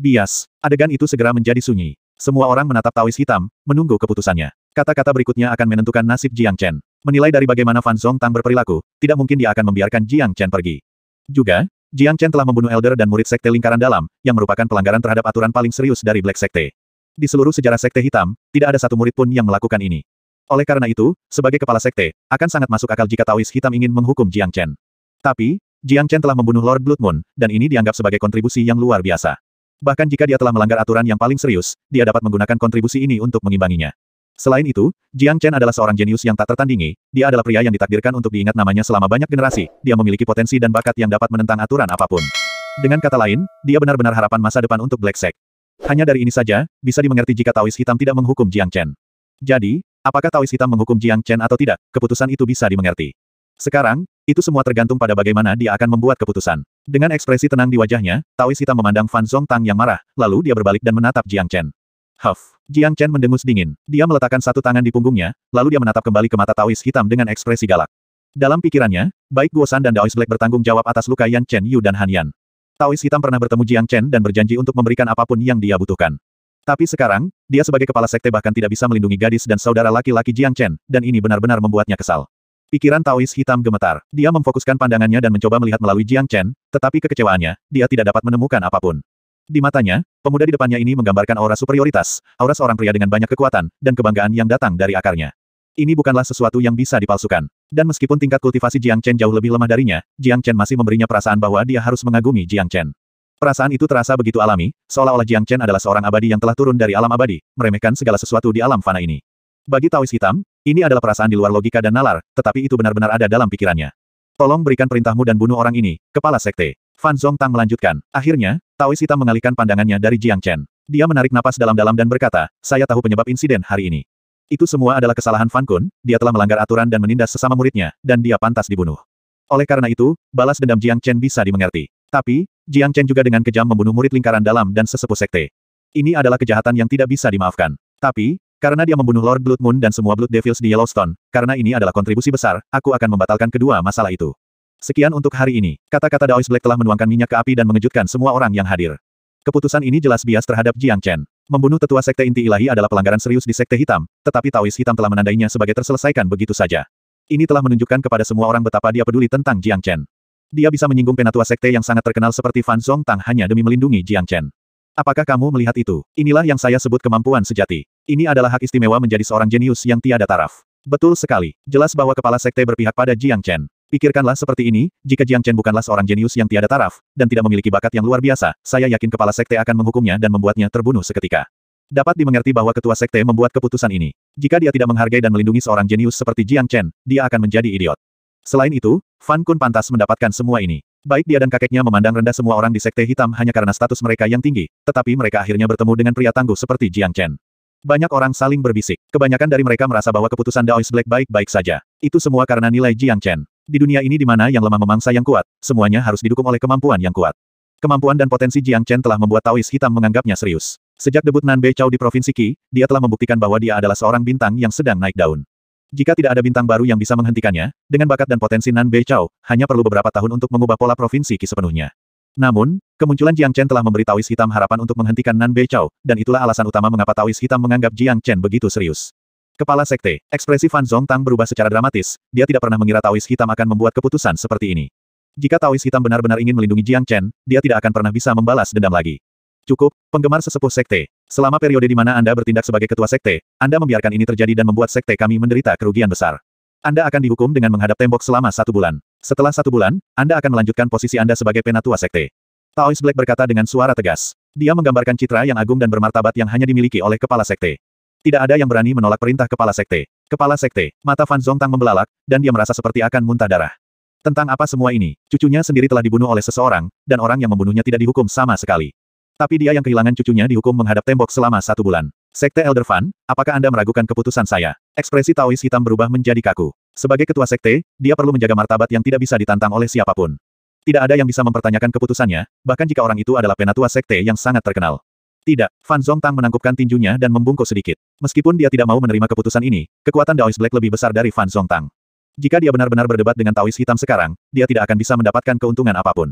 Bias. Adegan itu segera menjadi sunyi. Semua orang menatap Taois hitam, menunggu keputusannya. Kata-kata berikutnya akan menentukan nasib Jiang Chen. Menilai dari bagaimana Fan Zhong Tang berperilaku, tidak mungkin dia akan membiarkan Jiang Chen pergi. Juga, Jiang Chen telah membunuh elder dan murid sekte lingkaran dalam, yang merupakan pelanggaran terhadap aturan paling serius dari Black Sekte. Di seluruh sejarah sekte hitam, tidak ada satu murid pun yang melakukan ini. Oleh karena itu, sebagai kepala sekte, akan sangat masuk akal jika Taois hitam ingin menghukum Jiang Chen. Tapi, Jiang Chen telah membunuh Lord Blood Moon, dan ini dianggap sebagai kontribusi yang luar biasa. Bahkan jika dia telah melanggar aturan yang paling serius, dia dapat menggunakan kontribusi ini untuk mengimbanginya. Selain itu, Jiang Chen adalah seorang jenius yang tak tertandingi, dia adalah pria yang ditakdirkan untuk diingat namanya selama banyak generasi, dia memiliki potensi dan bakat yang dapat menentang aturan apapun. Dengan kata lain, dia benar-benar harapan masa depan untuk Black Sect. Hanya dari ini saja, bisa dimengerti jika Taois Hitam tidak menghukum Jiang Chen. Jadi, apakah Taois Hitam menghukum Jiang Chen atau tidak, keputusan itu bisa dimengerti. Sekarang, itu semua tergantung pada bagaimana dia akan membuat keputusan. Dengan ekspresi tenang di wajahnya, Taois hitam memandang Fan Tang yang marah, lalu dia berbalik dan menatap Jiang Chen. Huff. Jiang Chen mendengus dingin. Dia meletakkan satu tangan di punggungnya, lalu dia menatap kembali ke mata Taois hitam dengan ekspresi galak. Dalam pikirannya, baik Guosan dan Daois Black bertanggung jawab atas luka Yan Chen Yu dan Han Yan. Taois hitam pernah bertemu Jiang Chen dan berjanji untuk memberikan apapun yang dia butuhkan. Tapi sekarang, dia sebagai kepala sekte bahkan tidak bisa melindungi gadis dan saudara laki-laki Jiang Chen, dan ini benar-benar membuatnya kesal. Pikiran Taois hitam gemetar. Dia memfokuskan pandangannya dan mencoba melihat melalui Jiang Chen, tetapi kekecewaannya, dia tidak dapat menemukan apapun. Di matanya, pemuda di depannya ini menggambarkan aura superioritas, aura seorang pria dengan banyak kekuatan, dan kebanggaan yang datang dari akarnya. Ini bukanlah sesuatu yang bisa dipalsukan. Dan meskipun tingkat kultivasi Jiang Chen jauh lebih lemah darinya, Jiang Chen masih memberinya perasaan bahwa dia harus mengagumi Jiang Chen. Perasaan itu terasa begitu alami, seolah-olah Jiang Chen adalah seorang abadi yang telah turun dari alam abadi, meremehkan segala sesuatu di alam fana ini. Bagi Taois Hitam, ini adalah perasaan di luar logika dan nalar, tetapi itu benar-benar ada dalam pikirannya. Tolong berikan perintahmu dan bunuh orang ini, kepala sekte. Fan Tang melanjutkan. Akhirnya, Taois Hitam mengalihkan pandangannya dari Jiang Chen. Dia menarik napas dalam-dalam dan berkata, saya tahu penyebab insiden hari ini. Itu semua adalah kesalahan Fan Kun, dia telah melanggar aturan dan menindas sesama muridnya, dan dia pantas dibunuh. Oleh karena itu, balas dendam Jiang Chen bisa dimengerti. Tapi, Jiang Chen juga dengan kejam membunuh murid lingkaran dalam dan sesepuh sekte. Ini adalah kejahatan yang tidak bisa dimaafkan. Tapi, karena dia membunuh Lord Blood Moon dan semua Blood Devils di Yellowstone, karena ini adalah kontribusi besar, aku akan membatalkan kedua masalah itu. Sekian untuk hari ini. Kata-kata Daois Black telah menuangkan minyak ke api dan mengejutkan semua orang yang hadir. Keputusan ini jelas bias terhadap Jiang Chen. Membunuh tetua sekte inti ilahi adalah pelanggaran serius di sekte hitam, tetapi Taois hitam telah menandainya sebagai terselesaikan begitu saja. Ini telah menunjukkan kepada semua orang betapa dia peduli tentang Jiang Chen. Dia bisa menyinggung penatua sekte yang sangat terkenal seperti Fan Zhong Tang hanya demi melindungi Jiang Chen. Apakah kamu melihat itu? Inilah yang saya sebut kemampuan sejati. Ini adalah hak istimewa menjadi seorang jenius yang tiada taraf. Betul sekali. Jelas bahwa kepala sekte berpihak pada Jiang Chen. Pikirkanlah seperti ini, jika Jiang Chen bukanlah seorang jenius yang tiada taraf, dan tidak memiliki bakat yang luar biasa, saya yakin kepala sekte akan menghukumnya dan membuatnya terbunuh seketika. Dapat dimengerti bahwa ketua sekte membuat keputusan ini. Jika dia tidak menghargai dan melindungi seorang jenius seperti Jiang Chen, dia akan menjadi idiot. Selain itu, Fan Kun pantas mendapatkan semua ini. Baik dia dan kakeknya memandang rendah semua orang di Sekte Hitam hanya karena status mereka yang tinggi, tetapi mereka akhirnya bertemu dengan pria tangguh seperti Jiang Chen. Banyak orang saling berbisik. Kebanyakan dari mereka merasa bahwa keputusan Daois Black baik-baik saja. Itu semua karena nilai Jiang Chen. Di dunia ini di mana yang lemah memangsa yang kuat, semuanya harus didukung oleh kemampuan yang kuat. Kemampuan dan potensi Jiang Chen telah membuat Taois Hitam menganggapnya serius. Sejak debut Nan Bei Chao di Provinsi Qi, dia telah membuktikan bahwa dia adalah seorang bintang yang sedang naik daun. Jika tidak ada bintang baru yang bisa menghentikannya, dengan bakat dan potensi Nan Bei Chao, hanya perlu beberapa tahun untuk mengubah pola provinsi Qi sepenuhnya. Namun, kemunculan Jiang Chen telah memberi Taois Hitam harapan untuk menghentikan Nan Bei Chao, dan itulah alasan utama mengapa Taois Hitam menganggap Jiang Chen begitu serius. Kepala Sekte, ekspresi Fan Zhong Tang berubah secara dramatis, dia tidak pernah mengira Taois Hitam akan membuat keputusan seperti ini. Jika Taois Hitam benar-benar ingin melindungi Jiang Chen, dia tidak akan pernah bisa membalas dendam lagi. Cukup, penggemar sesepuh Sekte, Selama periode di mana Anda bertindak sebagai ketua sekte, Anda membiarkan ini terjadi dan membuat sekte kami menderita kerugian besar. Anda akan dihukum dengan menghadap tembok selama satu bulan. Setelah satu bulan, Anda akan melanjutkan posisi Anda sebagai penatua sekte. Taois Black berkata dengan suara tegas. Dia menggambarkan citra yang agung dan bermartabat yang hanya dimiliki oleh kepala sekte. Tidak ada yang berani menolak perintah kepala sekte. Kepala sekte, mata Fan Zongtang membelalak, dan dia merasa seperti akan muntah darah. Tentang apa semua ini, cucunya sendiri telah dibunuh oleh seseorang, dan orang yang membunuhnya tidak dihukum sama sekali. Tapi dia yang kehilangan cucunya dihukum menghadap tembok selama satu bulan. Sekte Elder Fan, apakah Anda meragukan keputusan saya? Ekspresi Taois hitam berubah menjadi kaku. Sebagai ketua sekte, dia perlu menjaga martabat yang tidak bisa ditantang oleh siapapun. Tidak ada yang bisa mempertanyakan keputusannya, bahkan jika orang itu adalah penatua sekte yang sangat terkenal. Tidak, Fan Tang menangkupkan tinjunya dan membungkuk sedikit. Meskipun dia tidak mau menerima keputusan ini, kekuatan Daois Black lebih besar dari Fan Tang. Jika dia benar-benar berdebat dengan Taois Hitam sekarang, dia tidak akan bisa mendapatkan keuntungan apapun.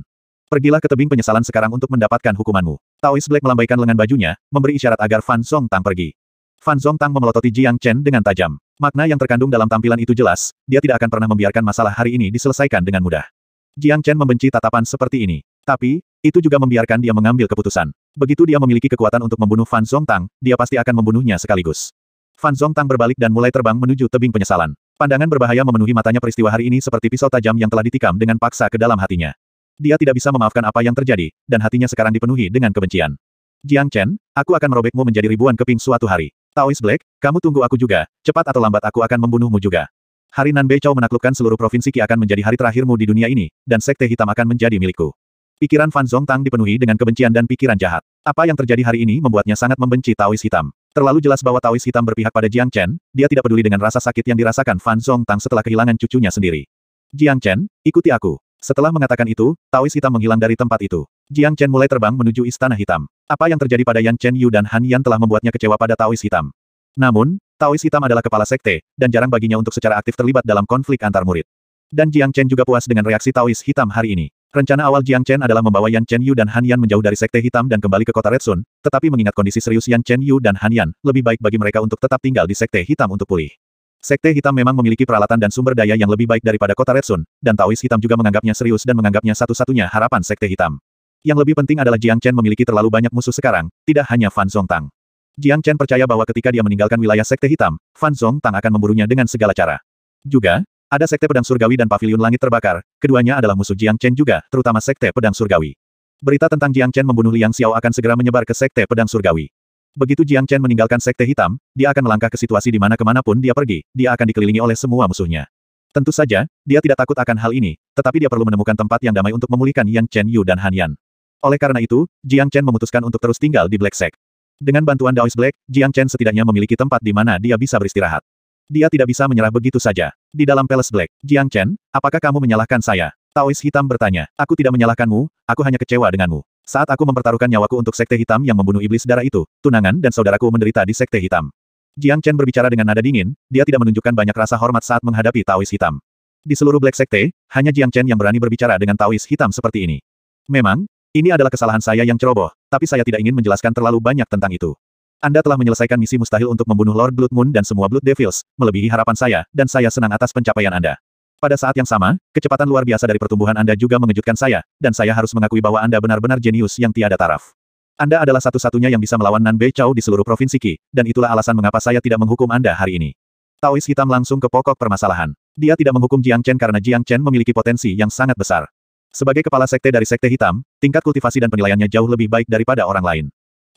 Pergilah ke tebing penyesalan sekarang untuk mendapatkan hukumanmu. Taois Black melambaikan lengan bajunya, memberi isyarat agar Fan Song Tang pergi. Fan Song Tang memelototi Jiang Chen dengan tajam. Makna yang terkandung dalam tampilan itu jelas, dia tidak akan pernah membiarkan masalah hari ini diselesaikan dengan mudah. Jiang Chen membenci tatapan seperti ini. Tapi, itu juga membiarkan dia mengambil keputusan. Begitu dia memiliki kekuatan untuk membunuh Fan Song Tang, dia pasti akan membunuhnya sekaligus. Fan Song Tang berbalik dan mulai terbang menuju tebing penyesalan. Pandangan berbahaya memenuhi matanya peristiwa hari ini seperti pisau tajam yang telah ditikam dengan paksa ke dalam hatinya. Dia tidak bisa memaafkan apa yang terjadi, dan hatinya sekarang dipenuhi dengan kebencian. Jiang Chen, aku akan merobekmu menjadi ribuan keping suatu hari. Taois Black, kamu tunggu aku juga, cepat atau lambat aku akan membunuhmu juga. Hari Nan Beichao menaklukkan seluruh provinsi Qi akan menjadi hari terakhirmu di dunia ini, dan Sekte Hitam akan menjadi milikku. Pikiran Fan Tang dipenuhi dengan kebencian dan pikiran jahat. Apa yang terjadi hari ini membuatnya sangat membenci Taois Hitam. Terlalu jelas bahwa Taois Hitam berpihak pada Jiang Chen, dia tidak peduli dengan rasa sakit yang dirasakan Fan Tang setelah kehilangan cucunya sendiri. Jiang Chen, ikuti aku. Setelah mengatakan itu, Taois hitam menghilang dari tempat itu. Jiang Chen mulai terbang menuju Istana Hitam. Apa yang terjadi pada Yan Chen Yu dan Han Yan telah membuatnya kecewa pada Taois hitam. Namun, Taois hitam adalah kepala sekte, dan jarang baginya untuk secara aktif terlibat dalam konflik antar murid. Dan Jiang Chen juga puas dengan reaksi Taois hitam hari ini. Rencana awal Jiang Chen adalah membawa Yan Chen Yu dan Han Yan menjauh dari sekte hitam dan kembali ke kota Red Sun, tetapi mengingat kondisi serius Yan Chen Yu dan Han Yan, lebih baik bagi mereka untuk tetap tinggal di sekte hitam untuk pulih. Sekte Hitam memang memiliki peralatan dan sumber daya yang lebih baik daripada kota Sun, dan Taois Hitam juga menganggapnya serius dan menganggapnya satu-satunya harapan Sekte Hitam. Yang lebih penting adalah Jiang Chen memiliki terlalu banyak musuh sekarang, tidak hanya Fan Zhong Tang. Jiang Chen percaya bahwa ketika dia meninggalkan wilayah Sekte Hitam, Fan Zhong Tang akan memburunya dengan segala cara. Juga, ada Sekte Pedang Surgawi dan Paviliun Langit Terbakar, keduanya adalah musuh Jiang Chen juga, terutama Sekte Pedang Surgawi. Berita tentang Jiang Chen membunuh Liang Xiao akan segera menyebar ke Sekte Pedang Surgawi. Begitu Jiang Chen meninggalkan sekte hitam, dia akan melangkah ke situasi di mana kemanapun dia pergi, dia akan dikelilingi oleh semua musuhnya. Tentu saja, dia tidak takut akan hal ini, tetapi dia perlu menemukan tempat yang damai untuk memulihkan Yang Chen Yu dan Han Yan. Oleh karena itu, Jiang Chen memutuskan untuk terus tinggal di Black Sect. Dengan bantuan Daois Black, Jiang Chen setidaknya memiliki tempat di mana dia bisa beristirahat. Dia tidak bisa menyerah begitu saja. Di dalam Palace Black, Jiang Chen, apakah kamu menyalahkan saya? Taois hitam bertanya. Aku tidak menyalahkanmu, aku hanya kecewa denganmu. Saat aku mempertaruhkan nyawaku untuk sekte hitam yang membunuh iblis darah itu, tunangan dan saudaraku menderita di sekte hitam. Jiang Chen berbicara dengan nada dingin, dia tidak menunjukkan banyak rasa hormat saat menghadapi Taois hitam. Di seluruh Black Sekte, hanya Jiang Chen yang berani berbicara dengan Taois hitam seperti ini. Memang, ini adalah kesalahan saya yang ceroboh, tapi saya tidak ingin menjelaskan terlalu banyak tentang itu. Anda telah menyelesaikan misi mustahil untuk membunuh Lord Blood Moon dan semua Blood Devils, melebihi harapan saya, dan saya senang atas pencapaian Anda. Pada saat yang sama, kecepatan luar biasa dari pertumbuhan Anda juga mengejutkan saya, dan saya harus mengakui bahwa Anda benar-benar jenius yang tiada taraf. Anda adalah satu-satunya yang bisa melawan Nan Bei Chao di seluruh provinsi Qi, dan itulah alasan mengapa saya tidak menghukum Anda hari ini. Taois hitam langsung ke pokok permasalahan. Dia tidak menghukum Jiang Chen karena Jiang Chen memiliki potensi yang sangat besar. Sebagai kepala sekte dari sekte hitam, tingkat kultivasi dan penilaiannya jauh lebih baik daripada orang lain.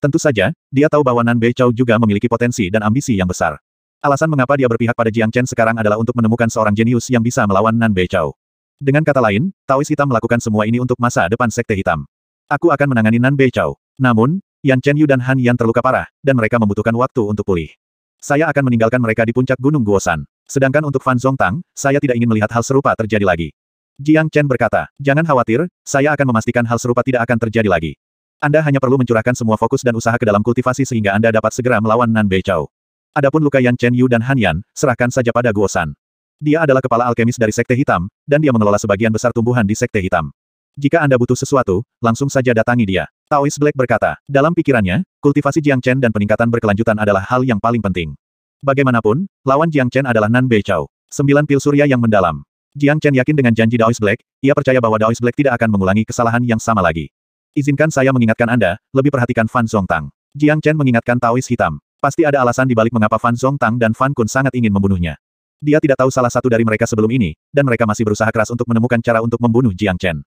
Tentu saja, dia tahu bahwa Nan Bei Chao juga memiliki potensi dan ambisi yang besar. Alasan mengapa dia berpihak pada Jiang Chen sekarang adalah untuk menemukan seorang jenius yang bisa melawan Nan Bei Chao. Dengan kata lain, Taois Hitam melakukan semua ini untuk masa depan Sekte Hitam. Aku akan menangani Nan Bei Chao. Namun, Yan Chen Yu dan Han Yan terluka parah, dan mereka membutuhkan waktu untuk pulih. Saya akan meninggalkan mereka di puncak Gunung Guosan. Sedangkan untuk Fan Zhong Tang, saya tidak ingin melihat hal serupa terjadi lagi. Jiang Chen berkata, jangan khawatir, saya akan memastikan hal serupa tidak akan terjadi lagi. Anda hanya perlu mencurahkan semua fokus dan usaha ke dalam kultivasi sehingga Anda dapat segera melawan Nan Bei Chao. Adapun luka Yan Chen Yu dan Han Yan, serahkan saja pada Guosan. Dia adalah kepala alkemis dari Sekte Hitam, dan dia mengelola sebagian besar tumbuhan di Sekte Hitam. Jika Anda butuh sesuatu, langsung saja datangi dia. Taois Black berkata, dalam pikirannya, kultivasi Jiang Chen dan peningkatan berkelanjutan adalah hal yang paling penting. Bagaimanapun, lawan Jiang Chen adalah Nan Bei Chao. Sembilan pil surya yang mendalam. Jiang Chen yakin dengan janji Daois Black, ia percaya bahwa Daois Black tidak akan mengulangi kesalahan yang sama lagi. Izinkan saya mengingatkan Anda, lebih perhatikan Fan Zhongtang. Jiang Chen mengingatkan Taois Hitam. Pasti ada alasan di balik mengapa Fan Zhong Tang dan Fan Kun sangat ingin membunuhnya. Dia tidak tahu salah satu dari mereka sebelum ini, dan mereka masih berusaha keras untuk menemukan cara untuk membunuh Jiang Chen.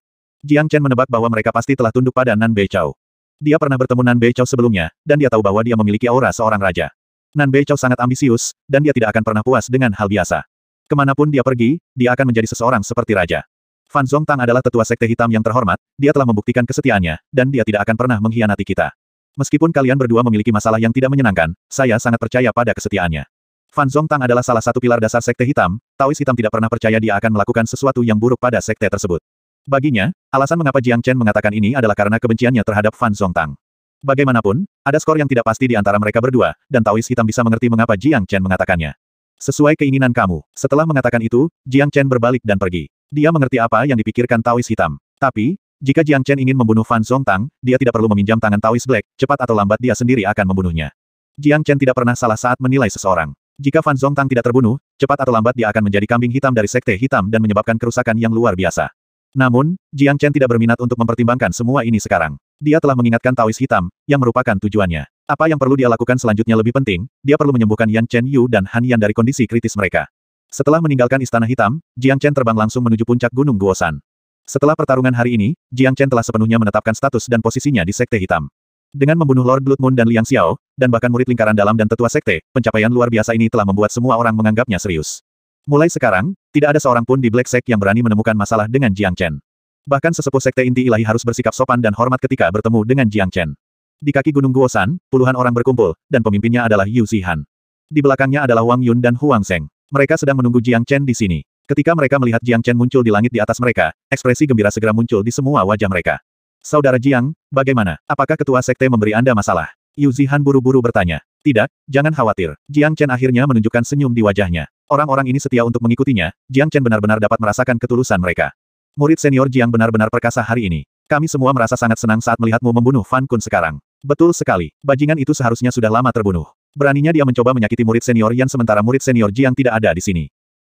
Jiang Chen menebak bahwa mereka pasti telah tunduk pada Nan Bei Beichao. Dia pernah bertemu Nan Bei Beichao sebelumnya, dan dia tahu bahwa dia memiliki aura seorang raja. Nan Bei Beichao sangat ambisius, dan dia tidak akan pernah puas dengan hal biasa. Kemanapun dia pergi, dia akan menjadi seseorang seperti raja. Fan Zhong Tang adalah tetua sekte hitam yang terhormat, dia telah membuktikan kesetiaannya, dan dia tidak akan pernah mengkhianati kita. Meskipun kalian berdua memiliki masalah yang tidak menyenangkan, saya sangat percaya pada kesetiaannya. Fan Zongtang adalah salah satu pilar dasar Sekte Hitam, Taois Hitam tidak pernah percaya dia akan melakukan sesuatu yang buruk pada Sekte tersebut. Baginya, alasan mengapa Jiang Chen mengatakan ini adalah karena kebenciannya terhadap Fan Zongtang. Bagaimanapun, ada skor yang tidak pasti di antara mereka berdua, dan Taois Hitam bisa mengerti mengapa Jiang Chen mengatakannya. Sesuai keinginan kamu, setelah mengatakan itu, Jiang Chen berbalik dan pergi. Dia mengerti apa yang dipikirkan Taois Hitam. Tapi, jika Jiang Chen ingin membunuh Fan Zhongtang, dia tidak perlu meminjam tangan Taoist Black, cepat atau lambat dia sendiri akan membunuhnya. Jiang Chen tidak pernah salah saat menilai seseorang. Jika Fan Zhongtang tidak terbunuh, cepat atau lambat dia akan menjadi kambing hitam dari sekte hitam dan menyebabkan kerusakan yang luar biasa. Namun, Jiang Chen tidak berminat untuk mempertimbangkan semua ini sekarang. Dia telah mengingatkan Taoist Hitam, yang merupakan tujuannya. Apa yang perlu dia lakukan selanjutnya lebih penting, dia perlu menyembuhkan Yan Chen Yu dan Han Yan dari kondisi kritis mereka. Setelah meninggalkan Istana Hitam, Jiang Chen terbang langsung menuju puncak Gunung Guosan. Setelah pertarungan hari ini, Jiang Chen telah sepenuhnya menetapkan status dan posisinya di Sekte Hitam. Dengan membunuh Lord Blood Moon dan Liang Xiao, dan bahkan murid lingkaran dalam dan tetua sekte, pencapaian luar biasa ini telah membuat semua orang menganggapnya serius. Mulai sekarang, tidak ada seorang pun di Black Sect yang berani menemukan masalah dengan Jiang Chen. Bahkan sesepuh sekte inti ilahi harus bersikap sopan dan hormat ketika bertemu dengan Jiang Chen. Di kaki Gunung Guosan, puluhan orang berkumpul, dan pemimpinnya adalah Yu Zihan. Di belakangnya adalah Wang Yun dan Huang Zeng. Mereka sedang menunggu Jiang Chen di sini. Ketika mereka melihat Jiang Chen muncul di langit di atas mereka, ekspresi gembira segera muncul di semua wajah mereka. Saudara Jiang, bagaimana? Apakah ketua sekte memberi Anda masalah? Yu Zihan buru-buru bertanya. Tidak, jangan khawatir. Jiang Chen akhirnya menunjukkan senyum di wajahnya. Orang-orang ini setia untuk mengikutinya, Jiang Chen benar-benar dapat merasakan ketulusan mereka. Murid senior Jiang benar-benar perkasa hari ini. Kami semua merasa sangat senang saat melihatmu membunuh Fan Kun sekarang. Betul sekali, bajingan itu seharusnya sudah lama terbunuh. Beraninya dia mencoba menyakiti murid senior yang sementara murid senior Jiang tidak ada di sini.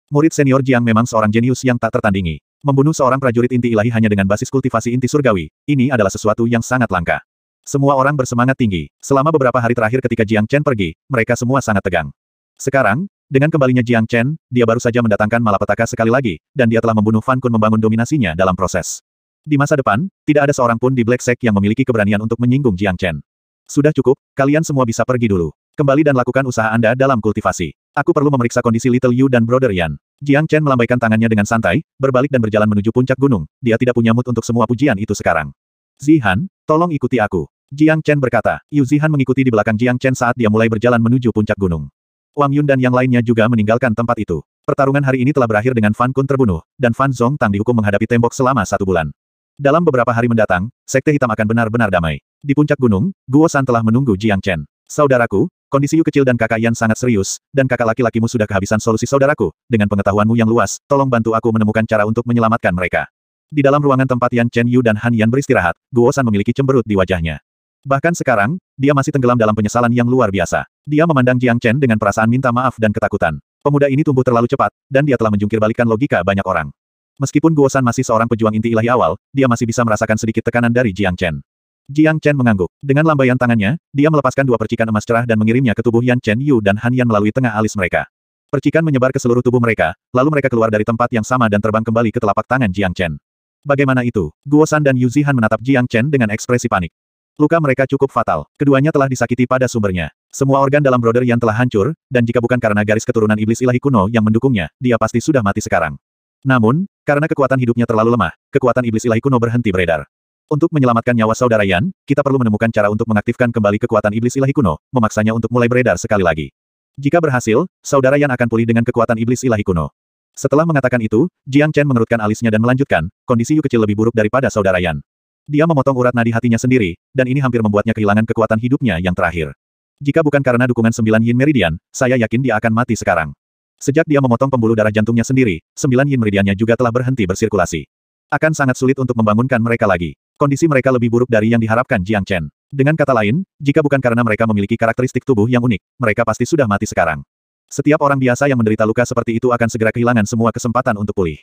Murid senior Jiang memang seorang jenius yang tak tertandingi. Membunuh seorang prajurit inti ilahi hanya dengan basis kultivasi inti surgawi, ini adalah sesuatu yang sangat langka. Semua orang bersemangat tinggi. Selama beberapa hari terakhir ketika Jiang Chen pergi, mereka semua sangat tegang. Sekarang, dengan kembalinya Jiang Chen, dia baru saja mendatangkan malapetaka sekali lagi, dan dia telah membunuh Fan Kun membangun dominasinya dalam proses. Di masa depan, tidak ada seorang pun di Black Sect yang memiliki keberanian untuk menyinggung Jiang Chen. Sudah cukup, kalian semua bisa pergi dulu. Kembali dan lakukan usaha Anda dalam kultivasi. Aku perlu memeriksa kondisi Little Yu dan Brother Yan. Jiang Chen melambaikan tangannya dengan santai, berbalik dan berjalan menuju puncak gunung. Dia tidak punya mood untuk semua pujian itu sekarang. Zihan, tolong ikuti aku. Jiang Chen berkata. Yu Zihan mengikuti di belakang Jiang Chen saat dia mulai berjalan menuju puncak gunung. Wang Yun dan yang lainnya juga meninggalkan tempat itu. Pertarungan hari ini telah berakhir dengan Fan Kun terbunuh, dan Fan Zong Tang dihukum menghadapi tembok selama satu bulan. Dalam beberapa hari mendatang, Sekte Hitam akan benar-benar damai. Di puncak gunung, Guo San telah menunggu Jiang Chen. Saudaraku, Kondisi Yu kecil dan kakak Yan sangat serius, dan kakak laki-lakimu sudah kehabisan solusi saudaraku. Dengan pengetahuanmu yang luas, tolong bantu aku menemukan cara untuk menyelamatkan mereka. Di dalam ruangan tempat Yan Chen Yu dan Han Yan beristirahat, Guo San memiliki cemberut di wajahnya. Bahkan sekarang, dia masih tenggelam dalam penyesalan yang luar biasa. Dia memandang Jiang Chen dengan perasaan minta maaf dan ketakutan. Pemuda ini tumbuh terlalu cepat, dan dia telah menjungkir logika banyak orang. Meskipun Guo San masih seorang pejuang inti ilahi awal, dia masih bisa merasakan sedikit tekanan dari Jiang Chen. Jiang Chen mengangguk. Dengan lambaian tangannya, dia melepaskan dua percikan emas cerah dan mengirimnya ke tubuh Yan Chen Yu dan Han Yan melalui tengah alis mereka. Percikan menyebar ke seluruh tubuh mereka, lalu mereka keluar dari tempat yang sama dan terbang kembali ke telapak tangan Jiang Chen. Bagaimana itu? Guo San dan Yu Zihan menatap Jiang Chen dengan ekspresi panik. Luka mereka cukup fatal. Keduanya telah disakiti pada sumbernya. Semua organ dalam Brother Yan telah hancur, dan jika bukan karena garis keturunan iblis ilahi kuno yang mendukungnya, dia pasti sudah mati sekarang. Namun, karena kekuatan hidupnya terlalu lemah, kekuatan iblis ilahi kuno berhenti beredar. Untuk menyelamatkan nyawa saudara Yan, kita perlu menemukan cara untuk mengaktifkan kembali kekuatan iblis ilahi kuno, memaksanya untuk mulai beredar sekali lagi. Jika berhasil, saudara Yan akan pulih dengan kekuatan iblis ilahi kuno. Setelah mengatakan itu, Jiang Chen mengerutkan alisnya dan melanjutkan, kondisi Yu kecil lebih buruk daripada saudara Yan. Dia memotong urat nadi hatinya sendiri, dan ini hampir membuatnya kehilangan kekuatan hidupnya yang terakhir. Jika bukan karena dukungan sembilan Yin Meridian, saya yakin dia akan mati sekarang. Sejak dia memotong pembuluh darah jantungnya sendiri, sembilan Yin Meridiannya juga telah berhenti bersirkulasi. Akan sangat sulit untuk membangunkan mereka lagi kondisi mereka lebih buruk dari yang diharapkan Jiang Chen. Dengan kata lain, jika bukan karena mereka memiliki karakteristik tubuh yang unik, mereka pasti sudah mati sekarang. Setiap orang biasa yang menderita luka seperti itu akan segera kehilangan semua kesempatan untuk pulih.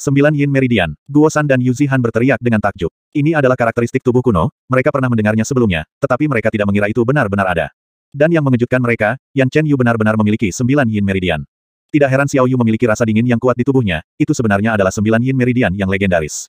9 Yin Meridian, Guo San dan Yu Zihan berteriak dengan takjub. Ini adalah karakteristik tubuh kuno, mereka pernah mendengarnya sebelumnya, tetapi mereka tidak mengira itu benar-benar ada. Dan yang mengejutkan mereka, Yan Chen Yu benar-benar memiliki 9 Yin Meridian. Tidak heran Xiao Yu memiliki rasa dingin yang kuat di tubuhnya, itu sebenarnya adalah 9 Yin Meridian yang legendaris.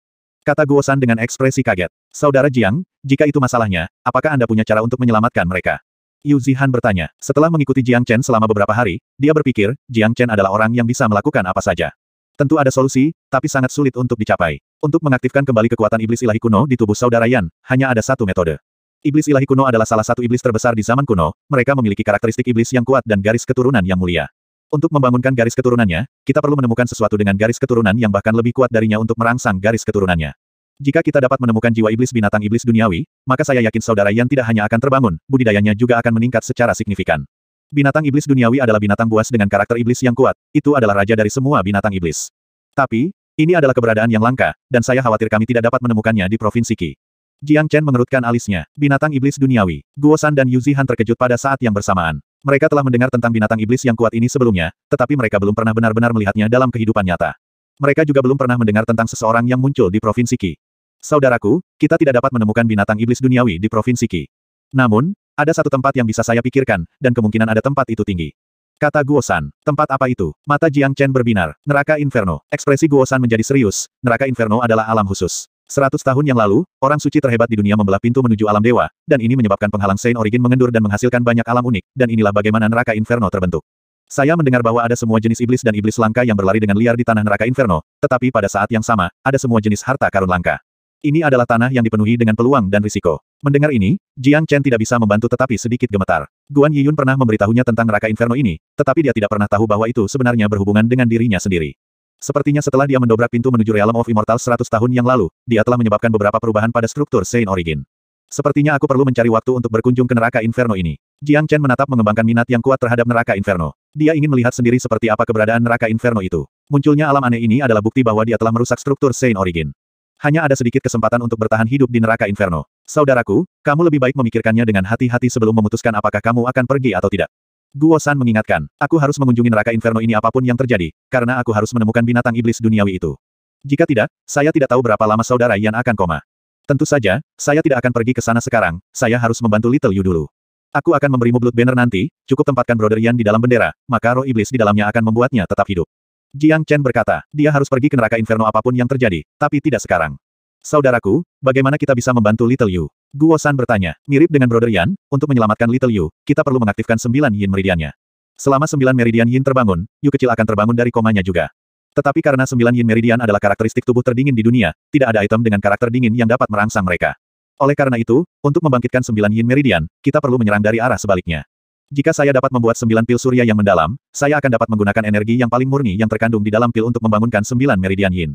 Kata Guosan dengan ekspresi kaget. Saudara Jiang, jika itu masalahnya, apakah Anda punya cara untuk menyelamatkan mereka? Yu Zihan bertanya. Setelah mengikuti Jiang Chen selama beberapa hari, dia berpikir, Jiang Chen adalah orang yang bisa melakukan apa saja. Tentu ada solusi, tapi sangat sulit untuk dicapai. Untuk mengaktifkan kembali kekuatan iblis ilahi kuno di tubuh saudara Yan, hanya ada satu metode. Iblis ilahi kuno adalah salah satu iblis terbesar di zaman kuno, mereka memiliki karakteristik iblis yang kuat dan garis keturunan yang mulia. Untuk membangunkan garis keturunannya, kita perlu menemukan sesuatu dengan garis keturunan yang bahkan lebih kuat darinya untuk merangsang garis keturunannya. Jika kita dapat menemukan jiwa iblis binatang iblis duniawi, maka saya yakin saudara yang tidak hanya akan terbangun, budidayanya juga akan meningkat secara signifikan. Binatang iblis duniawi adalah binatang buas dengan karakter iblis yang kuat, itu adalah raja dari semua binatang iblis. Tapi, ini adalah keberadaan yang langka, dan saya khawatir kami tidak dapat menemukannya di Provinsi Qi. Jiang Chen mengerutkan alisnya, binatang iblis duniawi. Guosan dan Yuzihan terkejut pada saat yang bersamaan. Mereka telah mendengar tentang binatang iblis yang kuat ini sebelumnya, tetapi mereka belum pernah benar-benar melihatnya dalam kehidupan nyata. Mereka juga belum pernah mendengar tentang seseorang yang muncul di Provinsi Qi. Saudaraku, kita tidak dapat menemukan binatang iblis duniawi di Provinsi Qi. Namun, ada satu tempat yang bisa saya pikirkan, dan kemungkinan ada tempat itu tinggi. Kata Guo San. tempat apa itu? Mata Jiang Chen berbinar, neraka inferno. Ekspresi Guo San menjadi serius, neraka inferno adalah alam khusus. Seratus tahun yang lalu, orang suci terhebat di dunia membelah pintu menuju alam dewa, dan ini menyebabkan penghalang Saint Origin mengendur dan menghasilkan banyak alam unik, dan inilah bagaimana neraka Inferno terbentuk. Saya mendengar bahwa ada semua jenis iblis dan iblis langka yang berlari dengan liar di tanah neraka Inferno, tetapi pada saat yang sama, ada semua jenis harta karun langka. Ini adalah tanah yang dipenuhi dengan peluang dan risiko. Mendengar ini, Jiang Chen tidak bisa membantu tetapi sedikit gemetar. Guan Yiyun pernah memberitahunya tentang neraka Inferno ini, tetapi dia tidak pernah tahu bahwa itu sebenarnya berhubungan dengan dirinya sendiri. Sepertinya setelah dia mendobrak pintu menuju Realm of Immortals 100 tahun yang lalu, dia telah menyebabkan beberapa perubahan pada struktur Saint Origin. Sepertinya aku perlu mencari waktu untuk berkunjung ke neraka Inferno ini. Jiang Chen menatap mengembangkan minat yang kuat terhadap neraka Inferno. Dia ingin melihat sendiri seperti apa keberadaan neraka Inferno itu. Munculnya alam aneh ini adalah bukti bahwa dia telah merusak struktur Saint Origin. Hanya ada sedikit kesempatan untuk bertahan hidup di neraka Inferno. Saudaraku, kamu lebih baik memikirkannya dengan hati-hati sebelum memutuskan apakah kamu akan pergi atau tidak. Guo San mengingatkan, aku harus mengunjungi neraka inferno ini apapun yang terjadi, karena aku harus menemukan binatang iblis duniawi itu. Jika tidak, saya tidak tahu berapa lama saudara Yan akan koma. Tentu saja, saya tidak akan pergi ke sana sekarang, saya harus membantu Little Yu dulu. Aku akan memberimu blood banner nanti, cukup tempatkan brother Yan di dalam bendera, maka roh iblis di dalamnya akan membuatnya tetap hidup. Jiang Chen berkata, dia harus pergi ke neraka inferno apapun yang terjadi, tapi tidak sekarang. Saudaraku, bagaimana kita bisa membantu Little Yu? Guo San bertanya, mirip dengan Brother Yan, untuk menyelamatkan Little Yu, kita perlu mengaktifkan sembilan yin meridiannya. Selama sembilan meridian yin terbangun, Yu kecil akan terbangun dari komanya juga. Tetapi karena sembilan yin meridian adalah karakteristik tubuh terdingin di dunia, tidak ada item dengan karakter dingin yang dapat merangsang mereka. Oleh karena itu, untuk membangkitkan sembilan yin meridian, kita perlu menyerang dari arah sebaliknya. Jika saya dapat membuat sembilan pil surya yang mendalam, saya akan dapat menggunakan energi yang paling murni yang terkandung di dalam pil untuk membangunkan sembilan meridian yin.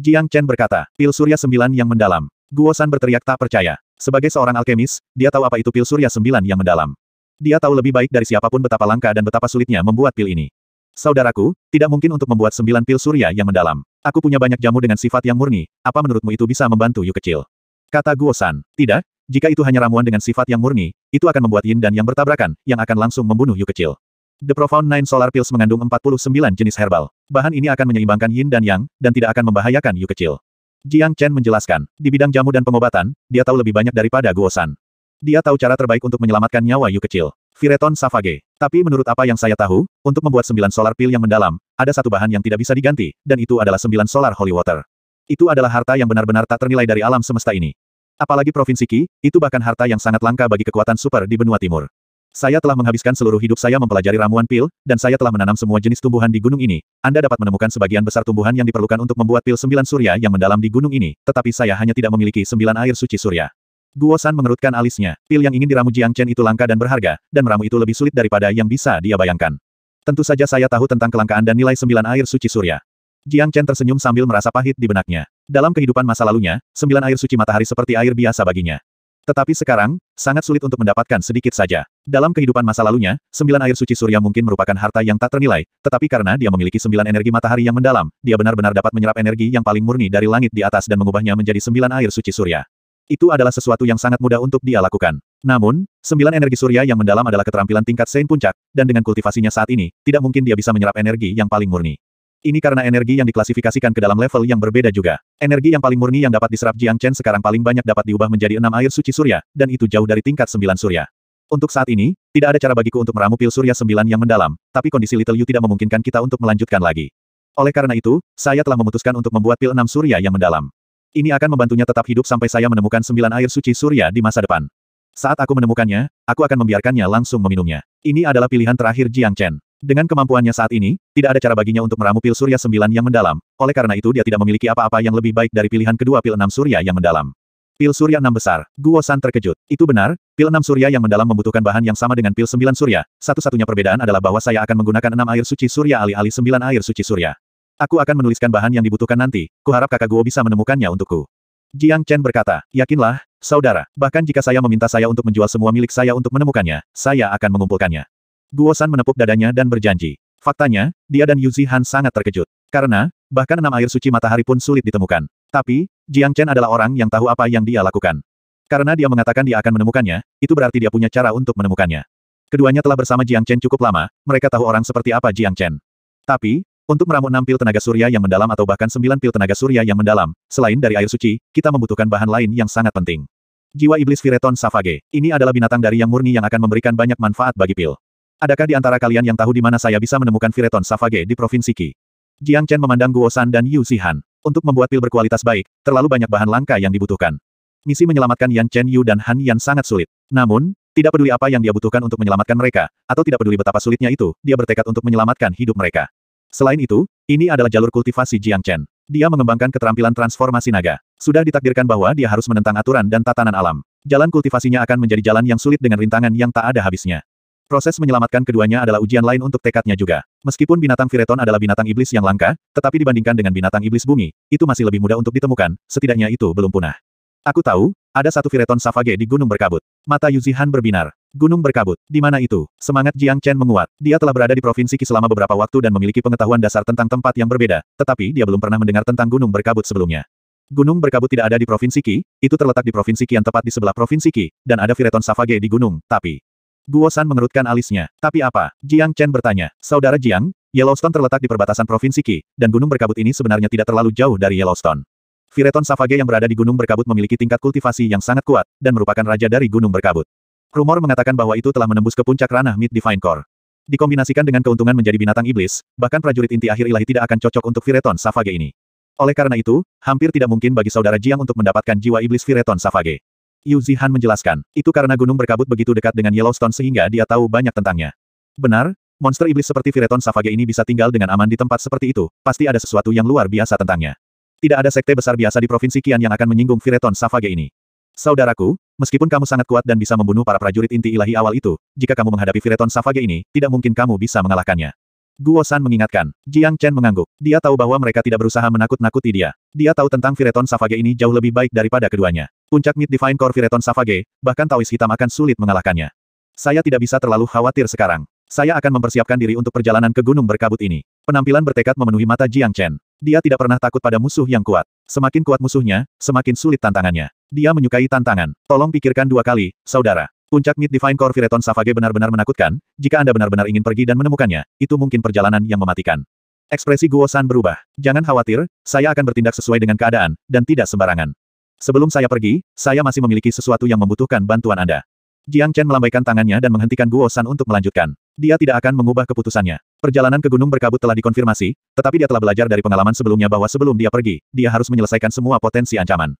Jiang Chen berkata, pil surya sembilan yang mendalam. Guo San berteriak tak percaya. Sebagai seorang alkemis, dia tahu apa itu pil surya sembilan yang mendalam. Dia tahu lebih baik dari siapapun betapa langka dan betapa sulitnya membuat pil ini. Saudaraku, tidak mungkin untuk membuat sembilan pil surya yang mendalam. Aku punya banyak jamu dengan sifat yang murni, apa menurutmu itu bisa membantu Yu kecil? Kata Guo San. tidak, jika itu hanya ramuan dengan sifat yang murni, itu akan membuat yin dan yang bertabrakan, yang akan langsung membunuh Yu kecil. The Profound Nine Solar Pills mengandung 49 jenis herbal. Bahan ini akan menyeimbangkan yin dan yang, dan tidak akan membahayakan Yu kecil. Jiang Chen menjelaskan, di bidang jamu dan pengobatan, dia tahu lebih banyak daripada Guosan. Dia tahu cara terbaik untuk menyelamatkan nyawa Yu kecil, Fireton Savage. Tapi menurut apa yang saya tahu, untuk membuat sembilan solar pil yang mendalam, ada satu bahan yang tidak bisa diganti, dan itu adalah sembilan solar holy water. Itu adalah harta yang benar-benar tak ternilai dari alam semesta ini. Apalagi Provinsi Qi, itu bahkan harta yang sangat langka bagi kekuatan super di benua timur. Saya telah menghabiskan seluruh hidup saya mempelajari ramuan pil, dan saya telah menanam semua jenis tumbuhan di gunung ini. Anda dapat menemukan sebagian besar tumbuhan yang diperlukan untuk membuat pil sembilan surya yang mendalam di gunung ini, tetapi saya hanya tidak memiliki sembilan air suci surya. Guo San mengerutkan alisnya. Pil yang ingin diramu Jiang Chen itu langka dan berharga, dan meramu itu lebih sulit daripada yang bisa dia bayangkan. Tentu saja saya tahu tentang kelangkaan dan nilai sembilan air suci surya. Jiang Chen tersenyum sambil merasa pahit di benaknya. Dalam kehidupan masa lalunya, sembilan air suci matahari seperti air biasa baginya. Tetapi sekarang, sangat sulit untuk mendapatkan sedikit saja. Dalam kehidupan masa lalunya, sembilan air suci surya mungkin merupakan harta yang tak ternilai, tetapi karena dia memiliki sembilan energi matahari yang mendalam, dia benar-benar dapat menyerap energi yang paling murni dari langit di atas dan mengubahnya menjadi sembilan air suci surya. Itu adalah sesuatu yang sangat mudah untuk dia lakukan. Namun, sembilan energi surya yang mendalam adalah keterampilan tingkat Sein Puncak, dan dengan kultivasinya saat ini, tidak mungkin dia bisa menyerap energi yang paling murni. Ini karena energi yang diklasifikasikan ke dalam level yang berbeda juga. Energi yang paling murni yang dapat diserap Jiang Chen sekarang paling banyak dapat diubah menjadi enam air suci surya, dan itu jauh dari tingkat sembilan surya. Untuk saat ini, tidak ada cara bagiku untuk meramu pil surya sembilan yang mendalam, tapi kondisi Little Yu tidak memungkinkan kita untuk melanjutkan lagi. Oleh karena itu, saya telah memutuskan untuk membuat pil enam surya yang mendalam. Ini akan membantunya tetap hidup sampai saya menemukan sembilan air suci surya di masa depan. Saat aku menemukannya, aku akan membiarkannya langsung meminumnya. Ini adalah pilihan terakhir Jiang Chen. Dengan kemampuannya saat ini, tidak ada cara baginya untuk meramu pil surya sembilan yang mendalam, oleh karena itu dia tidak memiliki apa-apa yang lebih baik dari pilihan kedua pil enam surya yang mendalam. Pil surya enam besar, Guo San terkejut. Itu benar, pil enam surya yang mendalam membutuhkan bahan yang sama dengan pil sembilan surya, satu-satunya perbedaan adalah bahwa saya akan menggunakan enam air suci surya alih-alih sembilan air suci surya. Aku akan menuliskan bahan yang dibutuhkan nanti, kuharap kakak Guo bisa menemukannya untukku. Jiang Chen berkata, yakinlah, saudara, bahkan jika saya meminta saya untuk menjual semua milik saya untuk menemukannya, saya akan mengumpulkannya. Guosan menepuk dadanya dan berjanji. Faktanya, dia dan Yu Han sangat terkejut. Karena, bahkan enam air suci matahari pun sulit ditemukan. Tapi, Jiang Chen adalah orang yang tahu apa yang dia lakukan. Karena dia mengatakan dia akan menemukannya, itu berarti dia punya cara untuk menemukannya. Keduanya telah bersama Jiang Chen cukup lama, mereka tahu orang seperti apa Jiang Chen. Tapi, untuk meramu enam pil tenaga surya yang mendalam atau bahkan sembilan pil tenaga surya yang mendalam, selain dari air suci, kita membutuhkan bahan lain yang sangat penting. Jiwa Iblis Vireton Savage, ini adalah binatang dari yang murni yang akan memberikan banyak manfaat bagi pil. Adakah di antara kalian yang tahu di mana saya bisa menemukan Vireton Savage di Provinsi Qi? Jiang Chen memandang Guo San dan Yu Xihan. Untuk membuat pil berkualitas baik, terlalu banyak bahan langka yang dibutuhkan. Misi menyelamatkan Yan Chen Yu dan Han Yan sangat sulit. Namun, tidak peduli apa yang dia butuhkan untuk menyelamatkan mereka, atau tidak peduli betapa sulitnya itu, dia bertekad untuk menyelamatkan hidup mereka. Selain itu, ini adalah jalur kultivasi Jiang Chen. Dia mengembangkan keterampilan transformasi naga. Sudah ditakdirkan bahwa dia harus menentang aturan dan tatanan alam. Jalan kultivasinya akan menjadi jalan yang sulit dengan rintangan yang tak ada habisnya. Proses menyelamatkan keduanya adalah ujian lain untuk tekadnya juga. Meskipun binatang Fireton adalah binatang iblis yang langka, tetapi dibandingkan dengan binatang iblis bumi, itu masih lebih mudah untuk ditemukan, setidaknya itu belum punah. Aku tahu, ada satu Fireton Savage di Gunung Berkabut. Mata Yuzihan berbinar. Gunung Berkabut, di mana itu? Semangat Jiang Chen menguat. Dia telah berada di Provinsi Qi selama beberapa waktu dan memiliki pengetahuan dasar tentang tempat yang berbeda, tetapi dia belum pernah mendengar tentang Gunung Berkabut sebelumnya. Gunung berkabut tidak ada di Provinsi Qi, itu terletak di Provinsi Qi yang tepat di sebelah Provinsi Qi, dan ada Fireton Savage di gunung, tapi Guo San mengerutkan alisnya. Tapi apa? Jiang Chen bertanya. Saudara Jiang, Yellowstone terletak di perbatasan Provinsi Qi, dan gunung berkabut ini sebenarnya tidak terlalu jauh dari Yellowstone. Vireton Savage yang berada di gunung berkabut memiliki tingkat kultivasi yang sangat kuat, dan merupakan raja dari gunung berkabut. Rumor mengatakan bahwa itu telah menembus ke puncak ranah Mid Divine Core. Dikombinasikan dengan keuntungan menjadi binatang iblis, bahkan prajurit inti akhir ilahi tidak akan cocok untuk Vireton Savage ini. Oleh karena itu, hampir tidak mungkin bagi saudara Jiang untuk mendapatkan jiwa iblis Vireton Savage. Yu Zihan menjelaskan, itu karena gunung berkabut begitu dekat dengan Yellowstone sehingga dia tahu banyak tentangnya. Benar, monster iblis seperti Vireton Savage ini bisa tinggal dengan aman di tempat seperti itu, pasti ada sesuatu yang luar biasa tentangnya. Tidak ada sekte besar biasa di Provinsi Kian yang akan menyinggung Vireton Savage ini. Saudaraku, meskipun kamu sangat kuat dan bisa membunuh para prajurit inti ilahi awal itu, jika kamu menghadapi Vireton Savage ini, tidak mungkin kamu bisa mengalahkannya. Guo San mengingatkan. Jiang Chen mengangguk. Dia tahu bahwa mereka tidak berusaha menakut-nakuti dia. Dia tahu tentang Vireton Savage ini jauh lebih baik daripada keduanya. Puncak Mid Divine Core Vireton Savage, bahkan Taois Hitam akan sulit mengalahkannya. Saya tidak bisa terlalu khawatir sekarang. Saya akan mempersiapkan diri untuk perjalanan ke gunung berkabut ini. Penampilan bertekad memenuhi mata Jiang Chen. Dia tidak pernah takut pada musuh yang kuat. Semakin kuat musuhnya, semakin sulit tantangannya. Dia menyukai tantangan. Tolong pikirkan dua kali, saudara. Puncak Mid Divine Core Fireton Savage benar-benar menakutkan, jika Anda benar-benar ingin pergi dan menemukannya, itu mungkin perjalanan yang mematikan. Ekspresi Guo San berubah. Jangan khawatir, saya akan bertindak sesuai dengan keadaan, dan tidak sembarangan. Sebelum saya pergi, saya masih memiliki sesuatu yang membutuhkan bantuan Anda. Jiang Chen melambaikan tangannya dan menghentikan Guo San untuk melanjutkan. Dia tidak akan mengubah keputusannya. Perjalanan ke Gunung Berkabut telah dikonfirmasi, tetapi dia telah belajar dari pengalaman sebelumnya bahwa sebelum dia pergi, dia harus menyelesaikan semua potensi ancaman.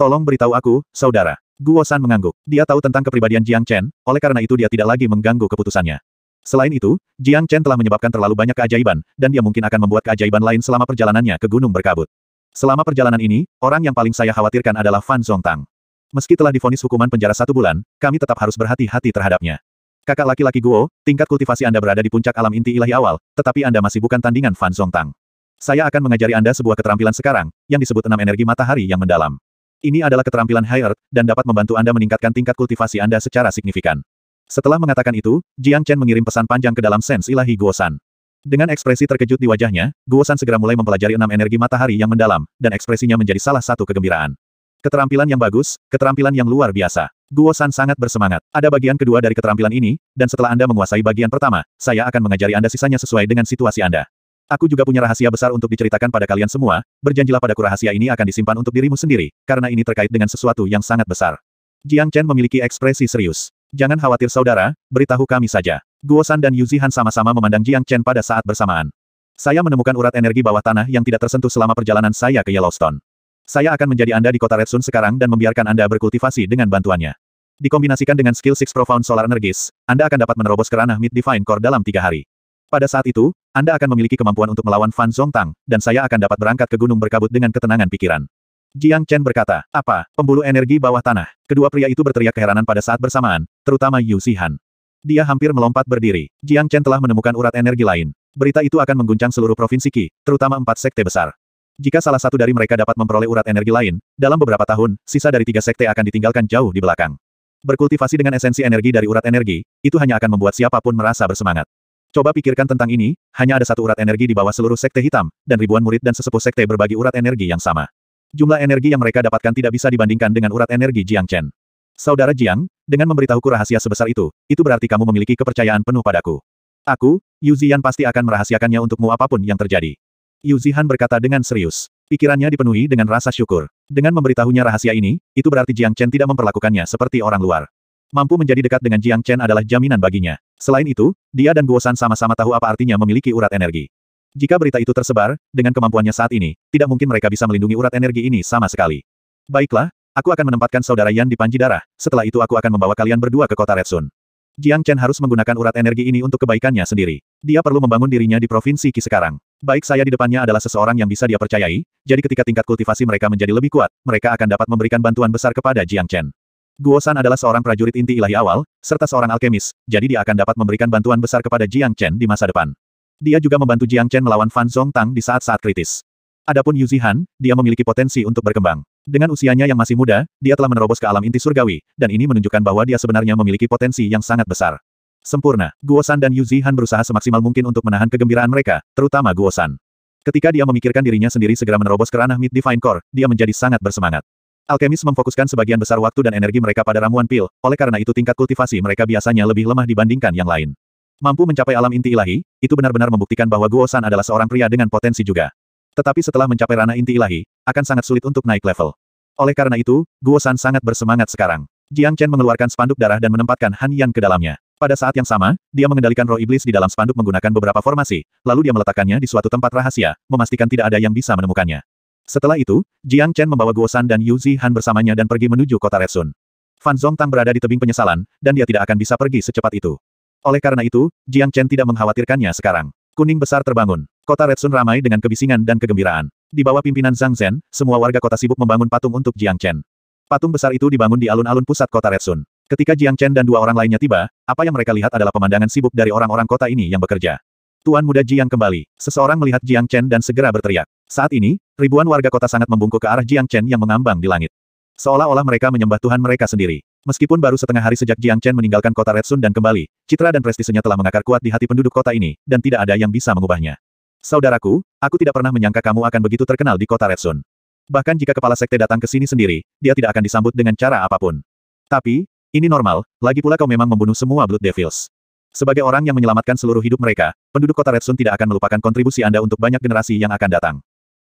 Tolong beritahu aku, saudara. Guo San mengangguk. Dia tahu tentang kepribadian Jiang Chen, oleh karena itu dia tidak lagi mengganggu keputusannya. Selain itu, Jiang Chen telah menyebabkan terlalu banyak keajaiban, dan dia mungkin akan membuat keajaiban lain selama perjalanannya ke Gunung Berkabut. Selama perjalanan ini, orang yang paling saya khawatirkan adalah Fan Zhongtang. Meski telah difonis hukuman penjara satu bulan, kami tetap harus berhati-hati terhadapnya. Kakak laki-laki Guo, tingkat kultivasi Anda berada di puncak alam inti ilahi awal, tetapi Anda masih bukan tandingan Fan Zhongtang. Saya akan mengajari Anda sebuah keterampilan sekarang, yang disebut enam energi matahari yang mendalam. Ini adalah keterampilan high earth, dan dapat membantu Anda meningkatkan tingkat kultivasi Anda secara signifikan. Setelah mengatakan itu, Jiang Chen mengirim pesan panjang ke dalam sense ilahi Guosan. Dengan ekspresi terkejut di wajahnya, Guosan segera mulai mempelajari enam energi matahari yang mendalam, dan ekspresinya menjadi salah satu kegembiraan. Keterampilan yang bagus, keterampilan yang luar biasa. Guosan sangat bersemangat. Ada bagian kedua dari keterampilan ini, dan setelah Anda menguasai bagian pertama, saya akan mengajari Anda sisanya sesuai dengan situasi Anda. Aku juga punya rahasia besar untuk diceritakan pada kalian semua, berjanjilah padaku rahasia ini akan disimpan untuk dirimu sendiri, karena ini terkait dengan sesuatu yang sangat besar. Jiang Chen memiliki ekspresi serius. Jangan khawatir saudara, beritahu kami saja. Guo San dan Yu Zihan sama-sama memandang Jiang Chen pada saat bersamaan. Saya menemukan urat energi bawah tanah yang tidak tersentuh selama perjalanan saya ke Yellowstone. Saya akan menjadi Anda di kota Red Sun sekarang dan membiarkan Anda berkultivasi dengan bantuannya. Dikombinasikan dengan skill Six Profound Solar Energies, Anda akan dapat menerobos kerana Mid Divine Core dalam tiga hari. Pada saat itu, Anda akan memiliki kemampuan untuk melawan Fan Zongtang, dan saya akan dapat berangkat ke gunung berkabut dengan ketenangan pikiran. Jiang Chen berkata, apa, pembuluh energi bawah tanah. Kedua pria itu berteriak keheranan pada saat bersamaan, terutama Yu Sihan. Dia hampir melompat berdiri. Jiang Chen telah menemukan urat energi lain. Berita itu akan mengguncang seluruh provinsi Qi, terutama empat sekte besar. Jika salah satu dari mereka dapat memperoleh urat energi lain, dalam beberapa tahun, sisa dari tiga sekte akan ditinggalkan jauh di belakang. Berkultivasi dengan esensi energi dari urat energi, itu hanya akan membuat siapapun merasa bersemangat. Coba pikirkan tentang ini, hanya ada satu urat energi di bawah seluruh sekte hitam, dan ribuan murid dan sesepuh sekte berbagi urat energi yang sama. Jumlah energi yang mereka dapatkan tidak bisa dibandingkan dengan urat energi Jiang Chen. Saudara Jiang, dengan memberitahuku rahasia sebesar itu, itu berarti kamu memiliki kepercayaan penuh padaku. Aku, Yu Zian pasti akan merahasiakannya untukmu apapun yang terjadi. Yu Zihan berkata dengan serius. Pikirannya dipenuhi dengan rasa syukur. Dengan memberitahunya rahasia ini, itu berarti Jiang Chen tidak memperlakukannya seperti orang luar. Mampu menjadi dekat dengan Jiang Chen adalah jaminan baginya. Selain itu, dia dan Guo San sama-sama tahu apa artinya memiliki urat energi. Jika berita itu tersebar, dengan kemampuannya saat ini, tidak mungkin mereka bisa melindungi urat energi ini sama sekali. Baiklah, aku akan menempatkan saudara Yan di Panji Darah, setelah itu aku akan membawa kalian berdua ke kota Redsun. Jiang Chen harus menggunakan urat energi ini untuk kebaikannya sendiri. Dia perlu membangun dirinya di provinsi Qi sekarang. Baik saya di depannya adalah seseorang yang bisa dia percayai, jadi ketika tingkat kultivasi mereka menjadi lebih kuat, mereka akan dapat memberikan bantuan besar kepada Jiang Chen. Guosan adalah seorang prajurit inti ilahi awal, serta seorang alkemis, jadi dia akan dapat memberikan bantuan besar kepada Jiang Chen di masa depan. Dia juga membantu Jiang Chen melawan Fan Zhong Tang di saat-saat kritis. Adapun Yu Zihan, dia memiliki potensi untuk berkembang. Dengan usianya yang masih muda, dia telah menerobos ke alam inti surgawi, dan ini menunjukkan bahwa dia sebenarnya memiliki potensi yang sangat besar. Sempurna, Guo San dan Yu Zihan berusaha semaksimal mungkin untuk menahan kegembiraan mereka, terutama Guo San. Ketika dia memikirkan dirinya sendiri segera menerobos ke ranah Mid Divine Core, dia menjadi sangat bersemangat. Alkemis memfokuskan sebagian besar waktu dan energi mereka pada ramuan pil, oleh karena itu tingkat kultivasi mereka biasanya lebih lemah dibandingkan yang lain. Mampu mencapai alam inti ilahi, itu benar-benar membuktikan bahwa Guo San adalah seorang pria dengan potensi juga. Tetapi setelah mencapai ranah inti ilahi, akan sangat sulit untuk naik level. Oleh karena itu, Guo San sangat bersemangat sekarang. Jiang Chen mengeluarkan spanduk darah dan menempatkan Han Yang ke dalamnya. Pada saat yang sama, dia mengendalikan roh iblis di dalam spanduk menggunakan beberapa formasi, lalu dia meletakkannya di suatu tempat rahasia, memastikan tidak ada yang bisa menemukannya. Setelah itu, Jiang Chen membawa Guo San dan Yu Zihan bersamanya dan pergi menuju kota Red Sun. Fan Tang berada di tebing penyesalan, dan dia tidak akan bisa pergi secepat itu. Oleh karena itu, Jiang Chen tidak mengkhawatirkannya sekarang. Kuning besar terbangun. Kota Red Sun ramai dengan kebisingan dan kegembiraan. Di bawah pimpinan Zhang Zhen, semua warga kota sibuk membangun patung untuk Jiang Chen. Patung besar itu dibangun di alun-alun pusat kota Red Sun. Ketika Jiang Chen dan dua orang lainnya tiba, apa yang mereka lihat adalah pemandangan sibuk dari orang-orang kota ini yang bekerja. Tuan muda Jiang kembali. Seseorang melihat Jiang Chen dan segera berteriak. Saat ini, ribuan warga kota sangat membungkuk ke arah Jiang Chen yang mengambang di langit. Seolah-olah mereka menyembah Tuhan mereka sendiri. Meskipun baru setengah hari sejak Jiang Chen meninggalkan kota Red Sun dan kembali, citra dan prestisenya telah mengakar kuat di hati penduduk kota ini, dan tidak ada yang bisa mengubahnya. Saudaraku, aku tidak pernah menyangka kamu akan begitu terkenal di kota Red Sun. Bahkan jika kepala sekte datang ke sini sendiri, dia tidak akan disambut dengan cara apapun. Tapi, ini normal, lagi pula kau memang membunuh semua Blood Devils. Sebagai orang yang menyelamatkan seluruh hidup mereka, penduduk kota Red Sun tidak akan melupakan kontribusi Anda untuk banyak generasi yang akan datang.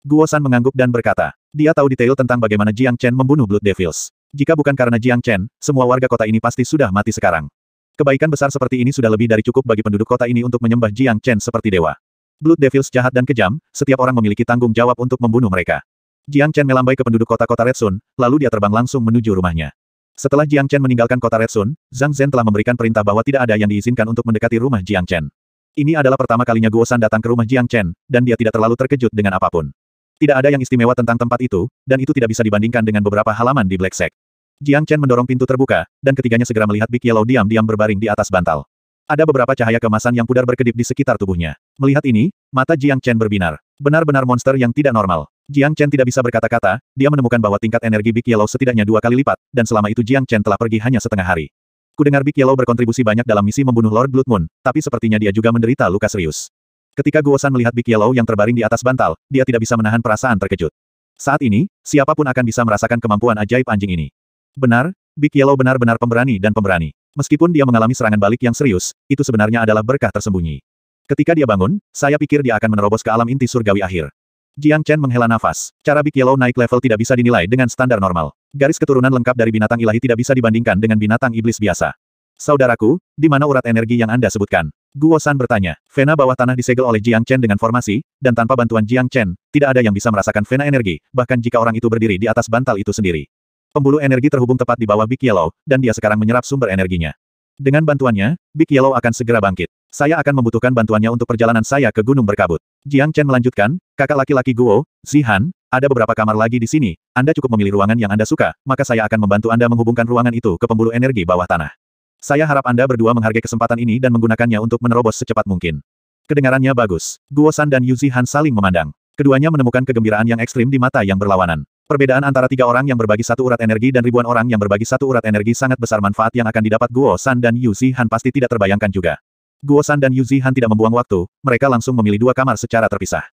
Guo San mengangguk dan berkata, dia tahu detail tentang bagaimana Jiang Chen membunuh Blood Devils. Jika bukan karena Jiang Chen, semua warga kota ini pasti sudah mati sekarang. Kebaikan besar seperti ini sudah lebih dari cukup bagi penduduk kota ini untuk menyembah Jiang Chen seperti dewa. Blood Devils jahat dan kejam, setiap orang memiliki tanggung jawab untuk membunuh mereka. Jiang Chen melambai ke penduduk kota-kota Red Sun, lalu dia terbang langsung menuju rumahnya. Setelah Jiang Chen meninggalkan kota Red Sun, Zhang Zhen telah memberikan perintah bahwa tidak ada yang diizinkan untuk mendekati rumah Jiang Chen. Ini adalah pertama kalinya Guo San datang ke rumah Jiang Chen, dan dia tidak terlalu terkejut dengan apapun. Tidak ada yang istimewa tentang tempat itu, dan itu tidak bisa dibandingkan dengan beberapa halaman di Black Sect. Jiang Chen mendorong pintu terbuka, dan ketiganya segera melihat Big Yellow diam-diam berbaring di atas bantal. Ada beberapa cahaya kemasan yang pudar berkedip di sekitar tubuhnya. Melihat ini, mata Jiang Chen berbinar. Benar-benar monster yang tidak normal. Jiang Chen tidak bisa berkata-kata, dia menemukan bahwa tingkat energi Big Yellow setidaknya dua kali lipat, dan selama itu Jiang Chen telah pergi hanya setengah hari. Kudengar Big Yellow berkontribusi banyak dalam misi membunuh Lord Blood Moon, tapi sepertinya dia juga menderita luka serius. Ketika Guosan melihat Big Yellow yang terbaring di atas bantal, dia tidak bisa menahan perasaan terkejut. Saat ini, siapapun akan bisa merasakan kemampuan ajaib anjing ini. Benar, Big Yellow benar-benar pemberani dan pemberani. Meskipun dia mengalami serangan balik yang serius, itu sebenarnya adalah berkah tersembunyi. Ketika dia bangun, saya pikir dia akan menerobos ke alam inti surgawi akhir. Jiang Chen menghela nafas. Cara Big Yellow naik level tidak bisa dinilai dengan standar normal. Garis keturunan lengkap dari binatang ilahi tidak bisa dibandingkan dengan binatang iblis biasa. Saudaraku, di mana urat energi yang Anda sebutkan? Guo San bertanya. Vena bawah tanah disegel oleh Jiang Chen dengan formasi, dan tanpa bantuan Jiang Chen, tidak ada yang bisa merasakan Vena energi, bahkan jika orang itu berdiri di atas bantal itu sendiri. Pembuluh energi terhubung tepat di bawah Big Yellow, dan dia sekarang menyerap sumber energinya. Dengan bantuannya, Big Yellow akan segera bangkit. Saya akan membutuhkan bantuannya untuk perjalanan saya ke Gunung Berkabut. Jiang Chen melanjutkan, kakak laki-laki Guo, Zihan, ada beberapa kamar lagi di sini, Anda cukup memilih ruangan yang Anda suka, maka saya akan membantu Anda menghubungkan ruangan itu ke pembuluh energi bawah tanah. Saya harap Anda berdua menghargai kesempatan ini dan menggunakannya untuk menerobos secepat mungkin. Kedengarannya bagus. Guo San dan Yu Zihan saling memandang. Keduanya menemukan kegembiraan yang ekstrim di mata yang berlawanan. Perbedaan antara tiga orang yang berbagi satu urat energi dan ribuan orang yang berbagi satu urat energi sangat besar manfaat yang akan didapat Guo San dan Yu Zihan pasti tidak terbayangkan juga. Guo San dan Yu Zihan tidak membuang waktu, mereka langsung memilih dua kamar secara terpisah.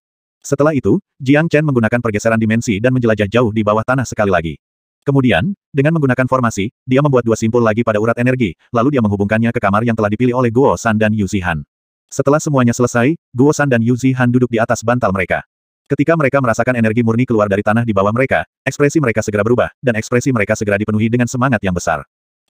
Setelah itu, Jiang Chen menggunakan pergeseran dimensi dan menjelajah jauh di bawah tanah sekali lagi. Kemudian, dengan menggunakan formasi, dia membuat dua simpul lagi pada urat energi, lalu dia menghubungkannya ke kamar yang telah dipilih oleh Guo San dan Yu Zihan. Setelah semuanya selesai, Guo San dan Yu Zihan duduk di atas bantal mereka. Ketika mereka merasakan energi murni keluar dari tanah di bawah mereka, ekspresi mereka segera berubah, dan ekspresi mereka segera dipenuhi dengan semangat yang besar.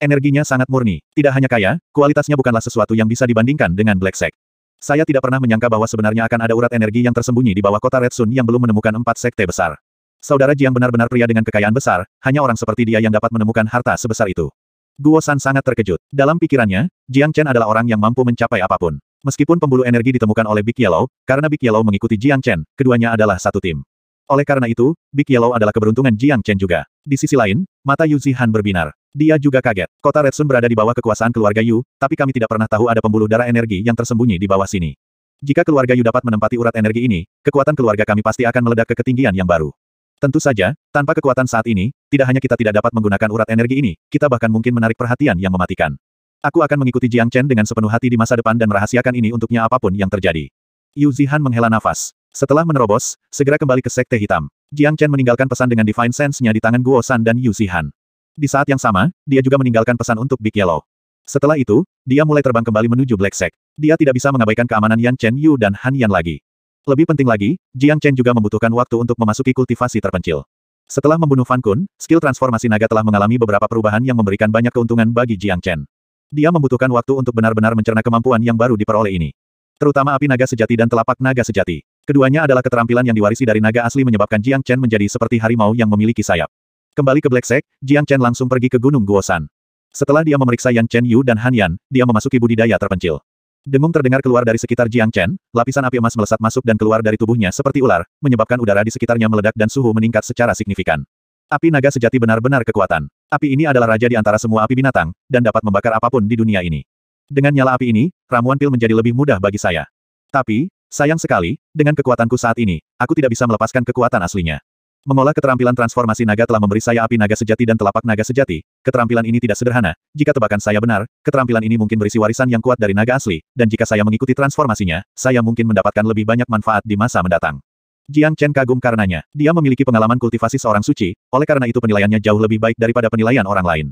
Energinya sangat murni. Tidak hanya kaya, kualitasnya bukanlah sesuatu yang bisa dibandingkan dengan Black Sect. Saya tidak pernah menyangka bahwa sebenarnya akan ada urat energi yang tersembunyi di bawah kota Red Sun yang belum menemukan empat sekte besar. Saudara Jiang benar-benar pria dengan kekayaan besar, hanya orang seperti dia yang dapat menemukan harta sebesar itu. Guo San sangat terkejut. Dalam pikirannya, Jiang Chen adalah orang yang mampu mencapai apapun. Meskipun pembuluh energi ditemukan oleh Big Yellow, karena Big Yellow mengikuti Jiang Chen, keduanya adalah satu tim. Oleh karena itu, Big Yellow adalah keberuntungan Jiang Chen juga. Di sisi lain, mata Yu Zihan berbinar. Dia juga kaget. Kota Red Sun berada di bawah kekuasaan keluarga Yu, tapi kami tidak pernah tahu ada pembuluh darah energi yang tersembunyi di bawah sini. Jika keluarga Yu dapat menempati urat energi ini, kekuatan keluarga kami pasti akan meledak ke ketinggian yang baru. Tentu saja, tanpa kekuatan saat ini, tidak hanya kita tidak dapat menggunakan urat energi ini, kita bahkan mungkin menarik perhatian yang mematikan. Aku akan mengikuti Jiang Chen dengan sepenuh hati di masa depan dan merahasiakan ini untuknya apapun yang terjadi. Yu Zihan menghela nafas. Setelah menerobos, segera kembali ke Sekte Hitam. Jiang Chen meninggalkan pesan dengan Divine Sense-nya di tangan Guo San dan Yu Zihan. Di saat yang sama, dia juga meninggalkan pesan untuk Big Yellow. Setelah itu, dia mulai terbang kembali menuju Black Sect. Dia tidak bisa mengabaikan keamanan Yan Chen Yu dan Han Yan lagi. Lebih penting lagi, Jiang Chen juga membutuhkan waktu untuk memasuki kultivasi terpencil. Setelah membunuh Fan Kun, skill transformasi naga telah mengalami beberapa perubahan yang memberikan banyak keuntungan bagi Jiang Chen. Dia membutuhkan waktu untuk benar-benar mencerna kemampuan yang baru diperoleh ini. Terutama api naga sejati dan telapak naga sejati. Keduanya adalah keterampilan yang diwarisi dari naga asli menyebabkan Jiang Chen menjadi seperti harimau yang memiliki sayap. Kembali ke Black Sek, Jiang Chen langsung pergi ke Gunung Guosan. Setelah dia memeriksa Yan Chen Yu dan Han Yan, dia memasuki budidaya terpencil. Dengung terdengar keluar dari sekitar Jiang Chen, lapisan api emas melesat masuk dan keluar dari tubuhnya seperti ular, menyebabkan udara di sekitarnya meledak dan suhu meningkat secara signifikan. Api naga sejati benar-benar kekuatan. Api ini adalah raja di antara semua api binatang, dan dapat membakar apapun di dunia ini. Dengan nyala api ini, ramuan pil menjadi lebih mudah bagi saya. Tapi, Sayang sekali, dengan kekuatanku saat ini, aku tidak bisa melepaskan kekuatan aslinya. Mengolah keterampilan transformasi naga telah memberi saya api naga sejati dan telapak naga sejati. Keterampilan ini tidak sederhana. Jika tebakan saya benar, keterampilan ini mungkin berisi warisan yang kuat dari naga asli, dan jika saya mengikuti transformasinya, saya mungkin mendapatkan lebih banyak manfaat di masa mendatang. Jiang Chen kagum karenanya. Dia memiliki pengalaman kultivasi seorang suci, oleh karena itu penilaiannya jauh lebih baik daripada penilaian orang lain.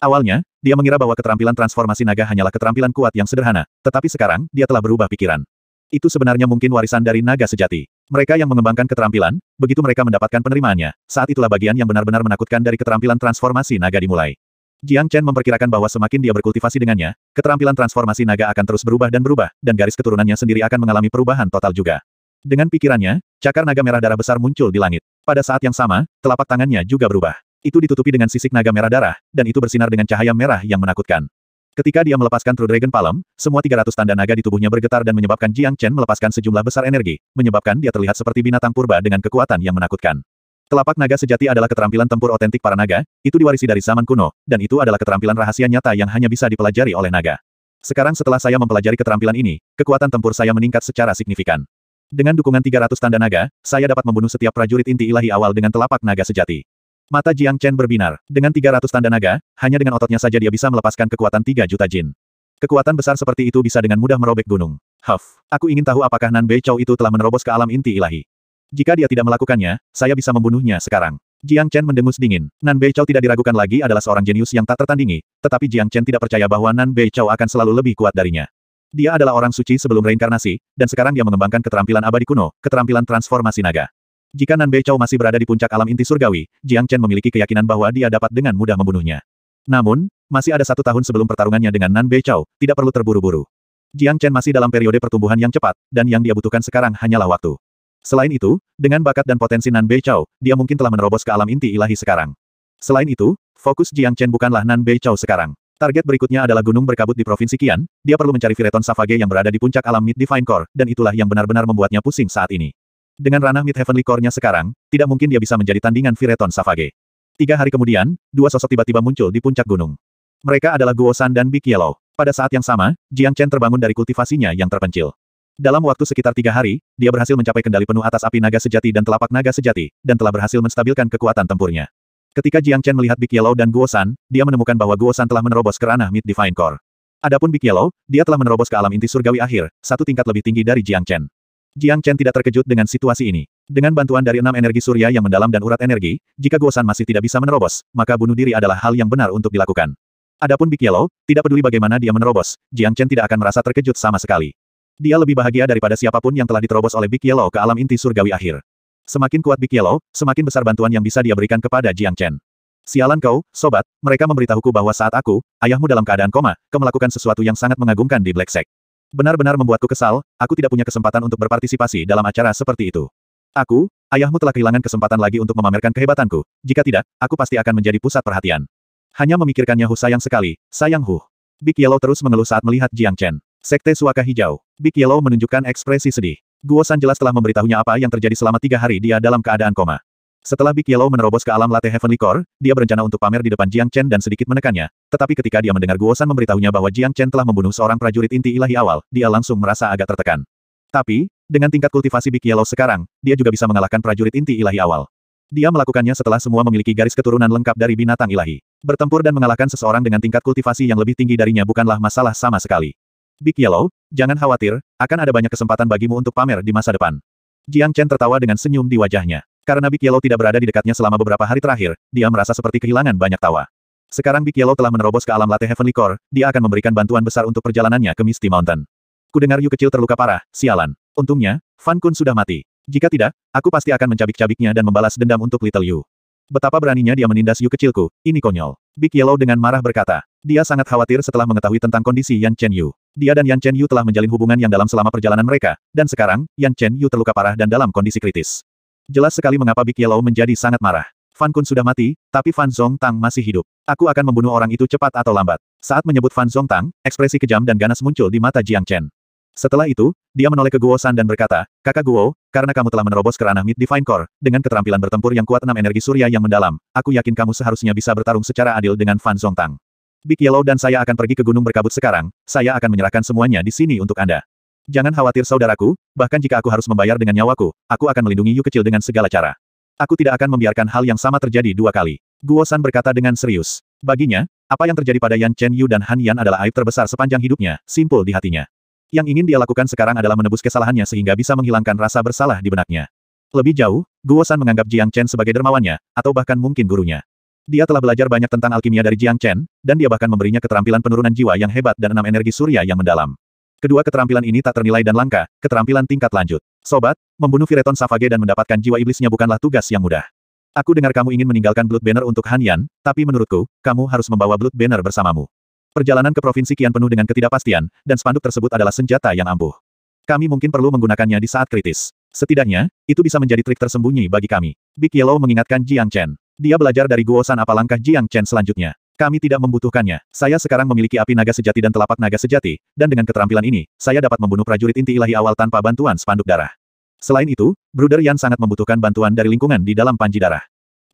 Awalnya, dia mengira bahwa keterampilan transformasi naga hanyalah keterampilan kuat yang sederhana, tetapi sekarang, dia telah berubah pikiran. Itu sebenarnya mungkin warisan dari naga sejati. Mereka yang mengembangkan keterampilan, begitu mereka mendapatkan penerimaannya, saat itulah bagian yang benar-benar menakutkan dari keterampilan transformasi naga dimulai. Jiang Chen memperkirakan bahwa semakin dia berkultivasi dengannya, keterampilan transformasi naga akan terus berubah dan berubah, dan garis keturunannya sendiri akan mengalami perubahan total juga. Dengan pikirannya, cakar naga merah darah besar muncul di langit. Pada saat yang sama, telapak tangannya juga berubah. Itu ditutupi dengan sisik naga merah darah, dan itu bersinar dengan cahaya merah yang menakutkan. Ketika dia melepaskan True Dragon Palm, semua 300 tanda naga di tubuhnya bergetar dan menyebabkan Jiang Chen melepaskan sejumlah besar energi, menyebabkan dia terlihat seperti binatang purba dengan kekuatan yang menakutkan. Telapak naga sejati adalah keterampilan tempur otentik para naga, itu diwarisi dari zaman kuno, dan itu adalah keterampilan rahasia nyata yang hanya bisa dipelajari oleh naga. Sekarang setelah saya mempelajari keterampilan ini, kekuatan tempur saya meningkat secara signifikan. Dengan dukungan 300 tanda naga, saya dapat membunuh setiap prajurit inti ilahi awal dengan telapak naga sejati. Mata Jiang Chen berbinar. Dengan 300 tanda naga, hanya dengan ototnya saja dia bisa melepaskan kekuatan 3 juta jin. Kekuatan besar seperti itu bisa dengan mudah merobek gunung. Huff, aku ingin tahu apakah Nan Bei Chow itu telah menerobos ke alam inti ilahi. Jika dia tidak melakukannya, saya bisa membunuhnya sekarang. Jiang Chen mendengus dingin. Nan Bei Chow tidak diragukan lagi adalah seorang jenius yang tak tertandingi, tetapi Jiang Chen tidak percaya bahwa Nan Bei Chow akan selalu lebih kuat darinya. Dia adalah orang suci sebelum reinkarnasi, dan sekarang dia mengembangkan keterampilan abadi kuno, keterampilan transformasi naga. Jika Nan Bei Chao masih berada di puncak alam inti surgawi, Jiang Chen memiliki keyakinan bahwa dia dapat dengan mudah membunuhnya. Namun, masih ada satu tahun sebelum pertarungannya dengan Nan Bei Chao, tidak perlu terburu-buru. Jiang Chen masih dalam periode pertumbuhan yang cepat, dan yang dia butuhkan sekarang hanyalah waktu. Selain itu, dengan bakat dan potensi Nan Bei Chao, dia mungkin telah menerobos ke alam inti ilahi sekarang. Selain itu, fokus Jiang Chen bukanlah Nan Bei Chao sekarang. Target berikutnya adalah gunung berkabut di Provinsi Qian, dia perlu mencari Vireton Savage yang berada di puncak alam Mid Divine Core, dan itulah yang benar-benar membuatnya pusing saat ini. Dengan ranah mid-heavenly core-nya sekarang, tidak mungkin dia bisa menjadi tandingan Vireton Savage. Tiga hari kemudian, dua sosok tiba-tiba muncul di puncak gunung. Mereka adalah Guo San dan Big Yellow. Pada saat yang sama, Jiang Chen terbangun dari kultivasinya yang terpencil. Dalam waktu sekitar tiga hari, dia berhasil mencapai kendali penuh atas api naga sejati dan telapak naga sejati, dan telah berhasil menstabilkan kekuatan tempurnya. Ketika Jiang Chen melihat Big Yellow dan Guo San, dia menemukan bahwa Guo San telah menerobos ke ranah Mid Divine Core. Adapun Big Yellow, dia telah menerobos ke alam inti surgawi akhir, satu tingkat lebih tinggi dari Jiang Chen. Jiang Chen tidak terkejut dengan situasi ini. Dengan bantuan dari enam energi surya yang mendalam dan urat energi, jika Guosan masih tidak bisa menerobos, maka bunuh diri adalah hal yang benar untuk dilakukan. Adapun Big Yellow, tidak peduli bagaimana dia menerobos, Jiang Chen tidak akan merasa terkejut sama sekali. Dia lebih bahagia daripada siapapun yang telah diterobos oleh Big Yellow ke alam inti surgawi akhir. Semakin kuat Big Yellow, semakin besar bantuan yang bisa dia berikan kepada Jiang Chen. Sialan kau, sobat, mereka memberitahuku bahwa saat aku, ayahmu dalam keadaan koma, kau melakukan sesuatu yang sangat mengagumkan di Black Sect. Benar-benar membuatku kesal, aku tidak punya kesempatan untuk berpartisipasi dalam acara seperti itu. Aku, ayahmu telah kehilangan kesempatan lagi untuk memamerkan kehebatanku. Jika tidak, aku pasti akan menjadi pusat perhatian. Hanya memikirkannya Hu sayang sekali, sayang Hu. Big Yellow terus mengeluh saat melihat Jiang Chen. Sekte Suaka Hijau. Big Yellow menunjukkan ekspresi sedih. Guo San jelas telah memberitahunya apa yang terjadi selama tiga hari dia dalam keadaan koma. Setelah Big Yellow menerobos ke alam Latte Heavenly Core, dia berencana untuk pamer di depan Jiang Chen dan sedikit menekannya. Tetapi ketika dia mendengar Guosan memberitahunya bahwa Jiang Chen telah membunuh seorang prajurit inti ilahi awal, dia langsung merasa agak tertekan. Tapi, dengan tingkat kultivasi Big Yellow sekarang, dia juga bisa mengalahkan prajurit inti ilahi awal. Dia melakukannya setelah semua memiliki garis keturunan lengkap dari binatang ilahi. Bertempur dan mengalahkan seseorang dengan tingkat kultivasi yang lebih tinggi darinya bukanlah masalah sama sekali. Big Yellow, jangan khawatir, akan ada banyak kesempatan bagimu untuk pamer di masa depan. Jiang Chen tertawa dengan senyum di wajahnya. Karena Big Yellow tidak berada di dekatnya selama beberapa hari terakhir, dia merasa seperti kehilangan banyak tawa. Sekarang Big Yellow telah menerobos ke alam Latte Heavenly Core, dia akan memberikan bantuan besar untuk perjalanannya ke Misty Mountain. Kudengar Yu kecil terluka parah, sialan. Untungnya, Fan Kun sudah mati. Jika tidak, aku pasti akan mencabik-cabiknya dan membalas dendam untuk Little Yu. Betapa beraninya dia menindas Yu kecilku, ini konyol. Big Yellow dengan marah berkata. Dia sangat khawatir setelah mengetahui tentang kondisi Yan Chen Yu. Dia dan Yan Chen Yu telah menjalin hubungan yang dalam selama perjalanan mereka, dan sekarang, Yan Chen Yu terluka parah dan dalam kondisi kritis. Jelas sekali mengapa Big Yellow menjadi sangat marah. Fan Kun sudah mati, tapi Fan Zhong Tang masih hidup. Aku akan membunuh orang itu cepat atau lambat. Saat menyebut Fan Zhong Tang, ekspresi kejam dan ganas muncul di mata Jiang Chen. Setelah itu, dia menoleh ke Guo San dan berkata, Kakak Guo, karena kamu telah menerobos ke ranah Mid Divine Core, dengan keterampilan bertempur yang kuat enam energi surya yang mendalam, aku yakin kamu seharusnya bisa bertarung secara adil dengan Fan Tang. Big Yellow dan saya akan pergi ke gunung berkabut sekarang, saya akan menyerahkan semuanya di sini untuk Anda. Jangan khawatir saudaraku, bahkan jika aku harus membayar dengan nyawaku, aku akan melindungi Yu kecil dengan segala cara. Aku tidak akan membiarkan hal yang sama terjadi dua kali. Guo San berkata dengan serius. Baginya, apa yang terjadi pada Yan Chen Yu dan Han Yan adalah aib terbesar sepanjang hidupnya, simpul di hatinya. Yang ingin dia lakukan sekarang adalah menebus kesalahannya sehingga bisa menghilangkan rasa bersalah di benaknya. Lebih jauh, Guo San menganggap Jiang Chen sebagai dermawannya, atau bahkan mungkin gurunya. Dia telah belajar banyak tentang alkimia dari Jiang Chen, dan dia bahkan memberinya keterampilan penurunan jiwa yang hebat dan enam energi surya yang mendalam. Kedua keterampilan ini tak ternilai dan langka, keterampilan tingkat lanjut. Sobat, membunuh Vireton Savage dan mendapatkan jiwa iblisnya bukanlah tugas yang mudah. Aku dengar kamu ingin meninggalkan Blood Banner untuk Han tapi menurutku, kamu harus membawa Blood Banner bersamamu. Perjalanan ke provinsi kian penuh dengan ketidakpastian, dan spanduk tersebut adalah senjata yang ampuh. Kami mungkin perlu menggunakannya di saat kritis. Setidaknya, itu bisa menjadi trik tersembunyi bagi kami. Big Yellow mengingatkan Jiang Chen. Dia belajar dari Guo San apa langkah Jiang Chen selanjutnya. Kami tidak membutuhkannya. Saya sekarang memiliki api naga sejati dan telapak naga sejati, dan dengan keterampilan ini, saya dapat membunuh prajurit inti ilahi awal tanpa bantuan spanduk darah. Selain itu, Bruder Yan sangat membutuhkan bantuan dari lingkungan di dalam panji darah.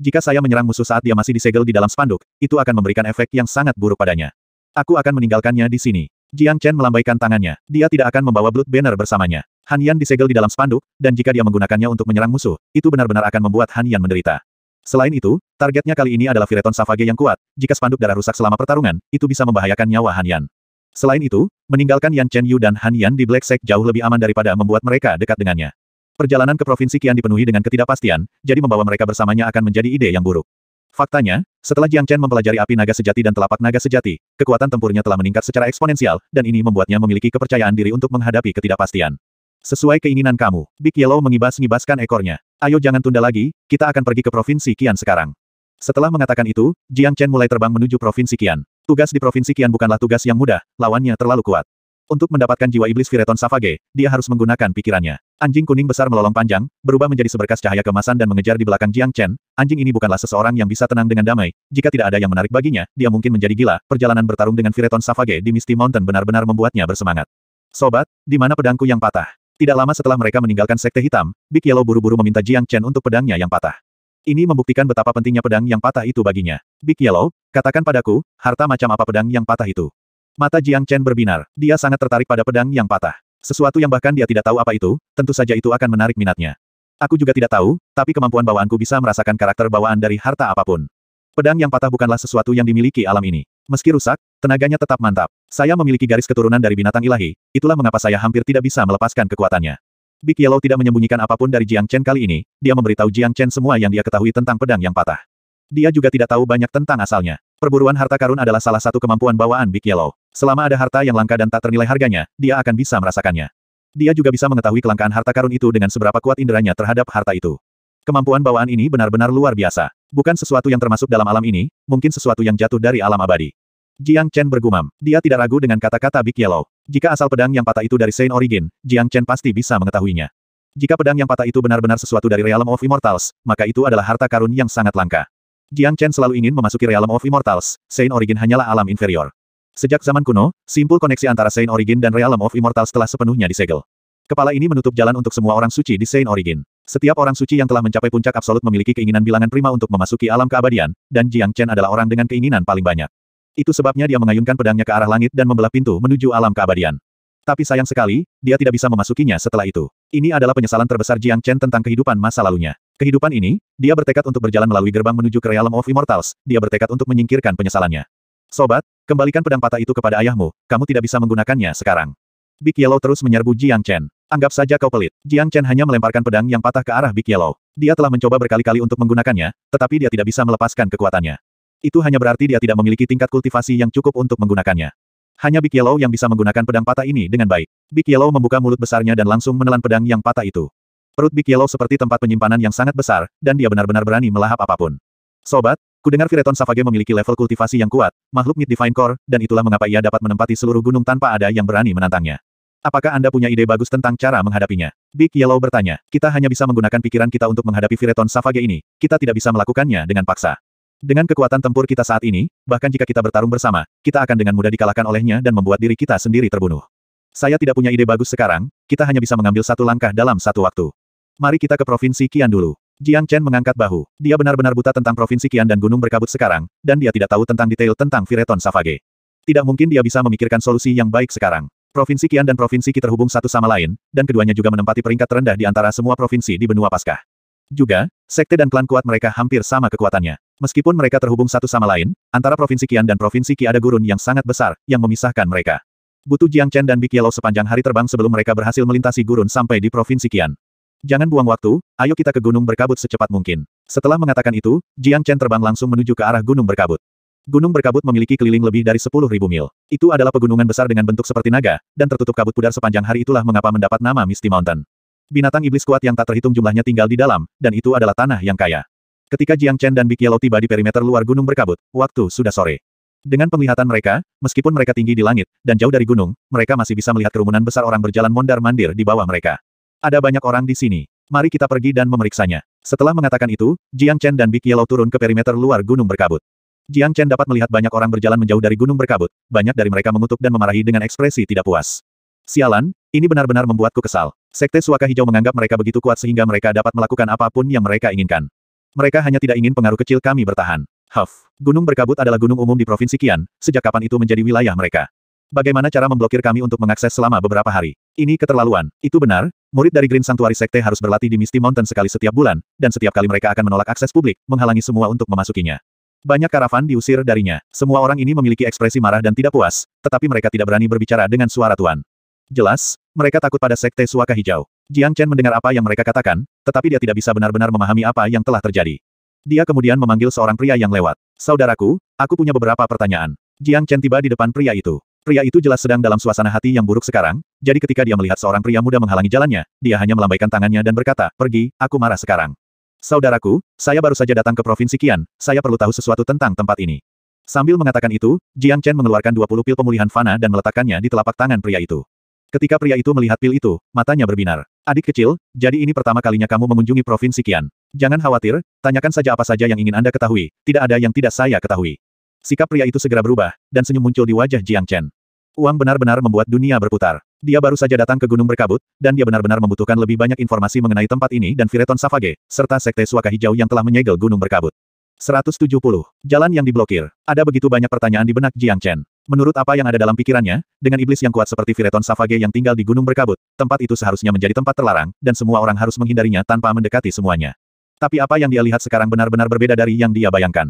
Jika saya menyerang musuh saat dia masih disegel di dalam spanduk, itu akan memberikan efek yang sangat buruk padanya. Aku akan meninggalkannya di sini. Jiang Chen melambaikan tangannya. Dia tidak akan membawa Blood Banner bersamanya. Han Yan disegel di dalam spanduk, dan jika dia menggunakannya untuk menyerang musuh, itu benar-benar akan membuat Han Yan menderita. Selain itu, targetnya kali ini adalah Vireton Savage yang kuat. Jika spanduk darah rusak selama pertarungan, itu bisa membahayakan nyawa Han Yan. Selain itu, meninggalkan Yan Chen Yu dan Han Yan di Black Sack jauh lebih aman daripada membuat mereka dekat dengannya. Perjalanan ke Provinsi Kian dipenuhi dengan ketidakpastian, jadi membawa mereka bersamanya akan menjadi ide yang buruk. Faktanya, setelah Jiang Chen mempelajari api naga sejati dan telapak naga sejati, kekuatan tempurnya telah meningkat secara eksponensial, dan ini membuatnya memiliki kepercayaan diri untuk menghadapi ketidakpastian. Sesuai keinginan kamu, Big Yellow mengibas-ngibaskan ekornya. Ayo jangan tunda lagi, kita akan pergi ke Provinsi Qian sekarang. Setelah mengatakan itu, Jiang Chen mulai terbang menuju Provinsi Qian. Tugas di Provinsi Qian bukanlah tugas yang mudah, lawannya terlalu kuat. Untuk mendapatkan jiwa iblis Vireton Savage, dia harus menggunakan pikirannya. Anjing kuning besar melolong panjang, berubah menjadi seberkas cahaya kemasan dan mengejar di belakang Jiang Chen. Anjing ini bukanlah seseorang yang bisa tenang dengan damai. Jika tidak ada yang menarik baginya, dia mungkin menjadi gila. Perjalanan bertarung dengan Vireton Savage di Misty Mountain benar-benar membuatnya bersemangat. Sobat, di mana pedangku yang patah? Tidak lama setelah mereka meninggalkan sekte hitam, Big Yellow buru-buru meminta Jiang Chen untuk pedangnya yang patah. Ini membuktikan betapa pentingnya pedang yang patah itu baginya. Big Yellow, katakan padaku, harta macam apa pedang yang patah itu? Mata Jiang Chen berbinar, dia sangat tertarik pada pedang yang patah. Sesuatu yang bahkan dia tidak tahu apa itu, tentu saja itu akan menarik minatnya. Aku juga tidak tahu, tapi kemampuan bawaanku bisa merasakan karakter bawaan dari harta apapun. Pedang yang patah bukanlah sesuatu yang dimiliki alam ini. Meski rusak, tenaganya tetap mantap. Saya memiliki garis keturunan dari binatang ilahi, itulah mengapa saya hampir tidak bisa melepaskan kekuatannya. Big Yellow tidak menyembunyikan apapun dari Jiang Chen kali ini, dia memberitahu Jiang Chen semua yang dia ketahui tentang pedang yang patah. Dia juga tidak tahu banyak tentang asalnya. Perburuan harta karun adalah salah satu kemampuan bawaan Big Yellow. Selama ada harta yang langka dan tak ternilai harganya, dia akan bisa merasakannya. Dia juga bisa mengetahui kelangkaan harta karun itu dengan seberapa kuat inderanya terhadap harta itu. Kemampuan bawaan ini benar-benar luar biasa. Bukan sesuatu yang termasuk dalam alam ini, mungkin sesuatu yang jatuh dari alam abadi. Jiang Chen bergumam. Dia tidak ragu dengan kata-kata Big Yellow. Jika asal pedang yang patah itu dari Saint Origin, Jiang Chen pasti bisa mengetahuinya. Jika pedang yang patah itu benar-benar sesuatu dari Realm of Immortals, maka itu adalah harta karun yang sangat langka. Jiang Chen selalu ingin memasuki Realm of Immortals, Saint Origin hanyalah alam inferior. Sejak zaman kuno, simpul koneksi antara Saint Origin dan Realm of Immortals telah sepenuhnya disegel. Kepala ini menutup jalan untuk semua orang suci di Saint Origin. Setiap orang suci yang telah mencapai puncak absolut memiliki keinginan bilangan prima untuk memasuki alam keabadian, dan Jiang Chen adalah orang dengan keinginan paling banyak. Itu sebabnya dia mengayunkan pedangnya ke arah langit dan membelah pintu menuju alam keabadian. Tapi sayang sekali, dia tidak bisa memasukinya setelah itu. Ini adalah penyesalan terbesar Jiang Chen tentang kehidupan masa lalunya. Kehidupan ini, dia bertekad untuk berjalan melalui gerbang menuju ke Realm of Immortals, dia bertekad untuk menyingkirkan penyesalannya. Sobat, kembalikan pedang patah itu kepada ayahmu, kamu tidak bisa menggunakannya sekarang. Big Yellow terus menyerbu Jiang Chen. Anggap saja kau pelit. Jiang Chen hanya melemparkan pedang yang patah ke arah Big Yellow. Dia telah mencoba berkali-kali untuk menggunakannya, tetapi dia tidak bisa melepaskan kekuatannya. Itu hanya berarti dia tidak memiliki tingkat kultivasi yang cukup untuk menggunakannya. Hanya Big Yellow yang bisa menggunakan pedang patah ini dengan baik. Big Yellow membuka mulut besarnya dan langsung menelan pedang yang patah itu. Perut Big Yellow seperti tempat penyimpanan yang sangat besar, dan dia benar-benar berani melahap apapun. Sobat, Kudengar Vireton Savage memiliki level kultivasi yang kuat, makhluk mid divine core, dan itulah mengapa ia dapat menempati seluruh gunung tanpa ada yang berani menantangnya. Apakah Anda punya ide bagus tentang cara menghadapinya? Big Yellow bertanya. Kita hanya bisa menggunakan pikiran kita untuk menghadapi Vireton Savage ini, kita tidak bisa melakukannya dengan paksa. Dengan kekuatan tempur kita saat ini, bahkan jika kita bertarung bersama, kita akan dengan mudah dikalahkan olehnya dan membuat diri kita sendiri terbunuh. Saya tidak punya ide bagus sekarang, kita hanya bisa mengambil satu langkah dalam satu waktu. Mari kita ke Provinsi Kian dulu. Jiang Chen mengangkat bahu. Dia benar-benar buta tentang provinsi Qian dan gunung berkabut sekarang, dan dia tidak tahu tentang detail tentang Vireton Savage. Tidak mungkin dia bisa memikirkan solusi yang baik sekarang. Provinsi Qian dan Provinsi Qi terhubung satu sama lain, dan keduanya juga menempati peringkat terendah di antara semua provinsi di benua Paskah. Juga, sekte dan klan kuat mereka hampir sama kekuatannya. Meskipun mereka terhubung satu sama lain, antara Provinsi Qian dan Provinsi Qi ada gurun yang sangat besar, yang memisahkan mereka. Butuh Jiang Chen dan Big Yellow sepanjang hari terbang sebelum mereka berhasil melintasi gurun sampai di Provinsi Qian. Jangan buang waktu, ayo kita ke gunung berkabut secepat mungkin. Setelah mengatakan itu, Jiang Chen terbang langsung menuju ke arah gunung berkabut. Gunung berkabut memiliki keliling lebih dari 10.000 mil. Itu adalah pegunungan besar dengan bentuk seperti naga, dan tertutup kabut pudar sepanjang hari itulah mengapa mendapat nama Misty Mountain. Binatang iblis kuat yang tak terhitung jumlahnya tinggal di dalam, dan itu adalah tanah yang kaya. Ketika Jiang Chen dan Big Yellow tiba di perimeter luar gunung berkabut, waktu sudah sore. Dengan penglihatan mereka, meskipun mereka tinggi di langit, dan jauh dari gunung, mereka masih bisa melihat kerumunan besar orang berjalan mondar-mandir di bawah mereka. Ada banyak orang di sini. Mari kita pergi dan memeriksanya. Setelah mengatakan itu, Jiang Chen dan Big Yellow turun ke perimeter luar gunung berkabut. Jiang Chen dapat melihat banyak orang berjalan menjauh dari gunung berkabut, banyak dari mereka mengutuk dan memarahi dengan ekspresi tidak puas. Sialan, ini benar-benar membuatku kesal. Sekte Suaka Hijau menganggap mereka begitu kuat sehingga mereka dapat melakukan apapun yang mereka inginkan. Mereka hanya tidak ingin pengaruh kecil kami bertahan. Huff, Gunung Berkabut adalah gunung umum di Provinsi Qian, sejak kapan itu menjadi wilayah mereka. Bagaimana cara memblokir kami untuk mengakses selama beberapa hari? Ini keterlaluan. Itu benar, murid dari Green Sanctuary Sekte harus berlatih di Misty Mountain sekali setiap bulan, dan setiap kali mereka akan menolak akses publik, menghalangi semua untuk memasukinya. Banyak karavan diusir darinya. Semua orang ini memiliki ekspresi marah dan tidak puas, tetapi mereka tidak berani berbicara dengan suara Tuan. Jelas, mereka takut pada sekte suaka hijau. Jiang Chen mendengar apa yang mereka katakan, tetapi dia tidak bisa benar-benar memahami apa yang telah terjadi. Dia kemudian memanggil seorang pria yang lewat. Saudaraku, aku punya beberapa pertanyaan. Jiang Chen tiba di depan pria itu. Pria itu jelas sedang dalam suasana hati yang buruk sekarang, jadi ketika dia melihat seorang pria muda menghalangi jalannya, dia hanya melambaikan tangannya dan berkata, pergi, aku marah sekarang. Saudaraku, saya baru saja datang ke Provinsi Kian, saya perlu tahu sesuatu tentang tempat ini. Sambil mengatakan itu, Jiang Chen mengeluarkan 20 pil pemulihan fana dan meletakkannya di telapak tangan pria itu. Ketika pria itu melihat pil itu, matanya berbinar. Adik kecil, jadi ini pertama kalinya kamu mengunjungi Provinsi Kian. Jangan khawatir, tanyakan saja apa saja yang ingin Anda ketahui, tidak ada yang tidak saya ketahui. Sikap pria itu segera berubah, dan senyum muncul di wajah Jiang Chen. Uang benar-benar membuat dunia berputar. Dia baru saja datang ke gunung berkabut, dan dia benar-benar membutuhkan lebih banyak informasi mengenai tempat ini dan Vireton Savage, serta Sekte Suaka Hijau yang telah menyegel gunung berkabut. 170. Jalan yang diblokir. Ada begitu banyak pertanyaan di benak Jiang Chen. Menurut apa yang ada dalam pikirannya, dengan iblis yang kuat seperti Vireton Savage yang tinggal di gunung berkabut, tempat itu seharusnya menjadi tempat terlarang, dan semua orang harus menghindarinya tanpa mendekati semuanya. Tapi apa yang dia lihat sekarang benar-benar berbeda dari yang dia bayangkan.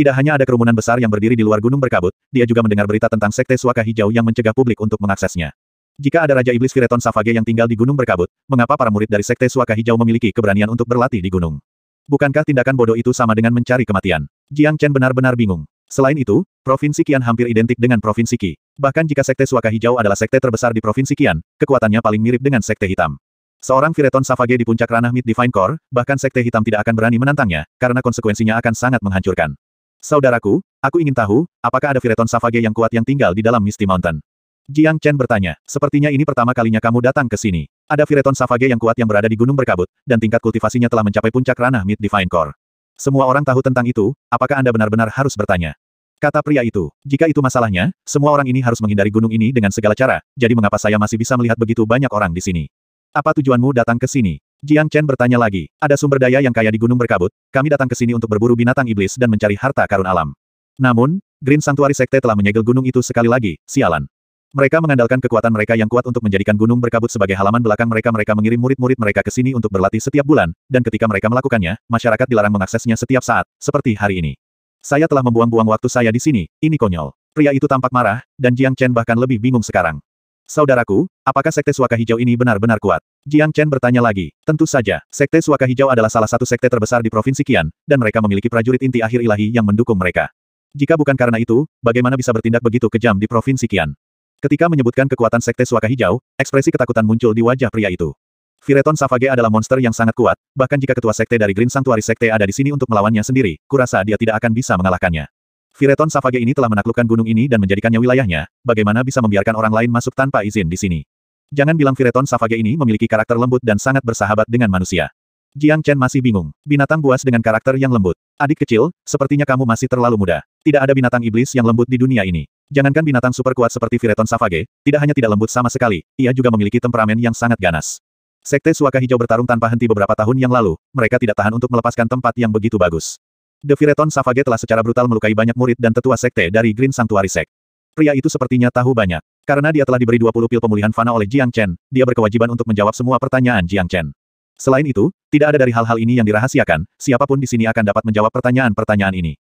Tidak hanya ada kerumunan besar yang berdiri di luar gunung berkabut, dia juga mendengar berita tentang sekte suaka hijau yang mencegah publik untuk mengaksesnya. Jika ada Raja Iblis Vireton Savage yang tinggal di gunung berkabut, mengapa para murid dari sekte suaka hijau memiliki keberanian untuk berlatih di gunung? Bukankah tindakan bodoh itu sama dengan mencari kematian? Jiang Chen benar-benar bingung. Selain itu, Provinsi Qian hampir identik dengan Provinsi Qi. Bahkan jika Sekte Suaka Hijau adalah sekte terbesar di Provinsi Qian, kekuatannya paling mirip dengan Sekte Hitam. Seorang Vireton Savage di puncak ranah Mid Divine Core, bahkan Sekte Hitam tidak akan berani menantangnya, karena konsekuensinya akan sangat menghancurkan. Saudaraku, aku ingin tahu, apakah ada Vireton Savage yang kuat yang tinggal di dalam Misty Mountain? Jiang Chen bertanya, sepertinya ini pertama kalinya kamu datang ke sini. Ada Vireton Savage yang kuat yang berada di gunung berkabut, dan tingkat kultivasinya telah mencapai puncak ranah Mid Divine Core. Semua orang tahu tentang itu, apakah Anda benar-benar harus bertanya? Kata pria itu, jika itu masalahnya, semua orang ini harus menghindari gunung ini dengan segala cara, jadi mengapa saya masih bisa melihat begitu banyak orang di sini? Apa tujuanmu datang ke sini? Jiang Chen bertanya lagi, ada sumber daya yang kaya di gunung berkabut, kami datang ke sini untuk berburu binatang iblis dan mencari harta karun alam. Namun, Green Sanctuary Sekte telah menyegel gunung itu sekali lagi, sialan. Mereka mengandalkan kekuatan mereka yang kuat untuk menjadikan gunung berkabut sebagai halaman belakang mereka mereka mengirim murid-murid mereka ke sini untuk berlatih setiap bulan, dan ketika mereka melakukannya, masyarakat dilarang mengaksesnya setiap saat, seperti hari ini. Saya telah membuang-buang waktu saya di sini, ini konyol. Pria itu tampak marah, dan Jiang Chen bahkan lebih bingung sekarang. Saudaraku, apakah Sekte Suaka Hijau ini benar-benar kuat? Jiang Chen bertanya lagi. Tentu saja, Sekte Suaka Hijau adalah salah satu sekte terbesar di Provinsi Qian, dan mereka memiliki prajurit inti akhir ilahi yang mendukung mereka. Jika bukan karena itu, bagaimana bisa bertindak begitu kejam di Provinsi Qian? Ketika menyebutkan kekuatan Sekte Suaka Hijau, ekspresi ketakutan muncul di wajah pria itu. Vireton Savage adalah monster yang sangat kuat, bahkan jika ketua sekte dari Green Sanctuary Sekte ada di sini untuk melawannya sendiri, kurasa dia tidak akan bisa mengalahkannya. Vireton Savage ini telah menaklukkan gunung ini dan menjadikannya wilayahnya, bagaimana bisa membiarkan orang lain masuk tanpa izin di sini? Jangan bilang Vireton Savage ini memiliki karakter lembut dan sangat bersahabat dengan manusia. Jiang Chen masih bingung. Binatang buas dengan karakter yang lembut. Adik kecil, sepertinya kamu masih terlalu muda. Tidak ada binatang iblis yang lembut di dunia ini. Jangankan binatang super kuat seperti Vireton Savage, tidak hanya tidak lembut sama sekali, ia juga memiliki temperamen yang sangat ganas. Sekte Suaka Hijau bertarung tanpa henti beberapa tahun yang lalu, mereka tidak tahan untuk melepaskan tempat yang begitu bagus. The Vireton Savage telah secara brutal melukai banyak murid dan tetua sekte dari Green Sanctuary Sect. Pria itu sepertinya tahu banyak. Karena dia telah diberi 20 pil pemulihan fana oleh Jiang Chen, dia berkewajiban untuk menjawab semua pertanyaan Jiang Chen. Selain itu, tidak ada dari hal-hal ini yang dirahasiakan, siapapun di sini akan dapat menjawab pertanyaan-pertanyaan ini.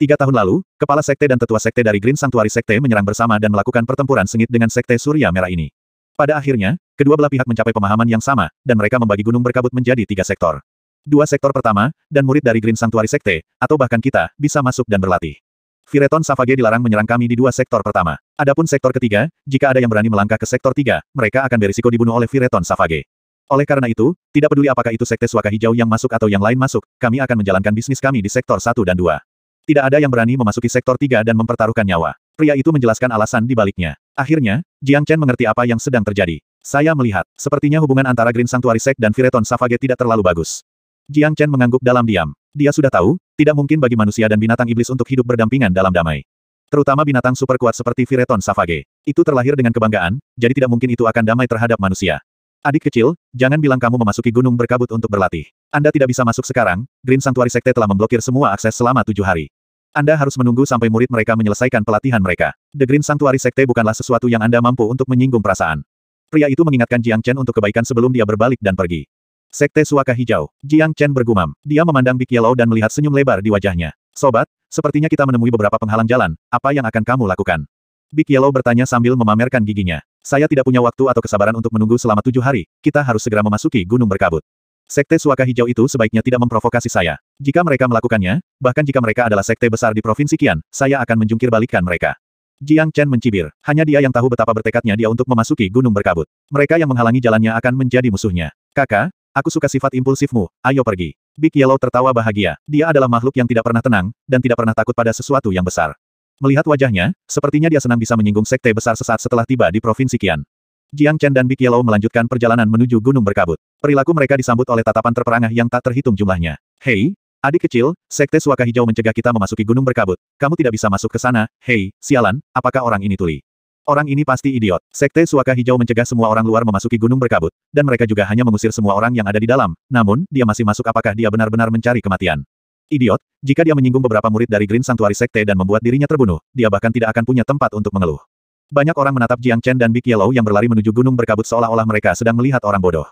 Tiga tahun lalu, kepala sekte dan tetua sekte dari Green Sanctuary Sekte menyerang bersama dan melakukan pertempuran sengit dengan sekte Surya Merah ini. Pada akhirnya, kedua belah pihak mencapai pemahaman yang sama, dan mereka membagi gunung berkabut menjadi tiga sektor. Dua sektor pertama, dan murid dari Green Sanctuary Sekte, atau bahkan kita, bisa masuk dan berlatih. Fireton Savage dilarang menyerang kami di dua sektor pertama. Adapun sektor ketiga, jika ada yang berani melangkah ke sektor tiga, mereka akan berisiko dibunuh oleh Fireton Savage. Oleh karena itu, tidak peduli apakah itu sekte suaka hijau yang masuk atau yang lain masuk, kami akan menjalankan bisnis kami di sektor satu dan dua. Tidak ada yang berani memasuki sektor tiga dan mempertaruhkan nyawa. Pria itu menjelaskan alasan di baliknya. Akhirnya, Jiang Chen mengerti apa yang sedang terjadi. Saya melihat, sepertinya hubungan antara Green Sanctuary Sect dan Fireton Savage tidak terlalu bagus. Jiang Chen mengangguk dalam diam. Dia sudah tahu, tidak mungkin bagi manusia dan binatang iblis untuk hidup berdampingan dalam damai. Terutama binatang super kuat seperti Vireton Savage. Itu terlahir dengan kebanggaan, jadi tidak mungkin itu akan damai terhadap manusia. Adik kecil, jangan bilang kamu memasuki gunung berkabut untuk berlatih. Anda tidak bisa masuk sekarang, Green Sanctuary Sekte telah memblokir semua akses selama tujuh hari. Anda harus menunggu sampai murid mereka menyelesaikan pelatihan mereka. The Green Sanctuary Sekte bukanlah sesuatu yang Anda mampu untuk menyinggung perasaan. Pria itu mengingatkan Jiang Chen untuk kebaikan sebelum dia berbalik dan pergi. Sekte Suaka Hijau, Jiang Chen bergumam. Dia memandang Big Yellow dan melihat senyum lebar di wajahnya. Sobat, sepertinya kita menemui beberapa penghalang jalan, apa yang akan kamu lakukan? Big Yellow bertanya sambil memamerkan giginya. Saya tidak punya waktu atau kesabaran untuk menunggu selama tujuh hari, kita harus segera memasuki gunung berkabut. Sekte Suaka Hijau itu sebaiknya tidak memprovokasi saya. Jika mereka melakukannya, bahkan jika mereka adalah sekte besar di Provinsi Kian, saya akan menjungkir balikkan mereka. Jiang Chen mencibir, hanya dia yang tahu betapa bertekadnya dia untuk memasuki gunung berkabut. Mereka yang menghalangi jalannya akan menjadi musuhnya. Kakak, Aku suka sifat impulsifmu, ayo pergi. Big Yellow tertawa bahagia. Dia adalah makhluk yang tidak pernah tenang, dan tidak pernah takut pada sesuatu yang besar. Melihat wajahnya, sepertinya dia senang bisa menyinggung sekte besar sesaat setelah tiba di Provinsi Kian. Jiang Chen dan Big Yellow melanjutkan perjalanan menuju gunung berkabut. Perilaku mereka disambut oleh tatapan terperangah yang tak terhitung jumlahnya. Hei, Adik kecil, Sekte Suaka Hijau mencegah kita memasuki gunung berkabut. Kamu tidak bisa masuk ke sana. Hei, sialan, apakah orang ini tuli? Orang ini pasti idiot. Sekte Suaka Hijau mencegah semua orang luar memasuki gunung berkabut, dan mereka juga hanya mengusir semua orang yang ada di dalam. Namun, dia masih masuk apakah dia benar-benar mencari kematian? Idiot, jika dia menyinggung beberapa murid dari Green Sanctuary Sekte dan membuat dirinya terbunuh, dia bahkan tidak akan punya tempat untuk mengeluh. Banyak orang menatap Jiang Chen dan Big Yellow yang berlari menuju gunung berkabut seolah-olah mereka sedang melihat orang bodoh.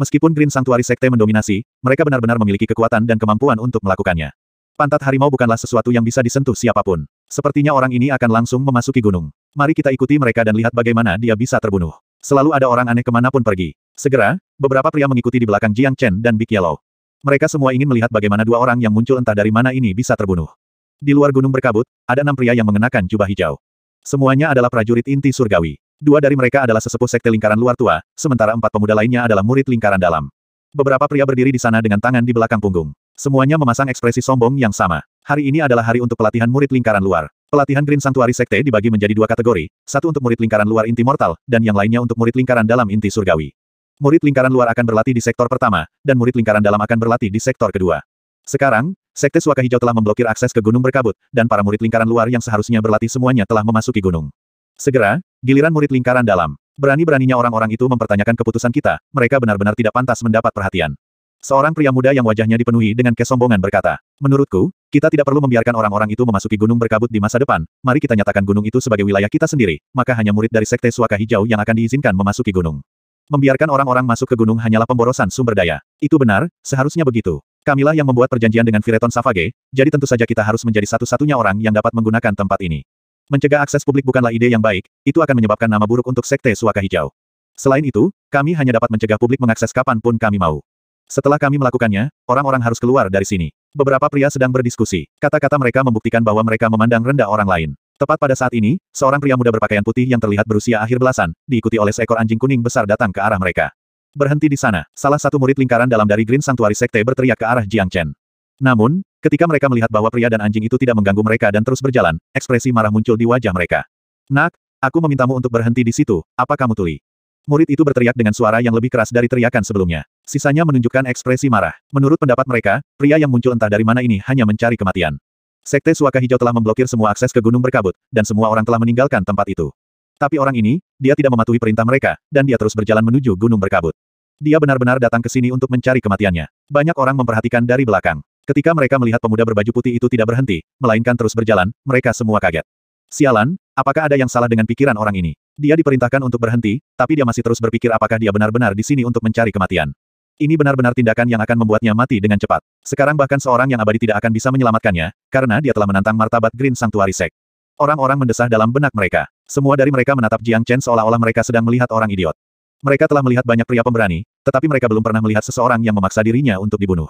Meskipun Green Sanctuary Sekte mendominasi, mereka benar-benar memiliki kekuatan dan kemampuan untuk melakukannya. Pantat harimau bukanlah sesuatu yang bisa disentuh siapapun. Sepertinya orang ini akan langsung memasuki gunung. Mari kita ikuti mereka dan lihat bagaimana dia bisa terbunuh. Selalu ada orang aneh kemanapun pergi. Segera, beberapa pria mengikuti di belakang Jiang Chen dan Big Yellow. Mereka semua ingin melihat bagaimana dua orang yang muncul entah dari mana ini bisa terbunuh. Di luar gunung berkabut, ada enam pria yang mengenakan jubah hijau. Semuanya adalah prajurit inti surgawi. Dua dari mereka adalah sesepuh sekte lingkaran luar tua, sementara empat pemuda lainnya adalah murid lingkaran dalam. Beberapa pria berdiri di sana dengan tangan di belakang punggung. Semuanya memasang ekspresi sombong yang sama. Hari ini adalah hari untuk pelatihan murid lingkaran luar. Pelatihan Green Sanctuary Sekte dibagi menjadi dua kategori, satu untuk murid lingkaran luar inti mortal, dan yang lainnya untuk murid lingkaran dalam inti surgawi. Murid lingkaran luar akan berlatih di sektor pertama, dan murid lingkaran dalam akan berlatih di sektor kedua. Sekarang, Sekte Suaka Hijau telah memblokir akses ke Gunung Berkabut, dan para murid lingkaran luar yang seharusnya berlatih semuanya telah memasuki gunung. Segera, giliran murid lingkaran dalam. Berani-beraninya orang-orang itu mempertanyakan keputusan kita, mereka benar-benar tidak pantas mendapat perhatian. Seorang pria muda yang wajahnya dipenuhi dengan kesombongan berkata, Menurutku, kita tidak perlu membiarkan orang-orang itu memasuki gunung berkabut di masa depan, mari kita nyatakan gunung itu sebagai wilayah kita sendiri, maka hanya murid dari Sekte Suaka Hijau yang akan diizinkan memasuki gunung. Membiarkan orang-orang masuk ke gunung hanyalah pemborosan sumber daya. Itu benar, seharusnya begitu. Kamilah yang membuat perjanjian dengan Vireton Savage, jadi tentu saja kita harus menjadi satu-satunya orang yang dapat menggunakan tempat ini. Mencegah akses publik bukanlah ide yang baik, itu akan menyebabkan nama buruk untuk Sekte Suaka Hijau. Selain itu, kami hanya dapat mencegah publik mengakses kapan pun kami mau. Setelah kami melakukannya, orang-orang harus keluar dari sini. Beberapa pria sedang berdiskusi. Kata-kata mereka membuktikan bahwa mereka memandang rendah orang lain. Tepat pada saat ini, seorang pria muda berpakaian putih yang terlihat berusia akhir belasan, diikuti oleh seekor anjing kuning besar datang ke arah mereka. Berhenti di sana, salah satu murid lingkaran dalam dari Green Sanctuary Sekte berteriak ke arah Jiang Chen. Namun, ketika mereka melihat bahwa pria dan anjing itu tidak mengganggu mereka dan terus berjalan, ekspresi marah muncul di wajah mereka. Nak, aku memintamu untuk berhenti di situ, apa kamu tuli? Murid itu berteriak dengan suara yang lebih keras dari teriakan sebelumnya. Sisanya menunjukkan ekspresi marah. Menurut pendapat mereka, pria yang muncul entah dari mana ini hanya mencari kematian. Sekte Suaka Hijau telah memblokir semua akses ke Gunung Berkabut, dan semua orang telah meninggalkan tempat itu. Tapi orang ini, dia tidak mematuhi perintah mereka, dan dia terus berjalan menuju Gunung Berkabut. Dia benar-benar datang ke sini untuk mencari kematiannya. Banyak orang memperhatikan dari belakang. Ketika mereka melihat pemuda berbaju putih itu tidak berhenti, melainkan terus berjalan, mereka semua kaget. Sialan, apakah ada yang salah dengan pikiran orang ini? Dia diperintahkan untuk berhenti, tapi dia masih terus berpikir apakah dia benar-benar di sini untuk mencari kematian. Ini benar-benar tindakan yang akan membuatnya mati dengan cepat. Sekarang bahkan seorang yang abadi tidak akan bisa menyelamatkannya, karena dia telah menantang martabat Green Sanctuary Sek. Orang-orang mendesah dalam benak mereka. Semua dari mereka menatap Jiang Chen seolah-olah mereka sedang melihat orang idiot. Mereka telah melihat banyak pria pemberani, tetapi mereka belum pernah melihat seseorang yang memaksa dirinya untuk dibunuh.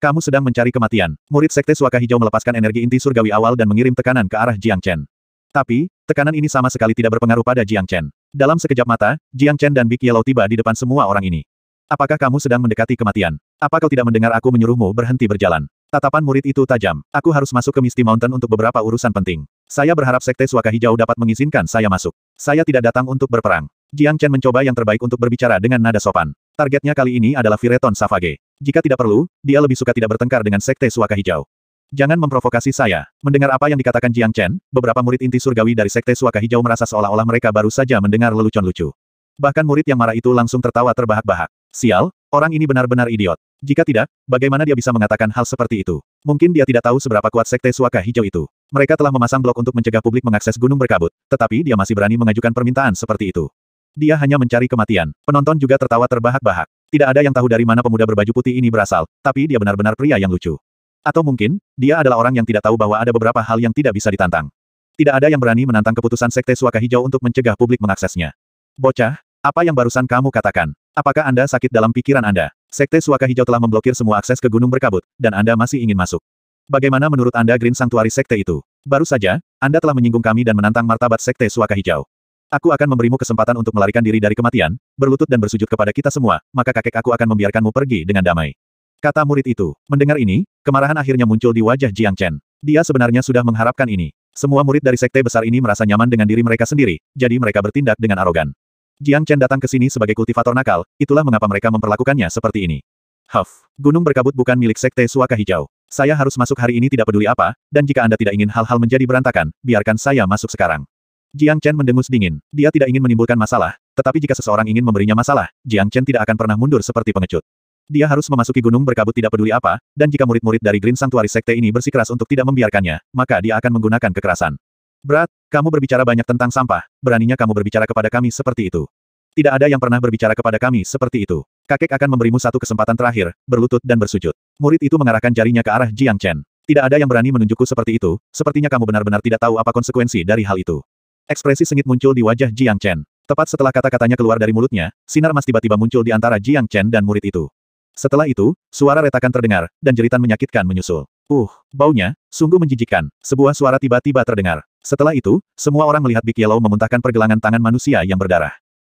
Kamu sedang mencari kematian. Murid Sekte Suaka Hijau melepaskan energi inti surgawi awal dan mengirim tekanan ke arah Jiang Chen. Tapi, tekanan ini sama sekali tidak berpengaruh pada Jiang Chen. Dalam sekejap mata, Jiang Chen dan Big Yellow tiba di depan semua orang ini. Apakah kamu sedang mendekati kematian? Apa kau tidak mendengar aku menyuruhmu berhenti berjalan? Tatapan murid itu tajam. Aku harus masuk ke Misty Mountain untuk beberapa urusan penting. Saya berharap Sekte Suaka Hijau dapat mengizinkan saya masuk. Saya tidak datang untuk berperang. Jiang Chen mencoba yang terbaik untuk berbicara dengan nada sopan. Targetnya kali ini adalah Fireton Savage. Jika tidak perlu, dia lebih suka tidak bertengkar dengan Sekte Suaka Hijau. Jangan memprovokasi saya. Mendengar apa yang dikatakan Jiang Chen, beberapa murid inti surgawi dari Sekte Suaka Hijau merasa seolah-olah mereka baru saja mendengar lelucon lucu. Bahkan murid yang marah itu langsung tertawa terbahak-bahak. Sial, orang ini benar-benar idiot. Jika tidak, bagaimana dia bisa mengatakan hal seperti itu? Mungkin dia tidak tahu seberapa kuat sekte suaka hijau itu. Mereka telah memasang blok untuk mencegah publik mengakses gunung berkabut, tetapi dia masih berani mengajukan permintaan seperti itu. Dia hanya mencari kematian. Penonton juga tertawa terbahak-bahak. Tidak ada yang tahu dari mana pemuda berbaju putih ini berasal, tapi dia benar-benar pria yang lucu. Atau mungkin, dia adalah orang yang tidak tahu bahwa ada beberapa hal yang tidak bisa ditantang. Tidak ada yang berani menantang keputusan sekte suaka hijau untuk mencegah publik mengaksesnya. Bocah, apa yang barusan kamu katakan? Apakah Anda sakit dalam pikiran Anda? Sekte Suaka Hijau telah memblokir semua akses ke Gunung Berkabut, dan Anda masih ingin masuk. Bagaimana menurut Anda Green Sanctuary Sekte itu? Baru saja, Anda telah menyinggung kami dan menantang martabat Sekte Suaka Hijau. Aku akan memberimu kesempatan untuk melarikan diri dari kematian, berlutut dan bersujud kepada kita semua, maka kakek aku akan membiarkanmu pergi dengan damai. Kata murid itu. Mendengar ini, kemarahan akhirnya muncul di wajah Jiang Chen. Dia sebenarnya sudah mengharapkan ini. Semua murid dari sekte besar ini merasa nyaman dengan diri mereka sendiri, jadi mereka bertindak dengan arogan. Jiang Chen datang ke sini sebagai kultivator nakal, itulah mengapa mereka memperlakukannya seperti ini. Huff, gunung berkabut bukan milik sekte suaka hijau. Saya harus masuk hari ini tidak peduli apa, dan jika Anda tidak ingin hal-hal menjadi berantakan, biarkan saya masuk sekarang. Jiang Chen mendengus dingin. Dia tidak ingin menimbulkan masalah, tetapi jika seseorang ingin memberinya masalah, Jiang Chen tidak akan pernah mundur seperti pengecut. Dia harus memasuki gunung berkabut tidak peduli apa, dan jika murid-murid dari Green Sanctuary Sekte ini bersikeras untuk tidak membiarkannya, maka dia akan menggunakan kekerasan. Brat, kamu berbicara banyak tentang sampah, beraninya kamu berbicara kepada kami seperti itu. Tidak ada yang pernah berbicara kepada kami seperti itu. Kakek akan memberimu satu kesempatan terakhir, berlutut dan bersujud. Murid itu mengarahkan jarinya ke arah Jiang Chen. Tidak ada yang berani menunjukku seperti itu, sepertinya kamu benar-benar tidak tahu apa konsekuensi dari hal itu. Ekspresi sengit muncul di wajah Jiang Chen. Tepat setelah kata-katanya keluar dari mulutnya, sinar emas tiba-tiba muncul di antara Jiang Chen dan murid itu. Setelah itu, suara retakan terdengar, dan jeritan menyakitkan menyusul. Uh, baunya, sungguh menjijikkan, sebuah suara tiba-tiba terdengar. Setelah itu, semua orang melihat Big Yellow memuntahkan pergelangan tangan manusia yang berdarah.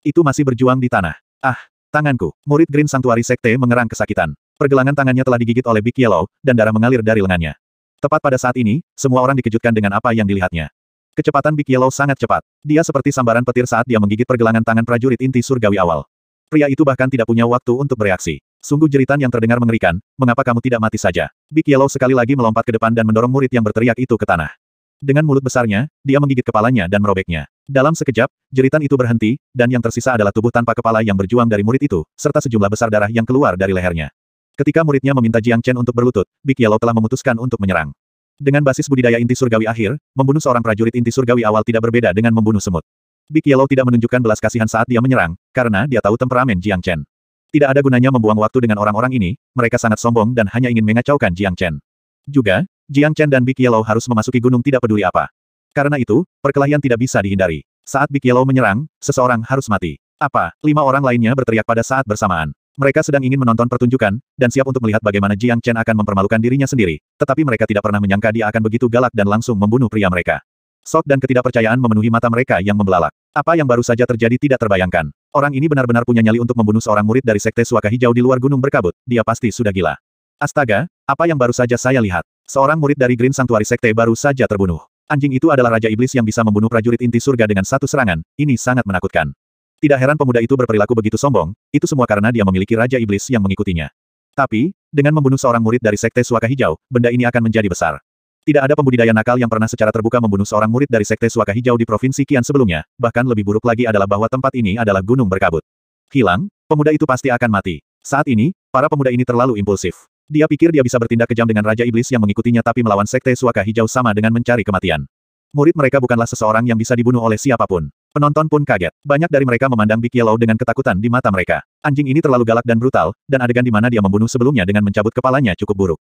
Itu masih berjuang di tanah. Ah, tanganku. Murid Green Sanctuary Sekte mengerang kesakitan. Pergelangan tangannya telah digigit oleh Big Yellow, dan darah mengalir dari lengannya. Tepat pada saat ini, semua orang dikejutkan dengan apa yang dilihatnya. Kecepatan Big Yellow sangat cepat. Dia seperti sambaran petir saat dia menggigit pergelangan tangan prajurit inti surgawi awal. Pria itu bahkan tidak punya waktu untuk bereaksi. Sungguh jeritan yang terdengar mengerikan, mengapa kamu tidak mati saja? Big Yellow sekali lagi melompat ke depan dan mendorong murid yang berteriak itu ke tanah. Dengan mulut besarnya, dia menggigit kepalanya dan merobeknya. Dalam sekejap, jeritan itu berhenti, dan yang tersisa adalah tubuh tanpa kepala yang berjuang dari murid itu, serta sejumlah besar darah yang keluar dari lehernya. Ketika muridnya meminta Jiang Chen untuk berlutut, Big Yellow telah memutuskan untuk menyerang. Dengan basis budidaya inti surgawi akhir, membunuh seorang prajurit inti surgawi awal tidak berbeda dengan membunuh semut. Big Yellow tidak menunjukkan belas kasihan saat dia menyerang, karena dia tahu temperamen Jiang Chen. Tidak ada gunanya membuang waktu dengan orang-orang ini, mereka sangat sombong dan hanya ingin mengacaukan Jiang Chen. Juga, Jiang Chen dan Big Yellow harus memasuki gunung tidak peduli apa. Karena itu, perkelahian tidak bisa dihindari. Saat Big Yellow menyerang, seseorang harus mati. Apa? Lima orang lainnya berteriak pada saat bersamaan. Mereka sedang ingin menonton pertunjukan, dan siap untuk melihat bagaimana Jiang Chen akan mempermalukan dirinya sendiri, tetapi mereka tidak pernah menyangka dia akan begitu galak dan langsung membunuh pria mereka. Sok dan ketidakpercayaan memenuhi mata mereka yang membelalak. Apa yang baru saja terjadi tidak terbayangkan. Orang ini benar-benar punya nyali untuk membunuh seorang murid dari Sekte Suaka Hijau di luar gunung berkabut, dia pasti sudah gila. Astaga, apa yang baru saja saya lihat? Seorang murid dari Green Sanctuary Sekte baru saja terbunuh. Anjing itu adalah Raja Iblis yang bisa membunuh prajurit inti surga dengan satu serangan, ini sangat menakutkan. Tidak heran pemuda itu berperilaku begitu sombong, itu semua karena dia memiliki Raja Iblis yang mengikutinya. Tapi, dengan membunuh seorang murid dari Sekte Suaka Hijau, benda ini akan menjadi besar. Tidak ada pembudidaya nakal yang pernah secara terbuka membunuh seorang murid dari Sekte Suaka Hijau di Provinsi Kian sebelumnya, bahkan lebih buruk lagi adalah bahwa tempat ini adalah gunung berkabut. Hilang, pemuda itu pasti akan mati. Saat ini, para pemuda ini terlalu impulsif. Dia pikir dia bisa bertindak kejam dengan Raja Iblis yang mengikutinya tapi melawan Sekte Suaka Hijau sama dengan mencari kematian. Murid mereka bukanlah seseorang yang bisa dibunuh oleh siapapun. Penonton pun kaget. Banyak dari mereka memandang Big Yellow dengan ketakutan di mata mereka. Anjing ini terlalu galak dan brutal, dan adegan di mana dia membunuh sebelumnya dengan mencabut kepalanya cukup buruk.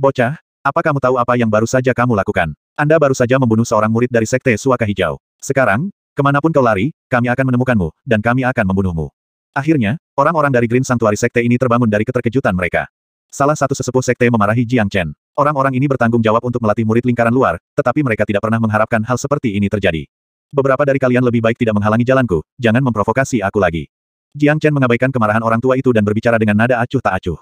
Bocah, apa kamu tahu apa yang baru saja kamu lakukan? Anda baru saja membunuh seorang murid dari Sekte Suaka Hijau. Sekarang, kemanapun kau lari, kami akan menemukanmu, dan kami akan membunuhmu. Akhirnya, orang-orang dari Green Sanctuary Sekte ini terbangun dari keterkejutan mereka. Salah satu sesepuh sekte memarahi Jiang Chen. Orang-orang ini bertanggung jawab untuk melatih murid lingkaran luar, tetapi mereka tidak pernah mengharapkan hal seperti ini terjadi. Beberapa dari kalian lebih baik tidak menghalangi jalanku, jangan memprovokasi aku lagi. Jiang Chen mengabaikan kemarahan orang tua itu dan berbicara dengan nada acuh tak acuh.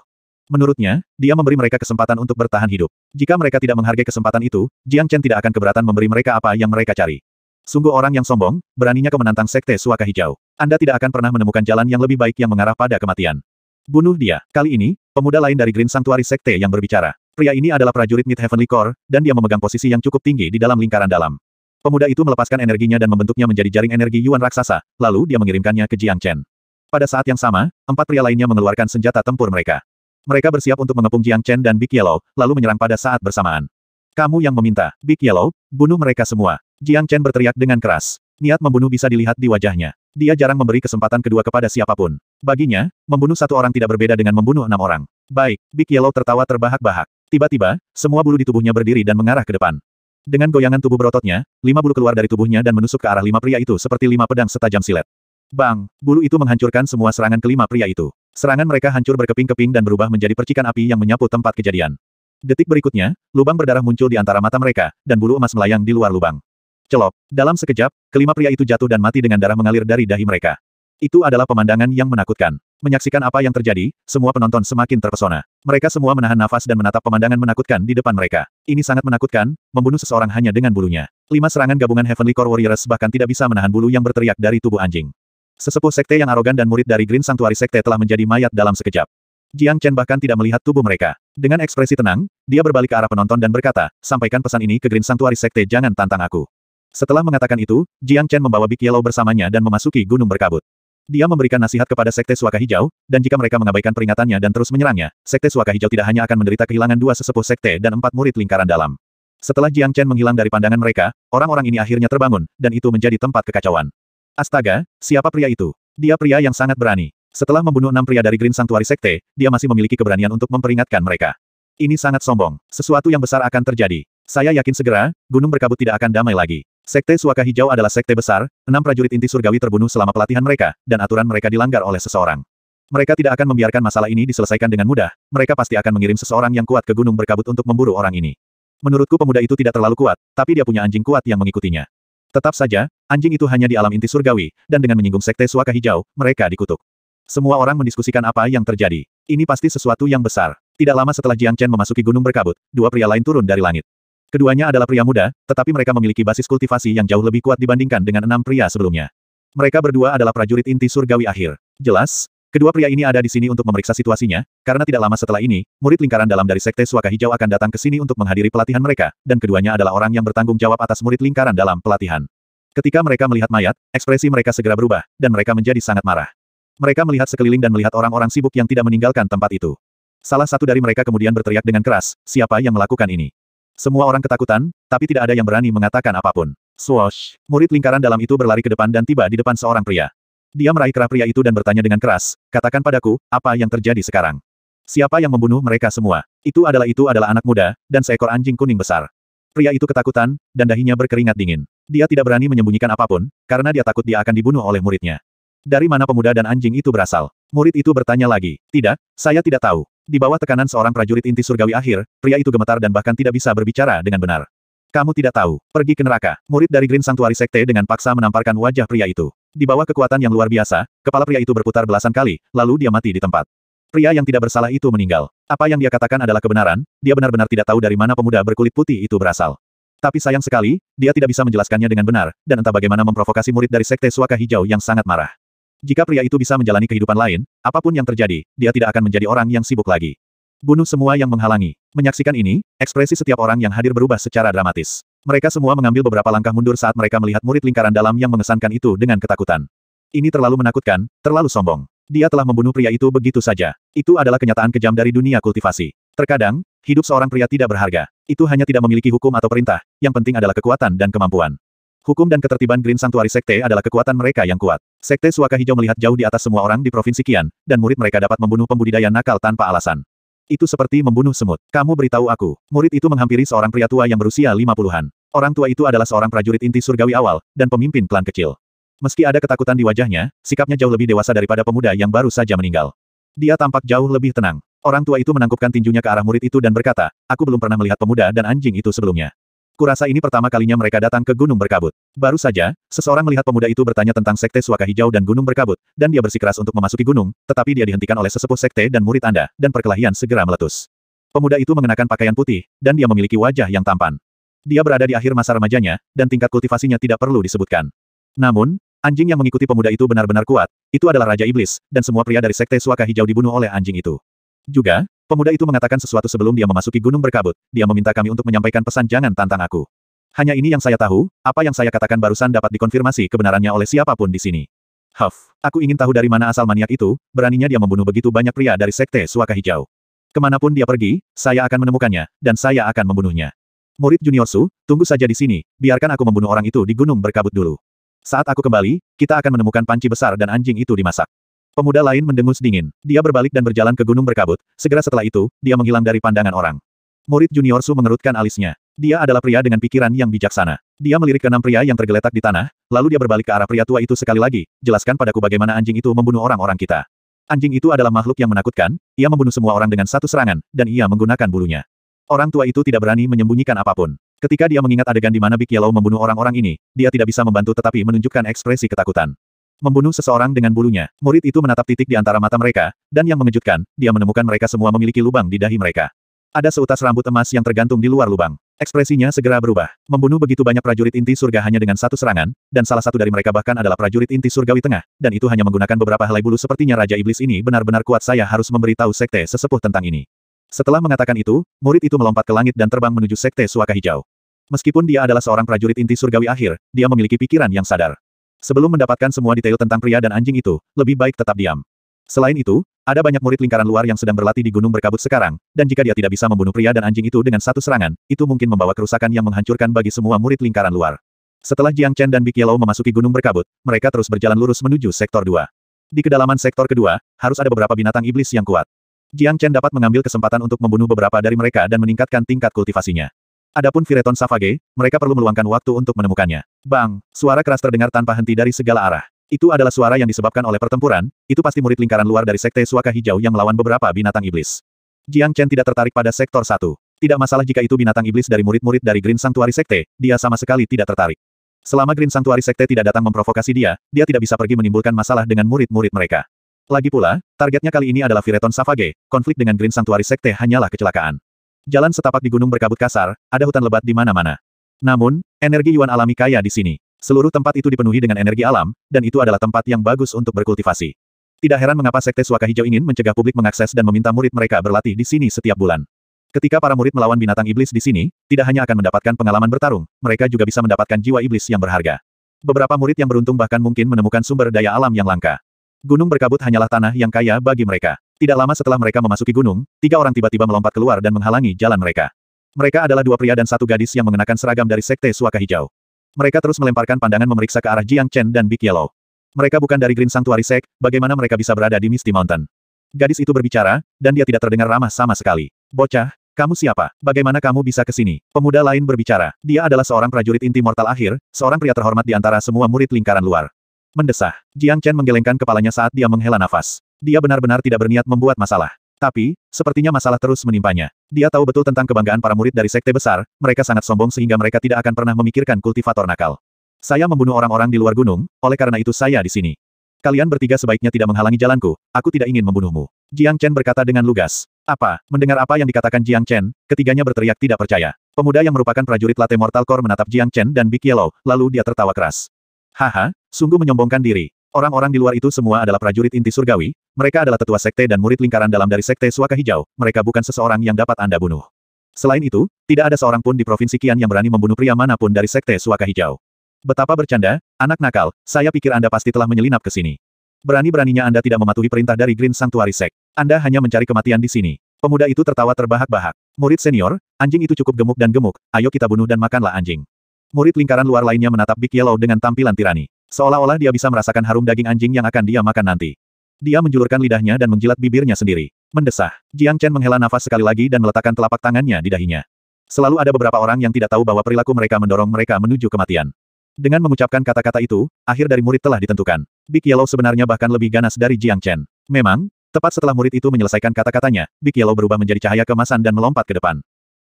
Menurutnya, dia memberi mereka kesempatan untuk bertahan hidup. Jika mereka tidak menghargai kesempatan itu, Jiang Chen tidak akan keberatan memberi mereka apa yang mereka cari. Sungguh orang yang sombong, beraninya kau menantang sekte suaka hijau. Anda tidak akan pernah menemukan jalan yang lebih baik yang mengarah pada kematian. Bunuh dia. Kali ini, pemuda lain dari Green Sanctuary Sekte yang berbicara. Pria ini adalah prajurit Mid Heavenly Core, dan dia memegang posisi yang cukup tinggi di dalam lingkaran dalam. Pemuda itu melepaskan energinya dan membentuknya menjadi jaring energi Yuan raksasa, lalu dia mengirimkannya ke Jiang Chen. Pada saat yang sama, empat pria lainnya mengeluarkan senjata tempur mereka. Mereka bersiap untuk mengepung Jiang Chen dan Big Yellow, lalu menyerang pada saat bersamaan. Kamu yang meminta, Big Yellow, bunuh mereka semua. Jiang Chen berteriak dengan keras. Niat membunuh bisa dilihat di wajahnya. Dia jarang memberi kesempatan kedua kepada siapapun. Baginya, membunuh satu orang tidak berbeda dengan membunuh enam orang. Baik, Big Yellow tertawa terbahak-bahak. Tiba-tiba, semua bulu di tubuhnya berdiri dan mengarah ke depan. Dengan goyangan tubuh berototnya, lima bulu keluar dari tubuhnya dan menusuk ke arah lima pria itu seperti lima pedang setajam silet. Bang, bulu itu menghancurkan semua serangan kelima pria itu. Serangan mereka hancur berkeping-keping dan berubah menjadi percikan api yang menyapu tempat kejadian. Detik berikutnya, lubang berdarah muncul di antara mata mereka, dan bulu emas melayang di luar lubang. Celop! dalam sekejap, kelima pria itu jatuh dan mati dengan darah mengalir dari dahi mereka. Itu adalah pemandangan yang menakutkan. Menyaksikan apa yang terjadi, semua penonton semakin terpesona. Mereka semua menahan nafas dan menatap pemandangan menakutkan di depan mereka. Ini sangat menakutkan, membunuh seseorang hanya dengan bulunya. Lima serangan gabungan Heavenly Core Warriors bahkan tidak bisa menahan bulu yang berteriak dari tubuh anjing. Sesepuh sekte yang arogan dan murid dari Green Sanctuary Sekte telah menjadi mayat dalam sekejap. Jiang Chen bahkan tidak melihat tubuh mereka. Dengan ekspresi tenang, dia berbalik ke arah penonton dan berkata, sampaikan pesan ini ke Green Sanctuary Sekte jangan tantang aku. Setelah mengatakan itu, Jiang Chen membawa Big Yellow bersamanya dan memasuki gunung berkabut. Dia memberikan nasihat kepada Sekte Suaka Hijau, dan jika mereka mengabaikan peringatannya dan terus menyerangnya, Sekte Suaka Hijau tidak hanya akan menderita kehilangan dua sesepuh Sekte dan empat murid lingkaran dalam. Setelah Jiang Chen menghilang dari pandangan mereka, orang-orang ini akhirnya terbangun, dan itu menjadi tempat kekacauan. Astaga, siapa pria itu? Dia pria yang sangat berani. Setelah membunuh enam pria dari Green Sanctuary Sekte, dia masih memiliki keberanian untuk memperingatkan mereka. Ini sangat sombong. Sesuatu yang besar akan terjadi. Saya yakin segera, gunung berkabut tidak akan damai lagi. Sekte Suaka Hijau adalah sekte besar, enam prajurit inti surgawi terbunuh selama pelatihan mereka, dan aturan mereka dilanggar oleh seseorang. Mereka tidak akan membiarkan masalah ini diselesaikan dengan mudah, mereka pasti akan mengirim seseorang yang kuat ke gunung berkabut untuk memburu orang ini. Menurutku pemuda itu tidak terlalu kuat, tapi dia punya anjing kuat yang mengikutinya. Tetap saja, anjing itu hanya di alam inti surgawi, dan dengan menyinggung sekte Suaka Hijau, mereka dikutuk. Semua orang mendiskusikan apa yang terjadi. Ini pasti sesuatu yang besar. Tidak lama setelah Jiang Chen memasuki gunung berkabut, dua pria lain turun dari langit. Keduanya adalah pria muda, tetapi mereka memiliki basis kultivasi yang jauh lebih kuat dibandingkan dengan enam pria sebelumnya. Mereka berdua adalah prajurit inti surgawi akhir. Jelas, kedua pria ini ada di sini untuk memeriksa situasinya, karena tidak lama setelah ini, murid lingkaran dalam dari Sekte Suaka Hijau akan datang ke sini untuk menghadiri pelatihan mereka, dan keduanya adalah orang yang bertanggung jawab atas murid lingkaran dalam pelatihan. Ketika mereka melihat mayat, ekspresi mereka segera berubah, dan mereka menjadi sangat marah. Mereka melihat sekeliling dan melihat orang-orang sibuk yang tidak meninggalkan tempat itu. Salah satu dari mereka kemudian berteriak dengan keras, siapa yang melakukan ini? Semua orang ketakutan, tapi tidak ada yang berani mengatakan apapun. Swoosh! Murid lingkaran dalam itu berlari ke depan dan tiba di depan seorang pria. Dia meraih kerah pria itu dan bertanya dengan keras, katakan padaku, apa yang terjadi sekarang? Siapa yang membunuh mereka semua? Itu adalah itu adalah anak muda, dan seekor anjing kuning besar. Pria itu ketakutan, dan dahinya berkeringat dingin. Dia tidak berani menyembunyikan apapun, karena dia takut dia akan dibunuh oleh muridnya. Dari mana pemuda dan anjing itu berasal? Murid itu bertanya lagi. Tidak, saya tidak tahu. Di bawah tekanan seorang prajurit inti surgawi akhir, pria itu gemetar dan bahkan tidak bisa berbicara dengan benar. Kamu tidak tahu, pergi ke neraka. Murid dari Green Sanctuary Sekte dengan paksa menamparkan wajah pria itu. Di bawah kekuatan yang luar biasa, kepala pria itu berputar belasan kali, lalu dia mati di tempat. Pria yang tidak bersalah itu meninggal. Apa yang dia katakan adalah kebenaran, dia benar-benar tidak tahu dari mana pemuda berkulit putih itu berasal. Tapi sayang sekali, dia tidak bisa menjelaskannya dengan benar, dan entah bagaimana memprovokasi murid dari Sekte Suaka Hijau yang sangat marah. Jika pria itu bisa menjalani kehidupan lain, apapun yang terjadi, dia tidak akan menjadi orang yang sibuk lagi. Bunuh semua yang menghalangi. Menyaksikan ini, ekspresi setiap orang yang hadir berubah secara dramatis. Mereka semua mengambil beberapa langkah mundur saat mereka melihat murid lingkaran dalam yang mengesankan itu dengan ketakutan. Ini terlalu menakutkan, terlalu sombong. Dia telah membunuh pria itu begitu saja. Itu adalah kenyataan kejam dari dunia kultivasi. Terkadang, hidup seorang pria tidak berharga. Itu hanya tidak memiliki hukum atau perintah, yang penting adalah kekuatan dan kemampuan. Hukum dan ketertiban Green Sanctuary Sekte adalah kekuatan mereka yang kuat. Sekte Suaka Hijau melihat jauh di atas semua orang di Provinsi Kian, dan murid mereka dapat membunuh pembudidaya nakal tanpa alasan. Itu seperti membunuh semut. Kamu beritahu aku, murid itu menghampiri seorang pria tua yang berusia lima puluhan. Orang tua itu adalah seorang prajurit inti surgawi awal, dan pemimpin klan kecil. Meski ada ketakutan di wajahnya, sikapnya jauh lebih dewasa daripada pemuda yang baru saja meninggal. Dia tampak jauh lebih tenang. Orang tua itu menangkupkan tinjunya ke arah murid itu dan berkata, aku belum pernah melihat pemuda dan anjing itu sebelumnya. Kurasa ini pertama kalinya mereka datang ke Gunung Berkabut. Baru saja, seseorang melihat pemuda itu bertanya tentang Sekte Suaka Hijau dan Gunung Berkabut, dan dia bersikeras untuk memasuki gunung, tetapi dia dihentikan oleh sesepuh Sekte dan murid Anda, dan perkelahian segera meletus. Pemuda itu mengenakan pakaian putih, dan dia memiliki wajah yang tampan. Dia berada di akhir masa remajanya, dan tingkat kultivasinya tidak perlu disebutkan. Namun, anjing yang mengikuti pemuda itu benar-benar kuat, itu adalah Raja Iblis, dan semua pria dari Sekte Suaka Hijau dibunuh oleh anjing itu. Juga, pemuda itu mengatakan sesuatu sebelum dia memasuki gunung berkabut, dia meminta kami untuk menyampaikan pesan jangan tantang aku. Hanya ini yang saya tahu, apa yang saya katakan barusan dapat dikonfirmasi kebenarannya oleh siapapun di sini. Huff, aku ingin tahu dari mana asal maniak itu, beraninya dia membunuh begitu banyak pria dari sekte suaka hijau. Kemanapun dia pergi, saya akan menemukannya, dan saya akan membunuhnya. Murid Junior Su, tunggu saja di sini, biarkan aku membunuh orang itu di gunung berkabut dulu. Saat aku kembali, kita akan menemukan panci besar dan anjing itu dimasak. Pemuda lain mendengus dingin. Dia berbalik dan berjalan ke gunung berkabut. Segera setelah itu, dia menghilang dari pandangan orang. Murid Junior Su mengerutkan alisnya. Dia adalah pria dengan pikiran yang bijaksana. Dia melirik ke enam pria yang tergeletak di tanah, lalu dia berbalik ke arah pria tua itu sekali lagi. Jelaskan padaku bagaimana anjing itu membunuh orang-orang kita. Anjing itu adalah makhluk yang menakutkan, ia membunuh semua orang dengan satu serangan, dan ia menggunakan bulunya. Orang tua itu tidak berani menyembunyikan apapun. Ketika dia mengingat adegan di mana Big Yellow membunuh orang-orang ini, dia tidak bisa membantu tetapi menunjukkan ekspresi ketakutan membunuh seseorang dengan bulunya. Murid itu menatap titik di antara mata mereka, dan yang mengejutkan, dia menemukan mereka semua memiliki lubang di dahi mereka. Ada seutas rambut emas yang tergantung di luar lubang. Ekspresinya segera berubah. Membunuh begitu banyak prajurit inti surga hanya dengan satu serangan, dan salah satu dari mereka bahkan adalah prajurit inti surgawi tengah, dan itu hanya menggunakan beberapa helai bulu sepertinya Raja Iblis ini benar-benar kuat saya harus memberitahu sekte sesepuh tentang ini. Setelah mengatakan itu, murid itu melompat ke langit dan terbang menuju sekte suaka hijau. Meskipun dia adalah seorang prajurit inti surgawi akhir, dia memiliki pikiran yang sadar. Sebelum mendapatkan semua detail tentang pria dan anjing itu, lebih baik tetap diam. Selain itu, ada banyak murid lingkaran luar yang sedang berlatih di gunung berkabut sekarang, dan jika dia tidak bisa membunuh pria dan anjing itu dengan satu serangan, itu mungkin membawa kerusakan yang menghancurkan bagi semua murid lingkaran luar. Setelah Jiang Chen dan Big Yellow memasuki gunung berkabut, mereka terus berjalan lurus menuju sektor 2. Di kedalaman sektor kedua, harus ada beberapa binatang iblis yang kuat. Jiang Chen dapat mengambil kesempatan untuk membunuh beberapa dari mereka dan meningkatkan tingkat kultivasinya. Adapun Vireton Savage, mereka perlu meluangkan waktu untuk menemukannya. Bang, suara keras terdengar tanpa henti dari segala arah. Itu adalah suara yang disebabkan oleh pertempuran, itu pasti murid lingkaran luar dari sekte suaka hijau yang melawan beberapa binatang iblis. Jiang Chen tidak tertarik pada sektor satu. Tidak masalah jika itu binatang iblis dari murid-murid dari Green Sanctuary Sekte, dia sama sekali tidak tertarik. Selama Green Sanctuary Sekte tidak datang memprovokasi dia, dia tidak bisa pergi menimbulkan masalah dengan murid-murid mereka. Lagi pula, targetnya kali ini adalah Vireton Savage, konflik dengan Green Sanctuary Sekte hanyalah kecelakaan. Jalan setapak di gunung berkabut kasar, ada hutan lebat di mana-mana. Namun, energi Yuan alami kaya di sini. Seluruh tempat itu dipenuhi dengan energi alam, dan itu adalah tempat yang bagus untuk berkultivasi. Tidak heran mengapa Sekte Suaka Hijau ingin mencegah publik mengakses dan meminta murid mereka berlatih di sini setiap bulan. Ketika para murid melawan binatang iblis di sini, tidak hanya akan mendapatkan pengalaman bertarung, mereka juga bisa mendapatkan jiwa iblis yang berharga. Beberapa murid yang beruntung bahkan mungkin menemukan sumber daya alam yang langka. Gunung berkabut hanyalah tanah yang kaya bagi mereka. Tidak lama setelah mereka memasuki gunung, tiga orang tiba-tiba melompat keluar dan menghalangi jalan mereka. Mereka adalah dua pria dan satu gadis yang mengenakan seragam dari sekte Suaka Hijau. Mereka terus melemparkan pandangan memeriksa ke arah Jiang Chen dan Big Yellow. Mereka bukan dari Green Sanctuary Sect, bagaimana mereka bisa berada di Misty Mountain? Gadis itu berbicara, dan dia tidak terdengar ramah sama sekali. Bocah, kamu siapa? Bagaimana kamu bisa ke sini? Pemuda lain berbicara. Dia adalah seorang prajurit inti mortal akhir, seorang pria terhormat di antara semua murid lingkaran luar. Mendesah. Jiang Chen menggelengkan kepalanya saat dia menghela nafas. Dia benar-benar tidak berniat membuat masalah. Tapi, sepertinya masalah terus menimpanya. Dia tahu betul tentang kebanggaan para murid dari sekte besar, mereka sangat sombong sehingga mereka tidak akan pernah memikirkan kultivator nakal. Saya membunuh orang-orang di luar gunung, oleh karena itu saya di sini. Kalian bertiga sebaiknya tidak menghalangi jalanku, aku tidak ingin membunuhmu. Jiang Chen berkata dengan lugas. Apa? Mendengar apa yang dikatakan Jiang Chen, ketiganya berteriak tidak percaya. Pemuda yang merupakan prajurit late Mortal Core menatap Jiang Chen dan Big Yellow, lalu dia tertawa keras. Haha, sungguh menyombongkan diri. Orang-orang di luar itu semua adalah prajurit inti surgawi, mereka adalah tetua sekte dan murid lingkaran dalam dari sekte Suaka Hijau, mereka bukan seseorang yang dapat Anda bunuh. Selain itu, tidak ada seorang pun di Provinsi Kian yang berani membunuh pria manapun dari sekte Suaka Hijau. Betapa bercanda, anak nakal, saya pikir Anda pasti telah menyelinap ke sini. Berani-beraninya Anda tidak mematuhi perintah dari Green Sanctuary Sect. Anda hanya mencari kematian di sini. Pemuda itu tertawa terbahak-bahak. Murid senior, anjing itu cukup gemuk dan gemuk, ayo kita bunuh dan makanlah anjing. Murid lingkaran luar lainnya menatap Big Yellow dengan tampilan tirani. Seolah-olah dia bisa merasakan harum daging anjing yang akan dia makan nanti. Dia menjulurkan lidahnya dan menjilat bibirnya sendiri. Mendesah. Jiang Chen menghela nafas sekali lagi dan meletakkan telapak tangannya di dahinya. Selalu ada beberapa orang yang tidak tahu bahwa perilaku mereka mendorong mereka menuju kematian. Dengan mengucapkan kata-kata itu, akhir dari murid telah ditentukan. Big Yellow sebenarnya bahkan lebih ganas dari Jiang Chen. Memang, Tepat setelah murid itu menyelesaikan kata-katanya, Big Yellow berubah menjadi cahaya kemasan dan melompat ke depan.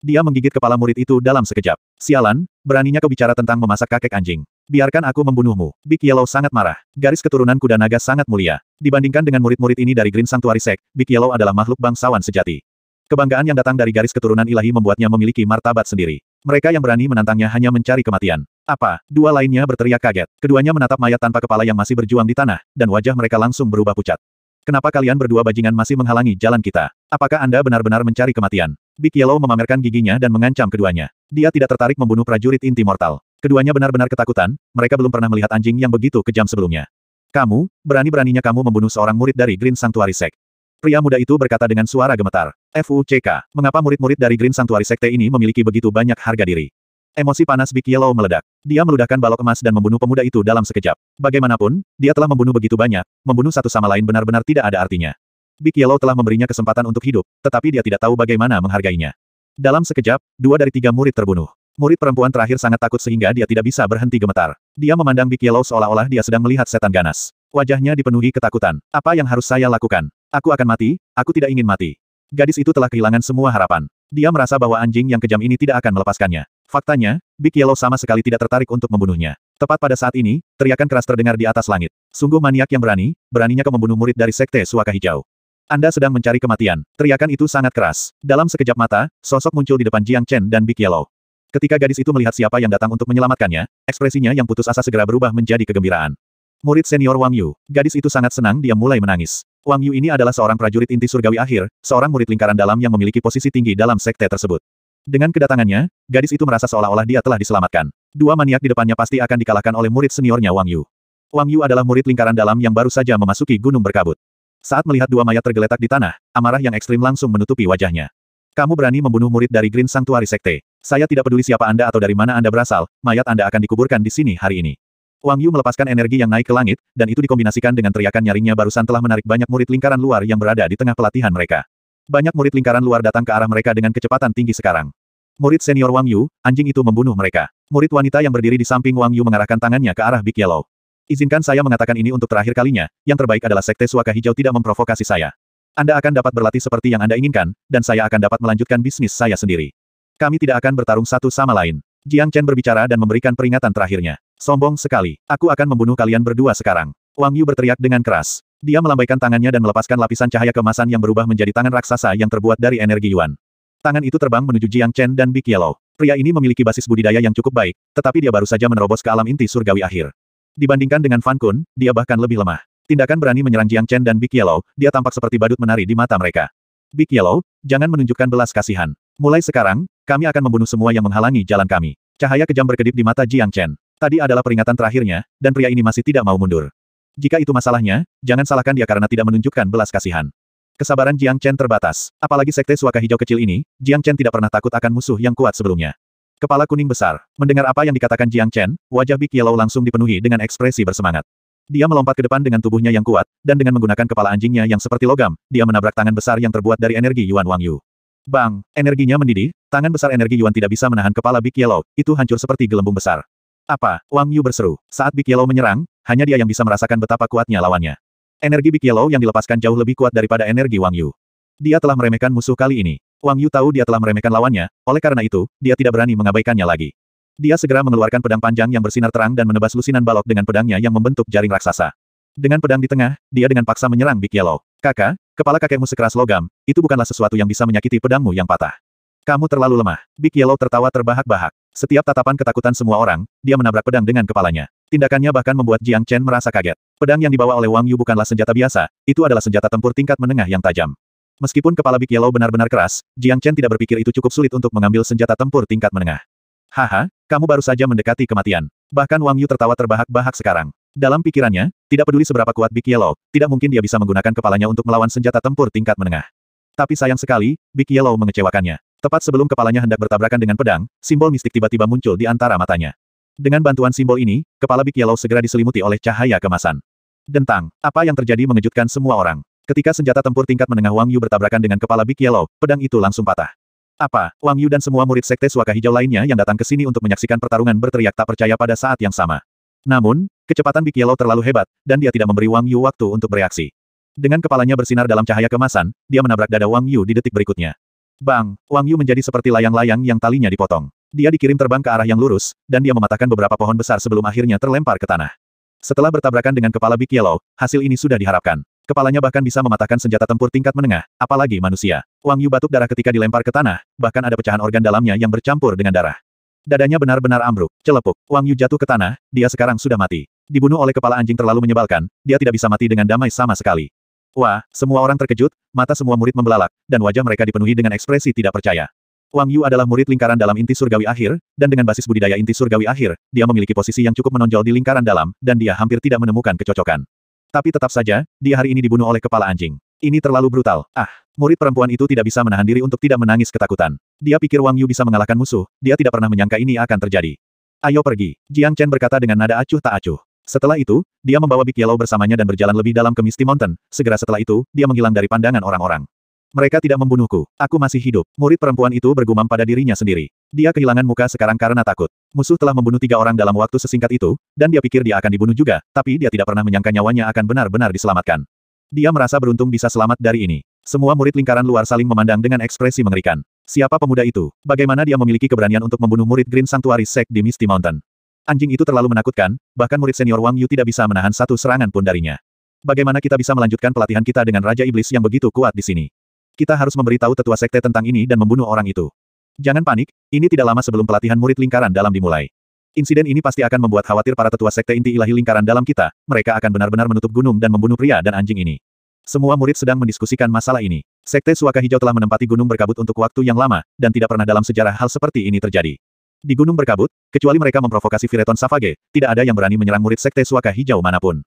Dia menggigit kepala murid itu dalam sekejap. Sialan, beraninya kau bicara tentang memasak kakek anjing. Biarkan aku membunuhmu. Big Yellow sangat marah. Garis keturunan kuda naga sangat mulia. Dibandingkan dengan murid-murid ini dari Green Sanctuary Sect, Big Yellow adalah makhluk bangsawan sejati. Kebanggaan yang datang dari garis keturunan ilahi membuatnya memiliki martabat sendiri. Mereka yang berani menantangnya hanya mencari kematian. Apa? Dua lainnya berteriak kaget. Keduanya menatap mayat tanpa kepala yang masih berjuang di tanah, dan wajah mereka langsung berubah pucat. Kenapa kalian berdua bajingan masih menghalangi jalan kita? Apakah Anda benar-benar mencari kematian? Big Yellow memamerkan giginya dan mengancam keduanya. Dia tidak tertarik membunuh prajurit inti mortal. Keduanya benar-benar ketakutan, mereka belum pernah melihat anjing yang begitu kejam sebelumnya. Kamu, berani-beraninya kamu membunuh seorang murid dari Green Sanctuary Sect. Pria muda itu berkata dengan suara gemetar. FUCK, mengapa murid-murid dari Green Sanctuary Sekte ini memiliki begitu banyak harga diri? Emosi panas Big Yellow meledak. Dia meludahkan balok emas dan membunuh pemuda itu dalam sekejap. Bagaimanapun, dia telah membunuh begitu banyak, membunuh satu sama lain benar-benar tidak ada artinya. Big Yellow telah memberinya kesempatan untuk hidup, tetapi dia tidak tahu bagaimana menghargainya. Dalam sekejap, dua dari tiga murid terbunuh. Murid perempuan terakhir sangat takut sehingga dia tidak bisa berhenti gemetar. Dia memandang Big Yellow seolah-olah dia sedang melihat setan ganas. Wajahnya dipenuhi ketakutan. Apa yang harus saya lakukan? Aku akan mati, aku tidak ingin mati. Gadis itu telah kehilangan semua harapan. Dia merasa bahwa anjing yang kejam ini tidak akan melepaskannya. Faktanya, Big Yellow sama sekali tidak tertarik untuk membunuhnya. Tepat pada saat ini, teriakan keras terdengar di atas langit. Sungguh maniak yang berani, beraninya kau membunuh murid dari Sekte Suaka Hijau. Anda sedang mencari kematian. Teriakan itu sangat keras. Dalam sekejap mata, sosok muncul di depan Jiang Chen dan Big Yellow. Ketika gadis itu melihat siapa yang datang untuk menyelamatkannya, ekspresinya yang putus asa segera berubah menjadi kegembiraan. Murid senior Wang Yu, gadis itu sangat senang dia mulai menangis. Wang Yu ini adalah seorang prajurit inti surgawi akhir, seorang murid lingkaran dalam yang memiliki posisi tinggi dalam sekte tersebut. Dengan kedatangannya, gadis itu merasa seolah-olah dia telah diselamatkan. Dua maniak di depannya pasti akan dikalahkan oleh murid seniornya Wang Yu. Wang Yu adalah murid lingkaran dalam yang baru saja memasuki gunung berkabut. Saat melihat dua mayat tergeletak di tanah, amarah yang ekstrim langsung menutupi wajahnya. Kamu berani membunuh murid dari Green Sanctuary Sekte. Saya tidak peduli siapa Anda atau dari mana Anda berasal, mayat Anda akan dikuburkan di sini hari ini. Wang Yu melepaskan energi yang naik ke langit, dan itu dikombinasikan dengan teriakan nyaringnya barusan telah menarik banyak murid lingkaran luar yang berada di tengah pelatihan mereka. Banyak murid lingkaran luar datang ke arah mereka dengan kecepatan tinggi sekarang. Murid senior Wang Yu, anjing itu membunuh mereka. Murid wanita yang berdiri di samping Wang Yu mengarahkan tangannya ke arah Big Yellow. Izinkan saya mengatakan ini untuk terakhir kalinya, yang terbaik adalah Sekte Suaka Hijau tidak memprovokasi saya. Anda akan dapat berlatih seperti yang Anda inginkan, dan saya akan dapat melanjutkan bisnis saya sendiri. Kami tidak akan bertarung satu sama lain. Jiang Chen berbicara dan memberikan peringatan terakhirnya. Sombong sekali. Aku akan membunuh kalian berdua sekarang. Wang Yu berteriak dengan keras. Dia melambaikan tangannya dan melepaskan lapisan cahaya kemasan yang berubah menjadi tangan raksasa yang terbuat dari energi Yuan. Tangan itu terbang menuju Jiang Chen dan Big Yellow. Pria ini memiliki basis budidaya yang cukup baik, tetapi dia baru saja menerobos ke alam inti surgawi akhir. Dibandingkan dengan Fan Kun, dia bahkan lebih lemah. Tindakan berani menyerang Jiang Chen dan Big Yellow, dia tampak seperti badut menari di mata mereka. Big Yellow, jangan menunjukkan belas kasihan. Mulai sekarang, kami akan membunuh semua yang menghalangi jalan kami. Cahaya kejam berkedip di mata Jiang Chen. Tadi adalah peringatan terakhirnya, dan pria ini masih tidak mau mundur. Jika itu masalahnya, jangan salahkan dia karena tidak menunjukkan belas kasihan. Kesabaran Jiang Chen terbatas. Apalagi sekte suaka hijau kecil ini, Jiang Chen tidak pernah takut akan musuh yang kuat sebelumnya. Kepala kuning besar. Mendengar apa yang dikatakan Jiang Chen, wajah Big Yellow langsung dipenuhi dengan ekspresi bersemangat. Dia melompat ke depan dengan tubuhnya yang kuat, dan dengan menggunakan kepala anjingnya yang seperti logam, dia menabrak tangan besar yang terbuat dari energi Yuan Wang Yu. Bang! Energinya mendidih, tangan besar energi Yuan tidak bisa menahan kepala Big Yellow, itu hancur seperti gelembung besar. Apa? Wang Yu berseru. Saat Big Yellow menyerang, hanya dia yang bisa merasakan betapa kuatnya lawannya. Energi Big Yellow yang dilepaskan jauh lebih kuat daripada energi Wang Yu. Dia telah meremehkan musuh kali ini. Wang Yu tahu dia telah meremehkan lawannya, oleh karena itu, dia tidak berani mengabaikannya lagi. Dia segera mengeluarkan pedang panjang yang bersinar terang dan menebas lusinan balok dengan pedangnya yang membentuk jaring raksasa. Dengan pedang di tengah, dia dengan paksa menyerang Big Yellow. Kakak, kepala kakekmu sekeras logam, itu bukanlah sesuatu yang bisa menyakiti pedangmu yang patah. Kamu terlalu lemah. Big Yellow tertawa terbahak-bahak. Setiap tatapan ketakutan semua orang, dia menabrak pedang dengan kepalanya. Tindakannya bahkan membuat Jiang Chen merasa kaget. Pedang yang dibawa oleh Wang Yu bukanlah senjata biasa, itu adalah senjata tempur tingkat menengah yang tajam. Meskipun kepala Big Yellow benar-benar keras, Jiang Chen tidak berpikir itu cukup sulit untuk mengambil senjata tempur tingkat menengah. Haha, kamu baru saja mendekati kematian. Bahkan Wang Yu tertawa terbahak-bahak sekarang. Dalam pikirannya, tidak peduli seberapa kuat Big Yellow, tidak mungkin dia bisa menggunakan kepalanya untuk melawan senjata tempur tingkat menengah. Tapi sayang sekali, Big Yellow mengecewakannya. Tepat sebelum kepalanya hendak bertabrakan dengan pedang, simbol mistik tiba-tiba muncul di antara matanya. Dengan bantuan simbol ini, kepala Big Yellow segera diselimuti oleh cahaya kemasan. Dentang, apa yang terjadi mengejutkan semua orang. Ketika senjata tempur tingkat menengah Wang Yu bertabrakan dengan kepala Big Yellow, pedang itu langsung patah. Apa? Wang Yu dan semua murid sekte suaka hijau lainnya yang datang ke sini untuk menyaksikan pertarungan berteriak tak percaya pada saat yang sama. Namun, kecepatan Big Yellow terlalu hebat, dan dia tidak memberi Wang Yu waktu untuk bereaksi. Dengan kepalanya bersinar dalam cahaya kemasan, dia menabrak dada Wang Yu di detik berikutnya. Bang, Wang Yu menjadi seperti layang-layang yang talinya dipotong. Dia dikirim terbang ke arah yang lurus, dan dia mematahkan beberapa pohon besar sebelum akhirnya terlempar ke tanah. Setelah bertabrakan dengan kepala Big Yellow, hasil ini sudah diharapkan. Kepalanya bahkan bisa mematahkan senjata tempur tingkat menengah, apalagi manusia. Wang Yu batuk darah ketika dilempar ke tanah, bahkan ada pecahan organ dalamnya yang bercampur dengan darah. Dadanya benar-benar ambruk, celepuk. Wang Yu jatuh ke tanah, dia sekarang sudah mati. Dibunuh oleh kepala anjing terlalu menyebalkan, dia tidak bisa mati dengan damai sama sekali. Wah, semua orang terkejut, mata semua murid membelalak, dan wajah mereka dipenuhi dengan ekspresi tidak percaya. Wang Yu adalah murid lingkaran dalam inti surgawi akhir, dan dengan basis budidaya inti surgawi akhir, dia memiliki posisi yang cukup menonjol di lingkaran dalam, dan dia hampir tidak menemukan kecocokan. Tapi tetap saja, dia hari ini dibunuh oleh kepala anjing. Ini terlalu brutal. Ah, murid perempuan itu tidak bisa menahan diri untuk tidak menangis ketakutan. Dia pikir Wang Yu bisa mengalahkan musuh, dia tidak pernah menyangka ini akan terjadi. Ayo pergi, Jiang Chen berkata dengan nada acuh tak acuh. Setelah itu, dia membawa Big Yellow bersamanya dan berjalan lebih dalam ke Misty Mountain. Segera setelah itu, dia menghilang dari pandangan orang-orang. Mereka tidak membunuhku. Aku masih hidup. Murid perempuan itu bergumam pada dirinya sendiri. Dia kehilangan muka sekarang karena takut. Musuh telah membunuh tiga orang dalam waktu sesingkat itu, dan dia pikir dia akan dibunuh juga, tapi dia tidak pernah menyangka nyawanya akan benar-benar diselamatkan. Dia merasa beruntung bisa selamat dari ini. Semua murid lingkaran luar saling memandang dengan ekspresi mengerikan. Siapa pemuda itu? Bagaimana dia memiliki keberanian untuk membunuh murid Green Sanctuary Sect di Misty Mountain? Anjing itu terlalu menakutkan, bahkan murid senior Wang Yu tidak bisa menahan satu serangan pun darinya. Bagaimana kita bisa melanjutkan pelatihan kita dengan Raja Iblis yang begitu kuat di sini? Kita harus memberitahu tetua sekte tentang ini dan membunuh orang itu. Jangan panik, ini tidak lama sebelum pelatihan murid lingkaran dalam dimulai. Insiden ini pasti akan membuat khawatir para tetua sekte inti ilahi lingkaran dalam kita, mereka akan benar-benar menutup gunung dan membunuh pria dan anjing ini. Semua murid sedang mendiskusikan masalah ini. Sekte Suaka Hijau telah menempati gunung berkabut untuk waktu yang lama, dan tidak pernah dalam sejarah hal seperti ini terjadi. Di gunung berkabut, kecuali mereka memprovokasi Vireton Savage, tidak ada yang berani menyerang murid Sekte Suaka Hijau manapun.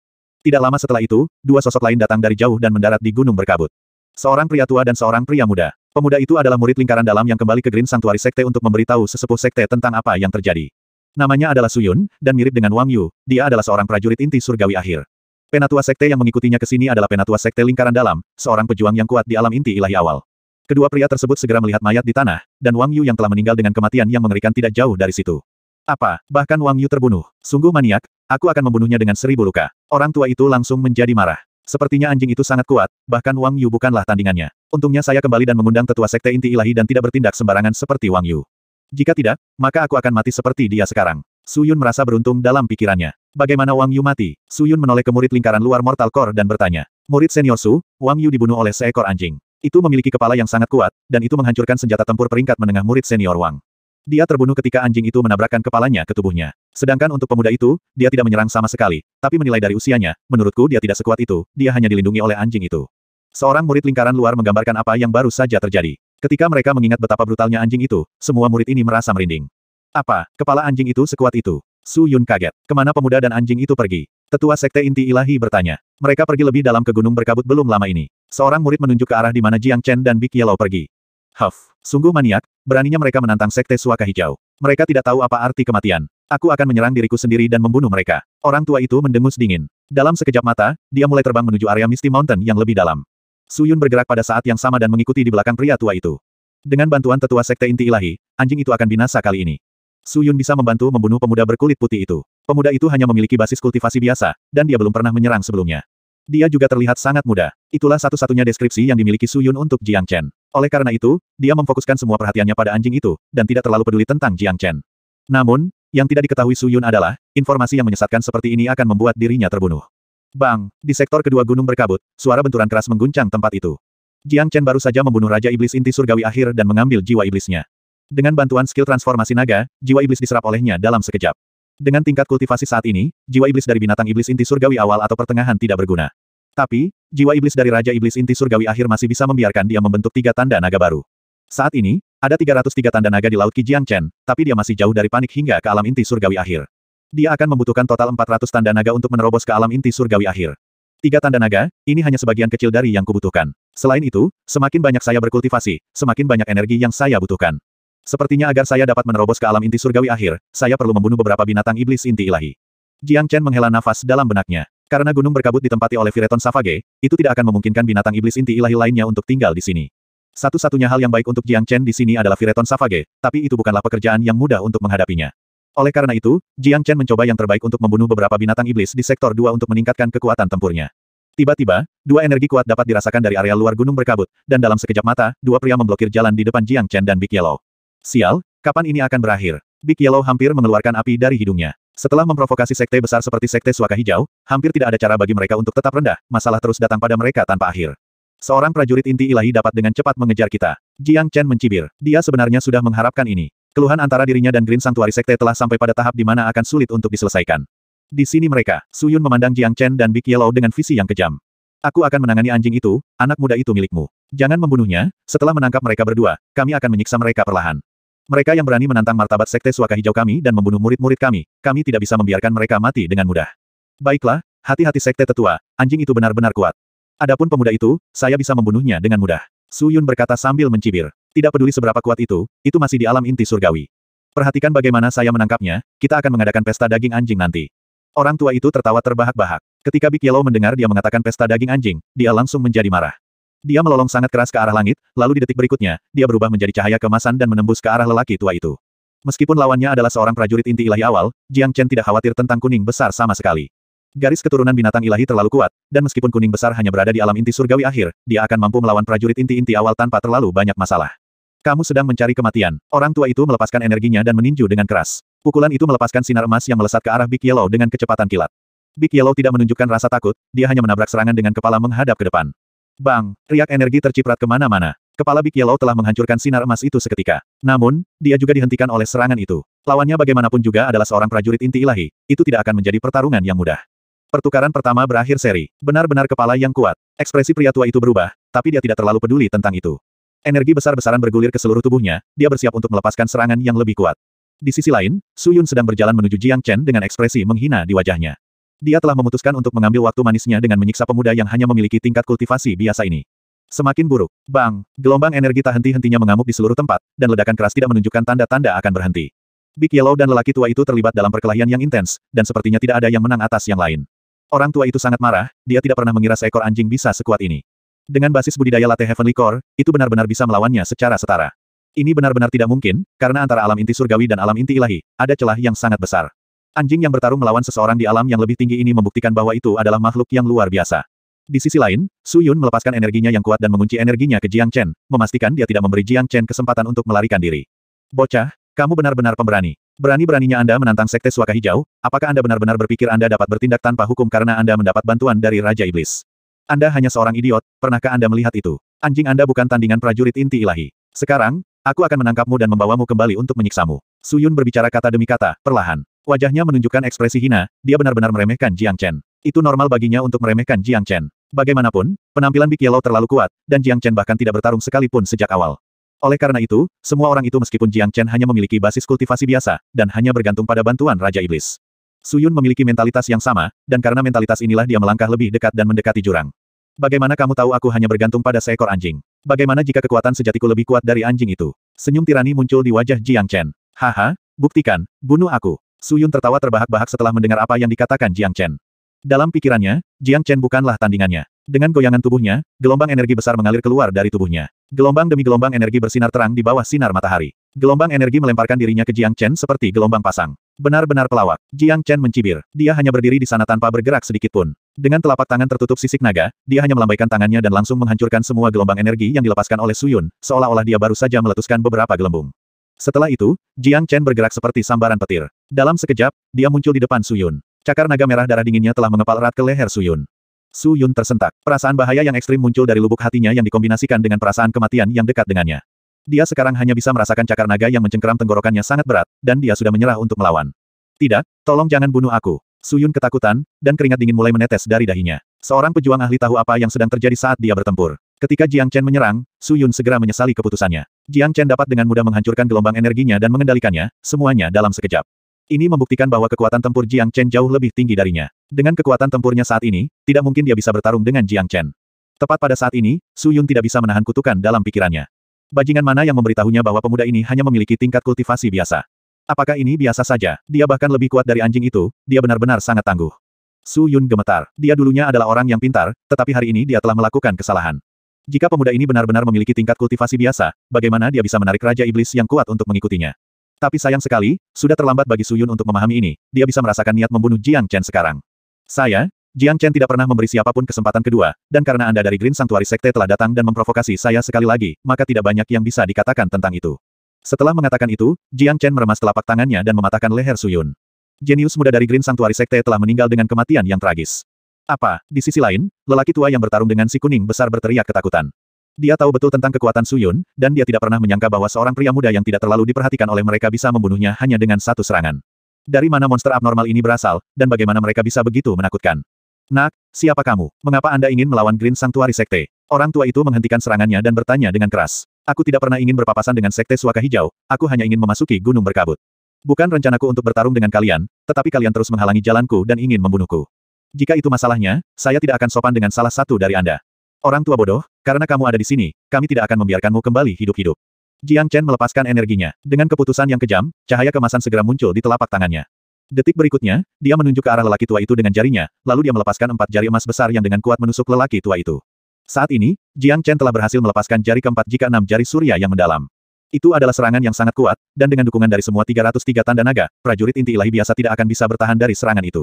Tidak lama setelah itu, dua sosok lain datang dari jauh dan mendarat di gunung berkabut. Seorang pria tua dan seorang pria muda. Pemuda itu adalah murid lingkaran dalam yang kembali ke Green Sanctuary Sekte untuk memberitahu sesepuh sekte tentang apa yang terjadi. Namanya adalah Suyun, dan mirip dengan Wang Yu, dia adalah seorang prajurit inti surgawi akhir. Penatua sekte yang mengikutinya ke sini adalah penatua sekte lingkaran dalam, seorang pejuang yang kuat di alam inti ilahi awal. Kedua pria tersebut segera melihat mayat di tanah, dan Wang Yu yang telah meninggal dengan kematian yang mengerikan tidak jauh dari situ. Apa, bahkan Wang Yu terbunuh. Sungguh maniak, aku akan membunuhnya dengan seribu luka. Orang tua itu langsung menjadi marah. Sepertinya anjing itu sangat kuat, bahkan Wang Yu bukanlah tandingannya. Untungnya saya kembali dan mengundang tetua sekte inti ilahi dan tidak bertindak sembarangan seperti Wang Yu. Jika tidak, maka aku akan mati seperti dia sekarang. Su Yun merasa beruntung dalam pikirannya. Bagaimana Wang Yu mati? Su Yun menoleh ke murid lingkaran luar Mortal Core dan bertanya. Murid senior Su, Wang Yu dibunuh oleh seekor anjing. Itu memiliki kepala yang sangat kuat, dan itu menghancurkan senjata tempur peringkat menengah murid senior Wang. Dia terbunuh ketika anjing itu menabrakkan kepalanya ke tubuhnya. Sedangkan untuk pemuda itu, dia tidak menyerang sama sekali, tapi menilai dari usianya, menurutku dia tidak sekuat itu, dia hanya dilindungi oleh anjing itu. Seorang murid lingkaran luar menggambarkan apa yang baru saja terjadi. Ketika mereka mengingat betapa brutalnya anjing itu, semua murid ini merasa merinding. Apa, kepala anjing itu sekuat itu? Su Yun kaget. Kemana pemuda dan anjing itu pergi? Tetua Sekte Inti Ilahi bertanya. Mereka pergi lebih dalam ke gunung berkabut belum lama ini. Seorang murid menunjuk ke arah di mana Jiang Chen dan Big Yellow pergi. Huff, sungguh maniak, Beraninya mereka menantang Sekte Suaka Hijau. Mereka tidak tahu apa arti kematian. Aku akan menyerang diriku sendiri dan membunuh mereka. Orang tua itu mendengus dingin. Dalam sekejap mata, dia mulai terbang menuju area Misty Mountain yang lebih dalam. Suyun bergerak pada saat yang sama dan mengikuti di belakang pria tua itu. Dengan bantuan tetua Sekte Inti Ilahi, anjing itu akan binasa kali ini. Suyun bisa membantu membunuh pemuda berkulit putih itu. Pemuda itu hanya memiliki basis kultivasi biasa, dan dia belum pernah menyerang sebelumnya. Dia juga terlihat sangat muda. Itulah satu-satunya deskripsi yang dimiliki Suyun untuk Jiang Chen. Oleh karena itu, dia memfokuskan semua perhatiannya pada anjing itu, dan tidak terlalu peduli tentang Jiang Chen. Namun, yang tidak diketahui Su Yun adalah, informasi yang menyesatkan seperti ini akan membuat dirinya terbunuh. Bang! Di sektor kedua gunung berkabut, suara benturan keras mengguncang tempat itu. Jiang Chen baru saja membunuh Raja Iblis Inti Surgawi Akhir dan mengambil jiwa iblisnya. Dengan bantuan skill transformasi naga, jiwa iblis diserap olehnya dalam sekejap. Dengan tingkat kultivasi saat ini, jiwa iblis dari binatang iblis inti surgawi awal atau pertengahan tidak berguna. Tapi, jiwa iblis dari Raja Iblis Inti Surgawi akhir masih bisa membiarkan dia membentuk tiga tanda naga baru. Saat ini, ada 303 tanda naga di Laut Kijiang Chen, tapi dia masih jauh dari panik hingga ke alam inti surgawi akhir. Dia akan membutuhkan total 400 tanda naga untuk menerobos ke alam inti surgawi akhir. Tiga tanda naga, ini hanya sebagian kecil dari yang kubutuhkan. Selain itu, semakin banyak saya berkultivasi, semakin banyak energi yang saya butuhkan. Sepertinya agar saya dapat menerobos ke alam inti surgawi akhir, saya perlu membunuh beberapa binatang iblis inti ilahi. Jiang Chen menghela nafas dalam benaknya. Karena gunung berkabut ditempati oleh Vireton Savage, itu tidak akan memungkinkan binatang iblis inti ilahi lainnya untuk tinggal di sini. Satu-satunya hal yang baik untuk Jiang Chen di sini adalah Vireton Savage, tapi itu bukanlah pekerjaan yang mudah untuk menghadapinya. Oleh karena itu, Jiang Chen mencoba yang terbaik untuk membunuh beberapa binatang iblis di sektor 2 untuk meningkatkan kekuatan tempurnya. Tiba-tiba, dua energi kuat dapat dirasakan dari area luar gunung berkabut, dan dalam sekejap mata, dua pria memblokir jalan di depan Jiang Chen dan Big Yellow. Sial, kapan ini akan berakhir? Big Yellow hampir mengeluarkan api dari hidungnya. Setelah memprovokasi sekte besar seperti sekte suaka hijau, hampir tidak ada cara bagi mereka untuk tetap rendah, masalah terus datang pada mereka tanpa akhir. Seorang prajurit inti ilahi dapat dengan cepat mengejar kita. Jiang Chen mencibir. Dia sebenarnya sudah mengharapkan ini. Keluhan antara dirinya dan Green Sanctuary Sekte telah sampai pada tahap di mana akan sulit untuk diselesaikan. Di sini mereka, Su Yun memandang Jiang Chen dan Big Yellow dengan visi yang kejam. Aku akan menangani anjing itu, anak muda itu milikmu. Jangan membunuhnya, setelah menangkap mereka berdua, kami akan menyiksa mereka perlahan. Mereka yang berani menantang martabat Sekte Suaka Hijau kami dan membunuh murid-murid kami, kami tidak bisa membiarkan mereka mati dengan mudah. Baiklah, hati-hati Sekte Tetua, anjing itu benar-benar kuat. Adapun pemuda itu, saya bisa membunuhnya dengan mudah. Su Yun berkata sambil mencibir. Tidak peduli seberapa kuat itu, itu masih di alam inti surgawi. Perhatikan bagaimana saya menangkapnya, kita akan mengadakan pesta daging anjing nanti. Orang tua itu tertawa terbahak-bahak. Ketika Big Yellow mendengar dia mengatakan pesta daging anjing, dia langsung menjadi marah. Dia melolong sangat keras ke arah langit, lalu di detik berikutnya, dia berubah menjadi cahaya kemasan dan menembus ke arah lelaki tua itu. Meskipun lawannya adalah seorang prajurit inti ilahi awal, Jiang Chen tidak khawatir tentang kuning besar sama sekali. Garis keturunan binatang ilahi terlalu kuat, dan meskipun kuning besar hanya berada di alam inti surgawi akhir, dia akan mampu melawan prajurit inti-inti awal tanpa terlalu banyak masalah. Kamu sedang mencari kematian. Orang tua itu melepaskan energinya dan meninju dengan keras. Pukulan itu melepaskan sinar emas yang melesat ke arah Big Yellow dengan kecepatan kilat. Big Yellow tidak menunjukkan rasa takut, dia hanya menabrak serangan dengan kepala menghadap ke depan. Bang, riak energi terciprat kemana-mana. Kepala Big Yellow telah menghancurkan sinar emas itu seketika. Namun, dia juga dihentikan oleh serangan itu. Lawannya bagaimanapun juga adalah seorang prajurit inti ilahi, itu tidak akan menjadi pertarungan yang mudah. Pertukaran pertama berakhir seri. Benar-benar kepala yang kuat. Ekspresi pria tua itu berubah, tapi dia tidak terlalu peduli tentang itu. Energi besar-besaran bergulir ke seluruh tubuhnya, dia bersiap untuk melepaskan serangan yang lebih kuat. Di sisi lain, Su Yun sedang berjalan menuju Jiang Chen dengan ekspresi menghina di wajahnya. Dia telah memutuskan untuk mengambil waktu manisnya dengan menyiksa pemuda yang hanya memiliki tingkat kultivasi biasa ini. Semakin buruk. Bang, gelombang energi tak henti-hentinya mengamuk di seluruh tempat, dan ledakan keras tidak menunjukkan tanda-tanda akan berhenti. Big Yellow dan lelaki tua itu terlibat dalam perkelahian yang intens, dan sepertinya tidak ada yang menang atas yang lain. Orang tua itu sangat marah, dia tidak pernah mengira seekor anjing bisa sekuat ini. Dengan basis budidaya latte Heavenly Core, itu benar-benar bisa melawannya secara setara. Ini benar-benar tidak mungkin, karena antara alam inti surgawi dan alam inti ilahi, ada celah yang sangat besar. Anjing yang bertarung melawan seseorang di alam yang lebih tinggi ini membuktikan bahwa itu adalah makhluk yang luar biasa. Di sisi lain, Su Yun melepaskan energinya yang kuat dan mengunci energinya ke Jiang Chen, memastikan dia tidak memberi Jiang Chen kesempatan untuk melarikan diri. Bocah, kamu benar-benar pemberani. Berani-beraninya Anda menantang Sekte Suaka Hijau, apakah Anda benar-benar berpikir Anda dapat bertindak tanpa hukum karena Anda mendapat bantuan dari Raja Iblis? Anda hanya seorang idiot, pernahkah Anda melihat itu? Anjing Anda bukan tandingan prajurit inti ilahi. Sekarang, aku akan menangkapmu dan membawamu kembali untuk menyiksamu. Su Yun berbicara kata demi kata, perlahan. Wajahnya menunjukkan ekspresi hina, dia benar-benar meremehkan Jiang Chen. Itu normal baginya untuk meremehkan Jiang Chen. Bagaimanapun, penampilan Big Yellow terlalu kuat, dan Jiang Chen bahkan tidak bertarung sekalipun sejak awal. Oleh karena itu, semua orang itu meskipun Jiang Chen hanya memiliki basis kultivasi biasa, dan hanya bergantung pada bantuan Raja Iblis. Suyun memiliki mentalitas yang sama, dan karena mentalitas inilah dia melangkah lebih dekat dan mendekati jurang. Bagaimana kamu tahu aku hanya bergantung pada seekor anjing? Bagaimana jika kekuatan sejatiku lebih kuat dari anjing itu? Senyum tirani muncul di wajah Jiang Chen. Haha, buktikan, bunuh aku. Suyun tertawa terbahak-bahak setelah mendengar apa yang dikatakan Jiang Chen. Dalam pikirannya, Jiang Chen bukanlah tandingannya. Dengan goyangan tubuhnya, gelombang energi besar mengalir keluar dari tubuhnya. Gelombang demi gelombang energi bersinar terang di bawah sinar matahari. Gelombang energi melemparkan dirinya ke Jiang Chen seperti gelombang pasang. Benar-benar pelawak. Jiang Chen mencibir. Dia hanya berdiri di sana tanpa bergerak sedikit pun. Dengan telapak tangan tertutup sisik naga, dia hanya melambaikan tangannya dan langsung menghancurkan semua gelombang energi yang dilepaskan oleh Suyun, seolah-olah dia baru saja meletuskan beberapa gelembung. Setelah itu, Jiang Chen bergerak seperti sambaran petir. Dalam sekejap, dia muncul di depan Suyun. Cakar naga merah darah dinginnya telah mengepal erat ke leher Suyun. Suyun tersentak. Perasaan bahaya yang ekstrim muncul dari lubuk hatinya yang dikombinasikan dengan perasaan kematian yang dekat dengannya. Dia sekarang hanya bisa merasakan cakar naga yang mencengkeram tenggorokannya sangat berat, dan dia sudah menyerah untuk melawan. Tidak, tolong jangan bunuh aku. Suyun ketakutan, dan keringat dingin mulai menetes dari dahinya. Seorang pejuang ahli tahu apa yang sedang terjadi saat dia bertempur. Ketika Jiang Chen menyerang, Su Yun segera menyesali keputusannya. Jiang Chen dapat dengan mudah menghancurkan gelombang energinya dan mengendalikannya, semuanya dalam sekejap. Ini membuktikan bahwa kekuatan tempur Jiang Chen jauh lebih tinggi darinya. Dengan kekuatan tempurnya saat ini, tidak mungkin dia bisa bertarung dengan Jiang Chen. Tepat pada saat ini, Su Yun tidak bisa menahan kutukan dalam pikirannya. Bajingan mana yang memberitahunya bahwa pemuda ini hanya memiliki tingkat kultivasi biasa? Apakah ini biasa saja? Dia bahkan lebih kuat dari anjing itu, dia benar-benar sangat tangguh. Su Yun gemetar. Dia dulunya adalah orang yang pintar, tetapi hari ini dia telah melakukan kesalahan. Jika pemuda ini benar-benar memiliki tingkat kultivasi biasa, bagaimana dia bisa menarik Raja Iblis yang kuat untuk mengikutinya? Tapi sayang sekali, sudah terlambat bagi Su Yun untuk memahami ini, dia bisa merasakan niat membunuh Jiang Chen sekarang. Saya, Jiang Chen tidak pernah memberi siapapun kesempatan kedua, dan karena Anda dari Green Sanctuary Sekte telah datang dan memprovokasi saya sekali lagi, maka tidak banyak yang bisa dikatakan tentang itu. Setelah mengatakan itu, Jiang Chen meremas telapak tangannya dan mematahkan leher Su Yun. Jenius muda dari Green Sanctuary Sekte telah meninggal dengan kematian yang tragis. Apa, di sisi lain, lelaki tua yang bertarung dengan si kuning besar berteriak ketakutan. Dia tahu betul tentang kekuatan Suyun, dan dia tidak pernah menyangka bahwa seorang pria muda yang tidak terlalu diperhatikan oleh mereka bisa membunuhnya hanya dengan satu serangan. Dari mana monster abnormal ini berasal, dan bagaimana mereka bisa begitu menakutkan. Nak, siapa kamu? Mengapa Anda ingin melawan Green Sanctuary Sekte? Orang tua itu menghentikan serangannya dan bertanya dengan keras. Aku tidak pernah ingin berpapasan dengan Sekte Suaka Hijau, aku hanya ingin memasuki gunung berkabut. Bukan rencanaku untuk bertarung dengan kalian, tetapi kalian terus menghalangi jalanku dan ingin membunuhku. Jika itu masalahnya, saya tidak akan sopan dengan salah satu dari Anda. Orang tua bodoh, karena kamu ada di sini, kami tidak akan membiarkanmu kembali hidup-hidup. Jiang Chen melepaskan energinya. Dengan keputusan yang kejam, cahaya kemasan segera muncul di telapak tangannya. Detik berikutnya, dia menunjuk ke arah lelaki tua itu dengan jarinya, lalu dia melepaskan empat jari emas besar yang dengan kuat menusuk lelaki tua itu. Saat ini, Jiang Chen telah berhasil melepaskan jari keempat jika enam jari surya yang mendalam. Itu adalah serangan yang sangat kuat, dan dengan dukungan dari semua 303 tanda naga, prajurit inti ilahi biasa tidak akan bisa bertahan dari serangan itu.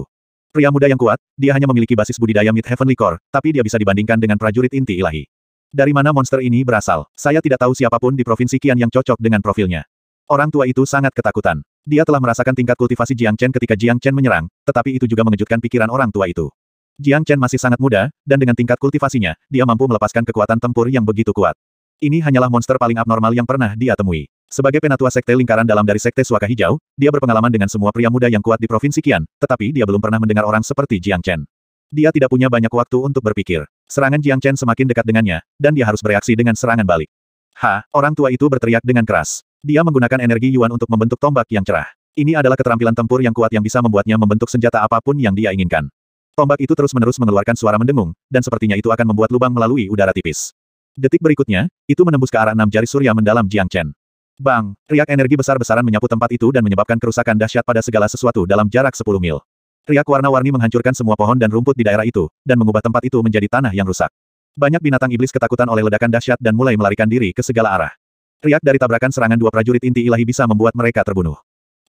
Pria muda yang kuat, dia hanya memiliki basis budidaya Mid-Heavenly Core, tapi dia bisa dibandingkan dengan prajurit inti ilahi. Dari mana monster ini berasal? Saya tidak tahu siapapun di Provinsi Kian yang cocok dengan profilnya. Orang tua itu sangat ketakutan. Dia telah merasakan tingkat kultivasi Jiang Chen ketika Jiang Chen menyerang, tetapi itu juga mengejutkan pikiran orang tua itu. Jiang Chen masih sangat muda, dan dengan tingkat kultivasinya, dia mampu melepaskan kekuatan tempur yang begitu kuat. Ini hanyalah monster paling abnormal yang pernah dia temui. Sebagai penatua sekte lingkaran dalam dari sekte Suaka Hijau, dia berpengalaman dengan semua pria muda yang kuat di provinsi kian, tetapi dia belum pernah mendengar orang seperti Jiang Chen. Dia tidak punya banyak waktu untuk berpikir. Serangan Jiang Chen semakin dekat dengannya, dan dia harus bereaksi dengan serangan balik. Ha, orang tua itu berteriak dengan keras. Dia menggunakan energi Yuan untuk membentuk tombak yang cerah. Ini adalah keterampilan tempur yang kuat yang bisa membuatnya membentuk senjata apapun yang dia inginkan. Tombak itu terus-menerus mengeluarkan suara mendengung, dan sepertinya itu akan membuat lubang melalui udara tipis. Detik berikutnya, itu menembus ke arah enam jari surya mendalam Jiang Chen. Bang, riak energi besar-besaran menyapu tempat itu dan menyebabkan kerusakan dahsyat pada segala sesuatu dalam jarak 10 mil. Riak warna-warni menghancurkan semua pohon dan rumput di daerah itu, dan mengubah tempat itu menjadi tanah yang rusak. Banyak binatang iblis ketakutan oleh ledakan dahsyat dan mulai melarikan diri ke segala arah. Riak dari tabrakan serangan dua prajurit inti ilahi bisa membuat mereka terbunuh.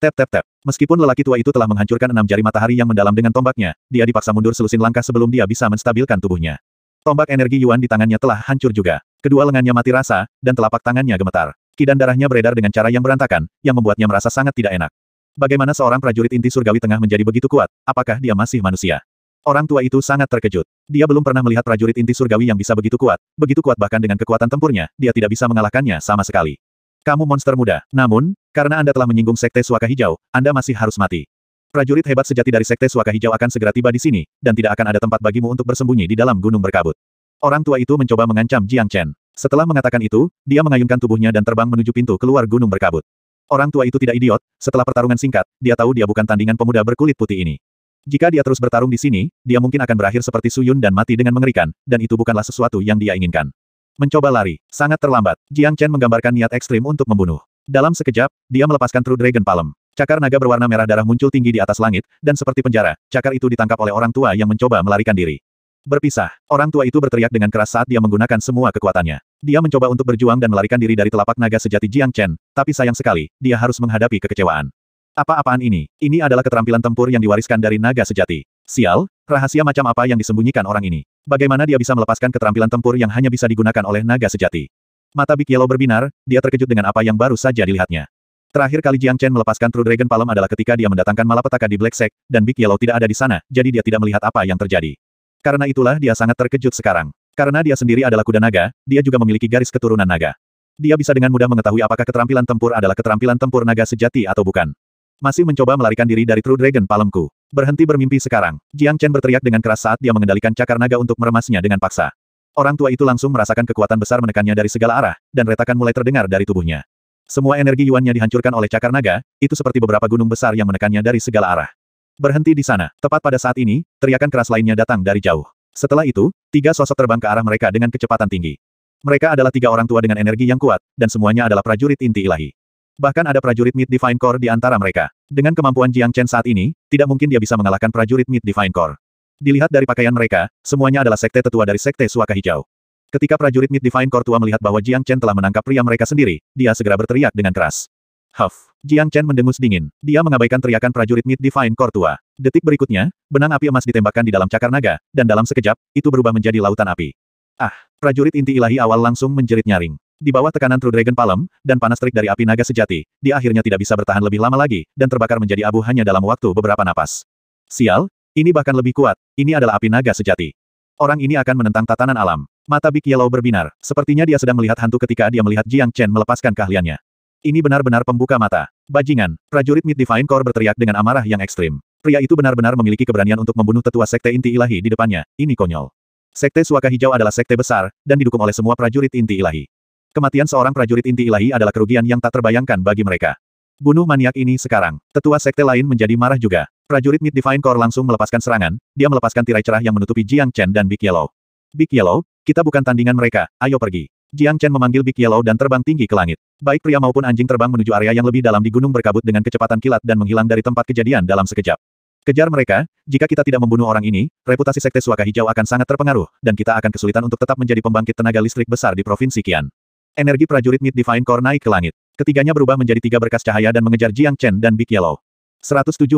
Tap tap tap. Meskipun lelaki tua itu telah menghancurkan enam jari matahari yang mendalam dengan tombaknya, dia dipaksa mundur selusin langkah sebelum dia bisa menstabilkan tubuhnya. Tombak energi Yuan di tangannya telah hancur juga. Kedua lengannya mati rasa, dan telapak tangannya gemetar. Kidan darahnya beredar dengan cara yang berantakan, yang membuatnya merasa sangat tidak enak. Bagaimana seorang prajurit inti surgawi tengah menjadi begitu kuat, apakah dia masih manusia? Orang tua itu sangat terkejut. Dia belum pernah melihat prajurit inti surgawi yang bisa begitu kuat, begitu kuat bahkan dengan kekuatan tempurnya, dia tidak bisa mengalahkannya sama sekali. Kamu monster muda, namun, karena Anda telah menyinggung sekte suaka hijau, Anda masih harus mati. Prajurit hebat sejati dari Sekte Suaka Hijau akan segera tiba di sini, dan tidak akan ada tempat bagimu untuk bersembunyi di dalam gunung berkabut. Orang tua itu mencoba mengancam Jiang Chen. Setelah mengatakan itu, dia mengayunkan tubuhnya dan terbang menuju pintu keluar gunung berkabut. Orang tua itu tidak idiot, setelah pertarungan singkat, dia tahu dia bukan tandingan pemuda berkulit putih ini. Jika dia terus bertarung di sini, dia mungkin akan berakhir seperti Suyun dan mati dengan mengerikan, dan itu bukanlah sesuatu yang dia inginkan. Mencoba lari, sangat terlambat. Jiang Chen menggambarkan niat ekstrim untuk membunuh. Dalam sekejap, dia melepaskan True Dragon Palm. Cakar naga berwarna merah darah muncul tinggi di atas langit, dan seperti penjara, cakar itu ditangkap oleh orang tua yang mencoba melarikan diri. Berpisah, orang tua itu berteriak dengan keras saat dia menggunakan semua kekuatannya. Dia mencoba untuk berjuang dan melarikan diri dari telapak naga sejati Jiang Chen, tapi sayang sekali, dia harus menghadapi kekecewaan. Apa-apaan ini? Ini adalah keterampilan tempur yang diwariskan dari naga sejati. Sial, rahasia macam apa yang disembunyikan orang ini? Bagaimana dia bisa melepaskan keterampilan tempur yang hanya bisa digunakan oleh naga sejati? Mata Big Yellow berbinar, dia terkejut dengan apa yang baru saja dilihatnya. Terakhir kali Jiang Chen melepaskan True Dragon Palm adalah ketika dia mendatangkan malapetaka di Black Sect, dan Big Yellow tidak ada di sana, jadi dia tidak melihat apa yang terjadi. Karena itulah dia sangat terkejut sekarang. Karena dia sendiri adalah kuda naga, dia juga memiliki garis keturunan naga. Dia bisa dengan mudah mengetahui apakah keterampilan tempur adalah keterampilan tempur naga sejati atau bukan. Masih mencoba melarikan diri dari True Dragon Palemku. Berhenti bermimpi sekarang. Jiang Chen berteriak dengan keras saat dia mengendalikan cakar naga untuk meremasnya dengan paksa. Orang tua itu langsung merasakan kekuatan besar menekannya dari segala arah, dan retakan mulai terdengar dari tubuhnya. Semua energi Yuannya dihancurkan oleh cakar naga, itu seperti beberapa gunung besar yang menekannya dari segala arah. Berhenti di sana. Tepat pada saat ini, teriakan keras lainnya datang dari jauh. Setelah itu, tiga sosok terbang ke arah mereka dengan kecepatan tinggi. Mereka adalah tiga orang tua dengan energi yang kuat, dan semuanya adalah prajurit inti ilahi. Bahkan ada prajurit Mid Divine Core di antara mereka. Dengan kemampuan Jiang Chen saat ini, tidak mungkin dia bisa mengalahkan prajurit Mid Divine Core. Dilihat dari pakaian mereka, semuanya adalah sekte tetua dari sekte Suaka Hijau. Ketika prajurit Mid Divine Core tua melihat bahwa Jiang Chen telah menangkap pria mereka sendiri, dia segera berteriak dengan keras. Huff! Jiang Chen mendengus dingin. Dia mengabaikan teriakan prajurit Mid Divine Core tua. Detik berikutnya, benang api emas ditembakkan di dalam cakar naga, dan dalam sekejap, itu berubah menjadi lautan api. Ah! Prajurit inti ilahi awal langsung menjerit nyaring. Di bawah tekanan True Dragon Palm, dan panas terik dari api naga sejati, dia akhirnya tidak bisa bertahan lebih lama lagi, dan terbakar menjadi abu hanya dalam waktu beberapa napas. Sial, ini bahkan lebih kuat, ini adalah api naga sejati. Orang ini akan menentang tatanan alam. Mata Big Yellow berbinar, sepertinya dia sedang melihat hantu ketika dia melihat Jiang Chen melepaskan keahliannya. Ini benar-benar pembuka mata. Bajingan, prajurit Mid Divine Core berteriak dengan amarah yang ekstrim. Pria itu benar-benar memiliki keberanian untuk membunuh tetua sekte inti ilahi di depannya, ini konyol. Sekte Suaka Hijau adalah sekte besar, dan didukung oleh semua prajurit inti ilahi. Kematian seorang prajurit inti ilahi adalah kerugian yang tak terbayangkan bagi mereka. Bunuh maniak ini sekarang. Tetua sekte lain menjadi marah juga. Prajurit Mid Divine Core langsung melepaskan serangan, dia melepaskan tirai cerah yang menutupi Jiang Chen dan Big Yellow. Big Yellow, kita bukan tandingan mereka, ayo pergi. Jiang Chen memanggil Big Yellow dan terbang tinggi ke langit. Baik pria maupun anjing terbang menuju area yang lebih dalam di gunung berkabut dengan kecepatan kilat dan menghilang dari tempat kejadian dalam sekejap. Kejar mereka, jika kita tidak membunuh orang ini, reputasi Sekte Suaka Hijau akan sangat terpengaruh, dan kita akan kesulitan untuk tetap menjadi pembangkit tenaga listrik besar di Provinsi Qian. Energi prajurit Mid Divine Core naik ke langit. Ketiganya berubah menjadi tiga berkas cahaya dan mengejar Jiang Chen dan Big Yellow. 175.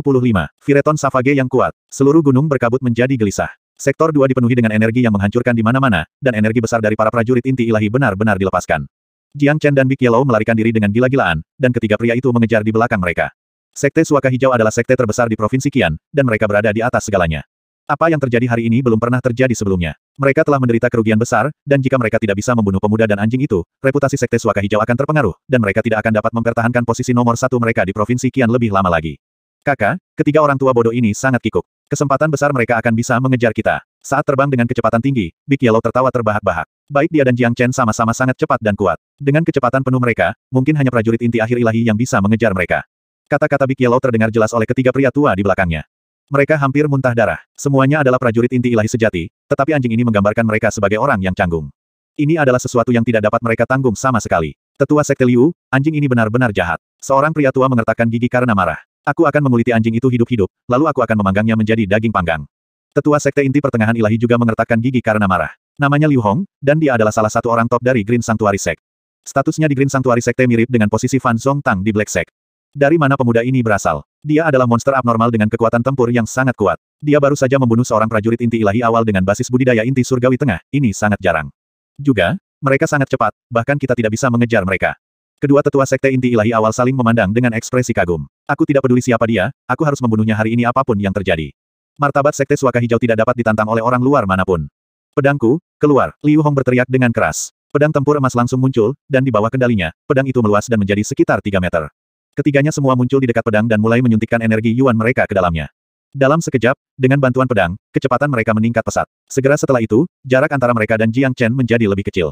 Fireton Savage yang kuat. Seluruh gunung berkabut menjadi gelisah. Sektor 2 dipenuhi dengan energi yang menghancurkan di mana-mana, dan energi besar dari para prajurit inti ilahi benar-benar dilepaskan. Jiang Chen dan Big Yellow melarikan diri dengan gila-gilaan, dan ketiga pria itu mengejar di belakang mereka. Sekte Suaka Hijau adalah sekte terbesar di Provinsi Qian, dan mereka berada di atas segalanya. Apa yang terjadi hari ini belum pernah terjadi sebelumnya. Mereka telah menderita kerugian besar, dan jika mereka tidak bisa membunuh pemuda dan anjing itu, reputasi Sekte Suaka Hijau akan terpengaruh, dan mereka tidak akan dapat mempertahankan posisi nomor satu mereka di Provinsi Qian lebih lama lagi. Kakak, ketiga orang tua bodoh ini sangat kikuk. Kesempatan besar mereka akan bisa mengejar kita. Saat terbang dengan kecepatan tinggi, Big Yellow tertawa terbahak-bahak. Baik dia dan Jiang Chen sama-sama sangat cepat dan kuat. Dengan kecepatan penuh mereka, mungkin hanya prajurit inti akhir ilahi yang bisa mengejar mereka. Kata-kata Big Yellow terdengar jelas oleh ketiga pria tua di belakangnya. Mereka hampir muntah darah. Semuanya adalah prajurit inti ilahi sejati, tetapi anjing ini menggambarkan mereka sebagai orang yang canggung. Ini adalah sesuatu yang tidak dapat mereka tanggung sama sekali. Tetua Sekte Liu, anjing ini benar-benar jahat. Seorang pria tua mengertakkan gigi karena marah. Aku akan menguliti anjing itu hidup-hidup, lalu aku akan memanggangnya menjadi daging panggang. Tetua Sekte Inti Pertengahan Ilahi juga mengertakkan gigi karena marah. Namanya Liu Hong, dan dia adalah salah satu orang top dari Green Sanctuary Sect. Statusnya di Green Sanctuary Sekte mirip dengan posisi Fan Zhong Tang di Black Sect. Dari mana pemuda ini berasal? Dia adalah monster abnormal dengan kekuatan tempur yang sangat kuat. Dia baru saja membunuh seorang prajurit inti ilahi awal dengan basis budidaya inti surgawi tengah, ini sangat jarang. Juga, mereka sangat cepat, bahkan kita tidak bisa mengejar mereka. Kedua tetua sekte inti ilahi awal saling memandang dengan ekspresi kagum. Aku tidak peduli siapa dia, aku harus membunuhnya hari ini apapun yang terjadi. Martabat sekte suaka hijau tidak dapat ditantang oleh orang luar manapun. Pedangku, keluar, Liu Hong berteriak dengan keras. Pedang tempur emas langsung muncul, dan di bawah kendalinya, pedang itu meluas dan menjadi sekitar 3 meter. Ketiganya semua muncul di dekat pedang dan mulai menyuntikkan energi Yuan mereka ke dalamnya. Dalam sekejap, dengan bantuan pedang, kecepatan mereka meningkat pesat. Segera setelah itu, jarak antara mereka dan Jiang Chen menjadi lebih kecil.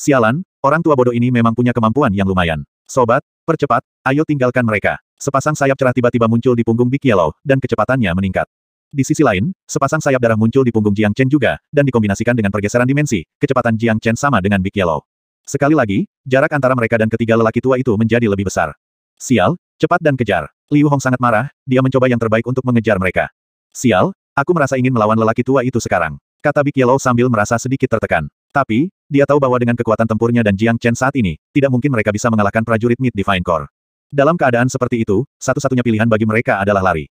Sialan, Orang tua bodoh ini memang punya kemampuan yang lumayan. Sobat, percepat, ayo tinggalkan mereka. Sepasang sayap cerah tiba-tiba muncul di punggung Big Yellow, dan kecepatannya meningkat. Di sisi lain, sepasang sayap darah muncul di punggung Jiang Chen juga, dan dikombinasikan dengan pergeseran dimensi, kecepatan Jiang Chen sama dengan Big Yellow. Sekali lagi, jarak antara mereka dan ketiga lelaki tua itu menjadi lebih besar. Sial, cepat dan kejar. Liu Hong sangat marah, dia mencoba yang terbaik untuk mengejar mereka. Sial, aku merasa ingin melawan lelaki tua itu sekarang. Kata Big Yellow sambil merasa sedikit tertekan. Tapi, dia tahu bahwa dengan kekuatan tempurnya dan Jiang Chen saat ini, tidak mungkin mereka bisa mengalahkan prajurit Mid Divine Core. Dalam keadaan seperti itu, satu-satunya pilihan bagi mereka adalah lari.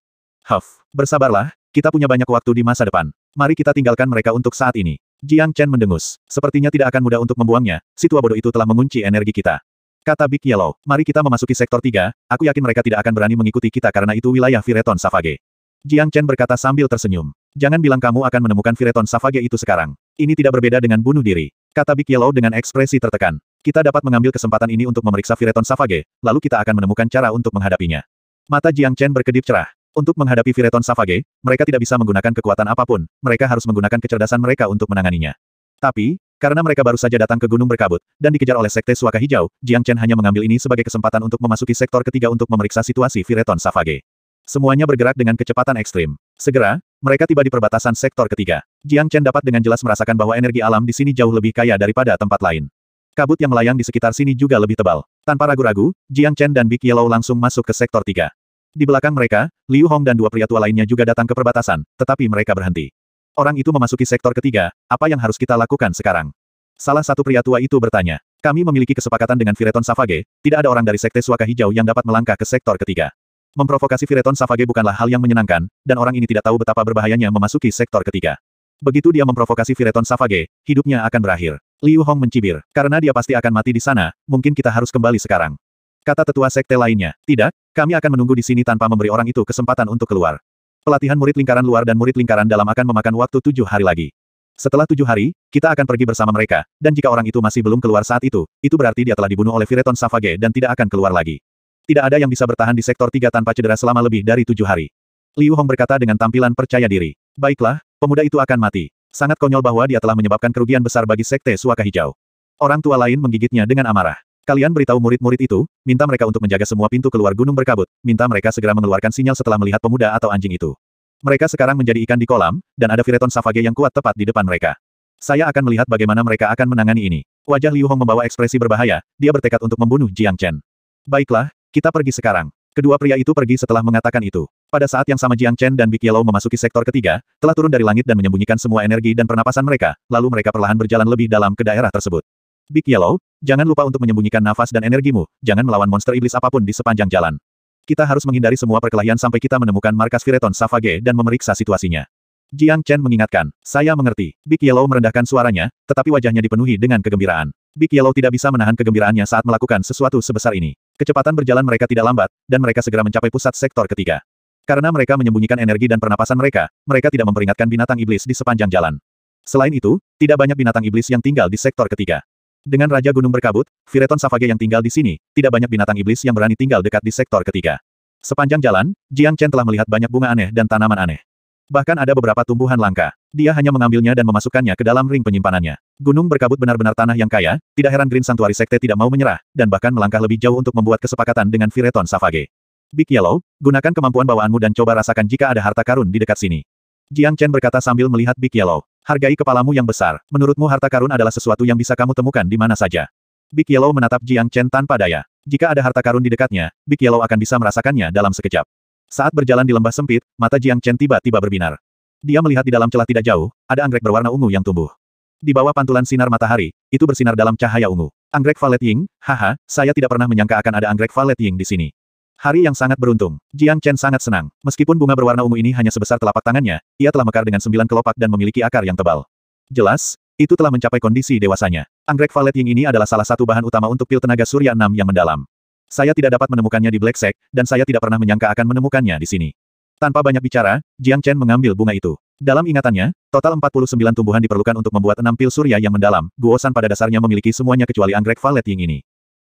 Huff, bersabarlah, kita punya banyak waktu di masa depan. Mari kita tinggalkan mereka untuk saat ini. Jiang Chen mendengus. Sepertinya tidak akan mudah untuk membuangnya, si tua bodoh itu telah mengunci energi kita. Kata Big Yellow, mari kita memasuki sektor tiga. aku yakin mereka tidak akan berani mengikuti kita karena itu wilayah Vireton Savage. Jiang Chen berkata sambil tersenyum. Jangan bilang kamu akan menemukan Vireton Savage itu sekarang. Ini tidak berbeda dengan bunuh diri. Kata Big Yellow dengan ekspresi tertekan. Kita dapat mengambil kesempatan ini untuk memeriksa Vireton Savage, lalu kita akan menemukan cara untuk menghadapinya. Mata Jiang Chen berkedip cerah. Untuk menghadapi Vireton Savage, mereka tidak bisa menggunakan kekuatan apapun, mereka harus menggunakan kecerdasan mereka untuk menanganinya. Tapi, karena mereka baru saja datang ke Gunung Berkabut, dan dikejar oleh Sekte Suaka Hijau, Jiang Chen hanya mengambil ini sebagai kesempatan untuk memasuki sektor ketiga untuk memeriksa situasi Vireton Savage. Semuanya bergerak dengan kecepatan ekstrim. Segera, mereka tiba di perbatasan sektor ketiga. Jiang Chen dapat dengan jelas merasakan bahwa energi alam di sini jauh lebih kaya daripada tempat lain. Kabut yang melayang di sekitar sini juga lebih tebal. Tanpa ragu-ragu, Jiang Chen dan Big Yellow langsung masuk ke sektor tiga. Di belakang mereka, Liu Hong dan dua pria tua lainnya juga datang ke perbatasan, tetapi mereka berhenti. Orang itu memasuki sektor ketiga, apa yang harus kita lakukan sekarang? Salah satu pria tua itu bertanya. Kami memiliki kesepakatan dengan Vireton Savage, tidak ada orang dari Sekte Suaka Hijau yang dapat melangkah ke sektor ketiga. Memprovokasi Vireton Savage bukanlah hal yang menyenangkan, dan orang ini tidak tahu betapa berbahayanya memasuki sektor ketiga. Begitu dia memprovokasi Vireton Savage, hidupnya akan berakhir. Liu Hong mencibir, karena dia pasti akan mati di sana, mungkin kita harus kembali sekarang. Kata tetua sekte lainnya, tidak, kami akan menunggu di sini tanpa memberi orang itu kesempatan untuk keluar. Pelatihan murid lingkaran luar dan murid lingkaran dalam akan memakan waktu tujuh hari lagi. Setelah tujuh hari, kita akan pergi bersama mereka, dan jika orang itu masih belum keluar saat itu, itu berarti dia telah dibunuh oleh Vireton Savage dan tidak akan keluar lagi tidak ada yang bisa bertahan di sektor tiga tanpa cedera selama lebih dari tujuh hari. Liu Hong berkata dengan tampilan percaya diri. Baiklah, pemuda itu akan mati. Sangat konyol bahwa dia telah menyebabkan kerugian besar bagi sekte suaka hijau. Orang tua lain menggigitnya dengan amarah. Kalian beritahu murid-murid itu, minta mereka untuk menjaga semua pintu keluar gunung berkabut, minta mereka segera mengeluarkan sinyal setelah melihat pemuda atau anjing itu. Mereka sekarang menjadi ikan di kolam, dan ada Vireton Savage yang kuat tepat di depan mereka. Saya akan melihat bagaimana mereka akan menangani ini. Wajah Liu Hong membawa ekspresi berbahaya, dia bertekad untuk membunuh Jiang Chen. Baiklah, kita pergi sekarang. Kedua pria itu pergi setelah mengatakan itu. Pada saat yang sama Jiang Chen dan Big Yellow memasuki sektor ketiga, telah turun dari langit dan menyembunyikan semua energi dan pernapasan mereka, lalu mereka perlahan berjalan lebih dalam ke daerah tersebut. Big Yellow, jangan lupa untuk menyembunyikan nafas dan energimu, jangan melawan monster iblis apapun di sepanjang jalan. Kita harus menghindari semua perkelahian sampai kita menemukan markas Fireton Savage dan memeriksa situasinya. Jiang Chen mengingatkan, saya mengerti. Big Yellow merendahkan suaranya, tetapi wajahnya dipenuhi dengan kegembiraan. Big Yellow tidak bisa menahan kegembiraannya saat melakukan sesuatu sebesar ini. Kecepatan berjalan mereka tidak lambat, dan mereka segera mencapai pusat sektor ketiga. Karena mereka menyembunyikan energi dan pernapasan mereka, mereka tidak memperingatkan binatang iblis di sepanjang jalan. Selain itu, tidak banyak binatang iblis yang tinggal di sektor ketiga. Dengan Raja Gunung Berkabut, Vireton Savage yang tinggal di sini, tidak banyak binatang iblis yang berani tinggal dekat di sektor ketiga. Sepanjang jalan, Jiang Chen telah melihat banyak bunga aneh dan tanaman aneh. Bahkan ada beberapa tumbuhan langka. Dia hanya mengambilnya dan memasukkannya ke dalam ring penyimpanannya. Gunung berkabut benar-benar tanah yang kaya, tidak heran Green Santuari Sekte tidak mau menyerah, dan bahkan melangkah lebih jauh untuk membuat kesepakatan dengan Vireton Savage. Big Yellow, gunakan kemampuan bawaanmu dan coba rasakan jika ada harta karun di dekat sini. Jiang Chen berkata sambil melihat Big Yellow. Hargai kepalamu yang besar, menurutmu harta karun adalah sesuatu yang bisa kamu temukan di mana saja. Big Yellow menatap Jiang Chen tanpa daya. Jika ada harta karun di dekatnya, Big Yellow akan bisa merasakannya dalam sekejap. Saat berjalan di lembah sempit, mata Jiang Chen tiba-tiba berbinar. Dia melihat di dalam celah tidak jauh, ada anggrek berwarna ungu yang tumbuh. Di bawah pantulan sinar matahari, itu bersinar dalam cahaya ungu. Anggrek Valet Ying, haha, saya tidak pernah menyangka akan ada anggrek Valet Ying di sini. Hari yang sangat beruntung. Jiang Chen sangat senang. Meskipun bunga berwarna ungu ini hanya sebesar telapak tangannya, ia telah mekar dengan sembilan kelopak dan memiliki akar yang tebal. Jelas, itu telah mencapai kondisi dewasanya. Anggrek Valet Ying ini adalah salah satu bahan utama untuk pil tenaga surya enam yang mendalam. Saya tidak dapat menemukannya di Black Sack, dan saya tidak pernah menyangka akan menemukannya di sini. Tanpa banyak bicara, Jiang Chen mengambil bunga itu. Dalam ingatannya, total 49 tumbuhan diperlukan untuk membuat enam pil surya yang mendalam. Guosan pada dasarnya memiliki semuanya kecuali anggrek Valet Ying ini.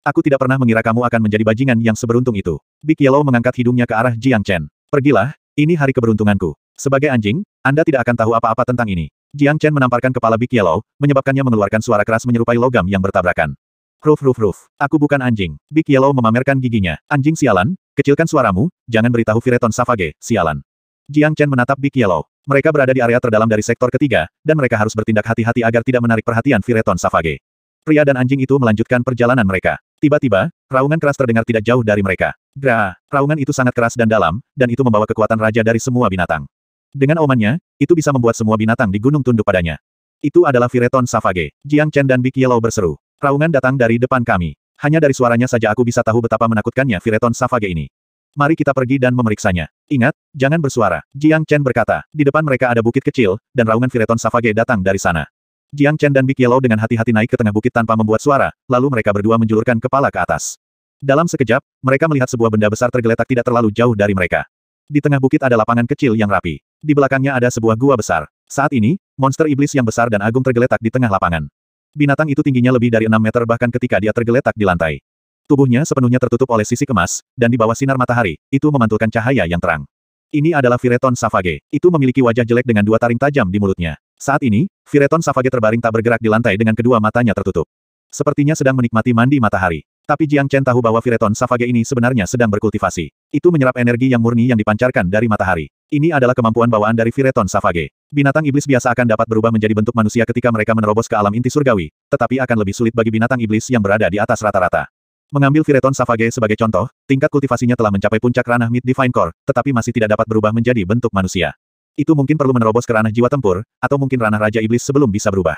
Aku tidak pernah mengira kamu akan menjadi bajingan yang seberuntung itu. Big Yellow mengangkat hidungnya ke arah Jiang Chen. Pergilah, ini hari keberuntunganku. Sebagai anjing, Anda tidak akan tahu apa-apa tentang ini. Jiang Chen menamparkan kepala Big Yellow, menyebabkannya mengeluarkan suara keras menyerupai logam yang bertabrakan. Ruf ruf ruf. Aku bukan anjing. Big Yellow memamerkan giginya. Anjing sialan, kecilkan suaramu, jangan beritahu Fireton Savage, sialan. Jiang Chen menatap Big Yellow. Mereka berada di area terdalam dari sektor ketiga, dan mereka harus bertindak hati-hati agar tidak menarik perhatian Fireton Savage. Pria dan anjing itu melanjutkan perjalanan mereka. Tiba-tiba, raungan keras terdengar tidak jauh dari mereka. Gra, raungan itu sangat keras dan dalam, dan itu membawa kekuatan raja dari semua binatang. Dengan omannya, itu bisa membuat semua binatang di gunung tunduk padanya. Itu adalah Fireton Savage. Jiang Chen dan Big Yellow berseru. Raungan datang dari depan kami. Hanya dari suaranya saja aku bisa tahu betapa menakutkannya Vireton Savage ini. Mari kita pergi dan memeriksanya. Ingat, jangan bersuara. Jiang Chen berkata, di depan mereka ada bukit kecil, dan raungan Vireton Savage datang dari sana. Jiang Chen dan Big Yellow dengan hati-hati naik ke tengah bukit tanpa membuat suara, lalu mereka berdua menjulurkan kepala ke atas. Dalam sekejap, mereka melihat sebuah benda besar tergeletak tidak terlalu jauh dari mereka. Di tengah bukit ada lapangan kecil yang rapi. Di belakangnya ada sebuah gua besar. Saat ini, monster iblis yang besar dan agung tergeletak di tengah lapangan. Binatang itu tingginya lebih dari 6 meter bahkan ketika dia tergeletak di lantai. Tubuhnya sepenuhnya tertutup oleh sisi kemas, dan di bawah sinar matahari, itu memantulkan cahaya yang terang. Ini adalah Vireton Savage. Itu memiliki wajah jelek dengan dua taring tajam di mulutnya. Saat ini, Vireton Savage terbaring tak bergerak di lantai dengan kedua matanya tertutup. Sepertinya sedang menikmati mandi matahari. Tapi Jiang Chen tahu bahwa Vireton Savage ini sebenarnya sedang berkultivasi. Itu menyerap energi yang murni yang dipancarkan dari matahari. Ini adalah kemampuan bawaan dari Vireton Savage. Binatang iblis biasa akan dapat berubah menjadi bentuk manusia ketika mereka menerobos ke alam inti surgawi, tetapi akan lebih sulit bagi binatang iblis yang berada di atas rata-rata. Mengambil Vireton Savage sebagai contoh, tingkat kultivasinya telah mencapai puncak ranah Mid Divine Core, tetapi masih tidak dapat berubah menjadi bentuk manusia. Itu mungkin perlu menerobos ke ranah jiwa tempur, atau mungkin ranah Raja Iblis sebelum bisa berubah.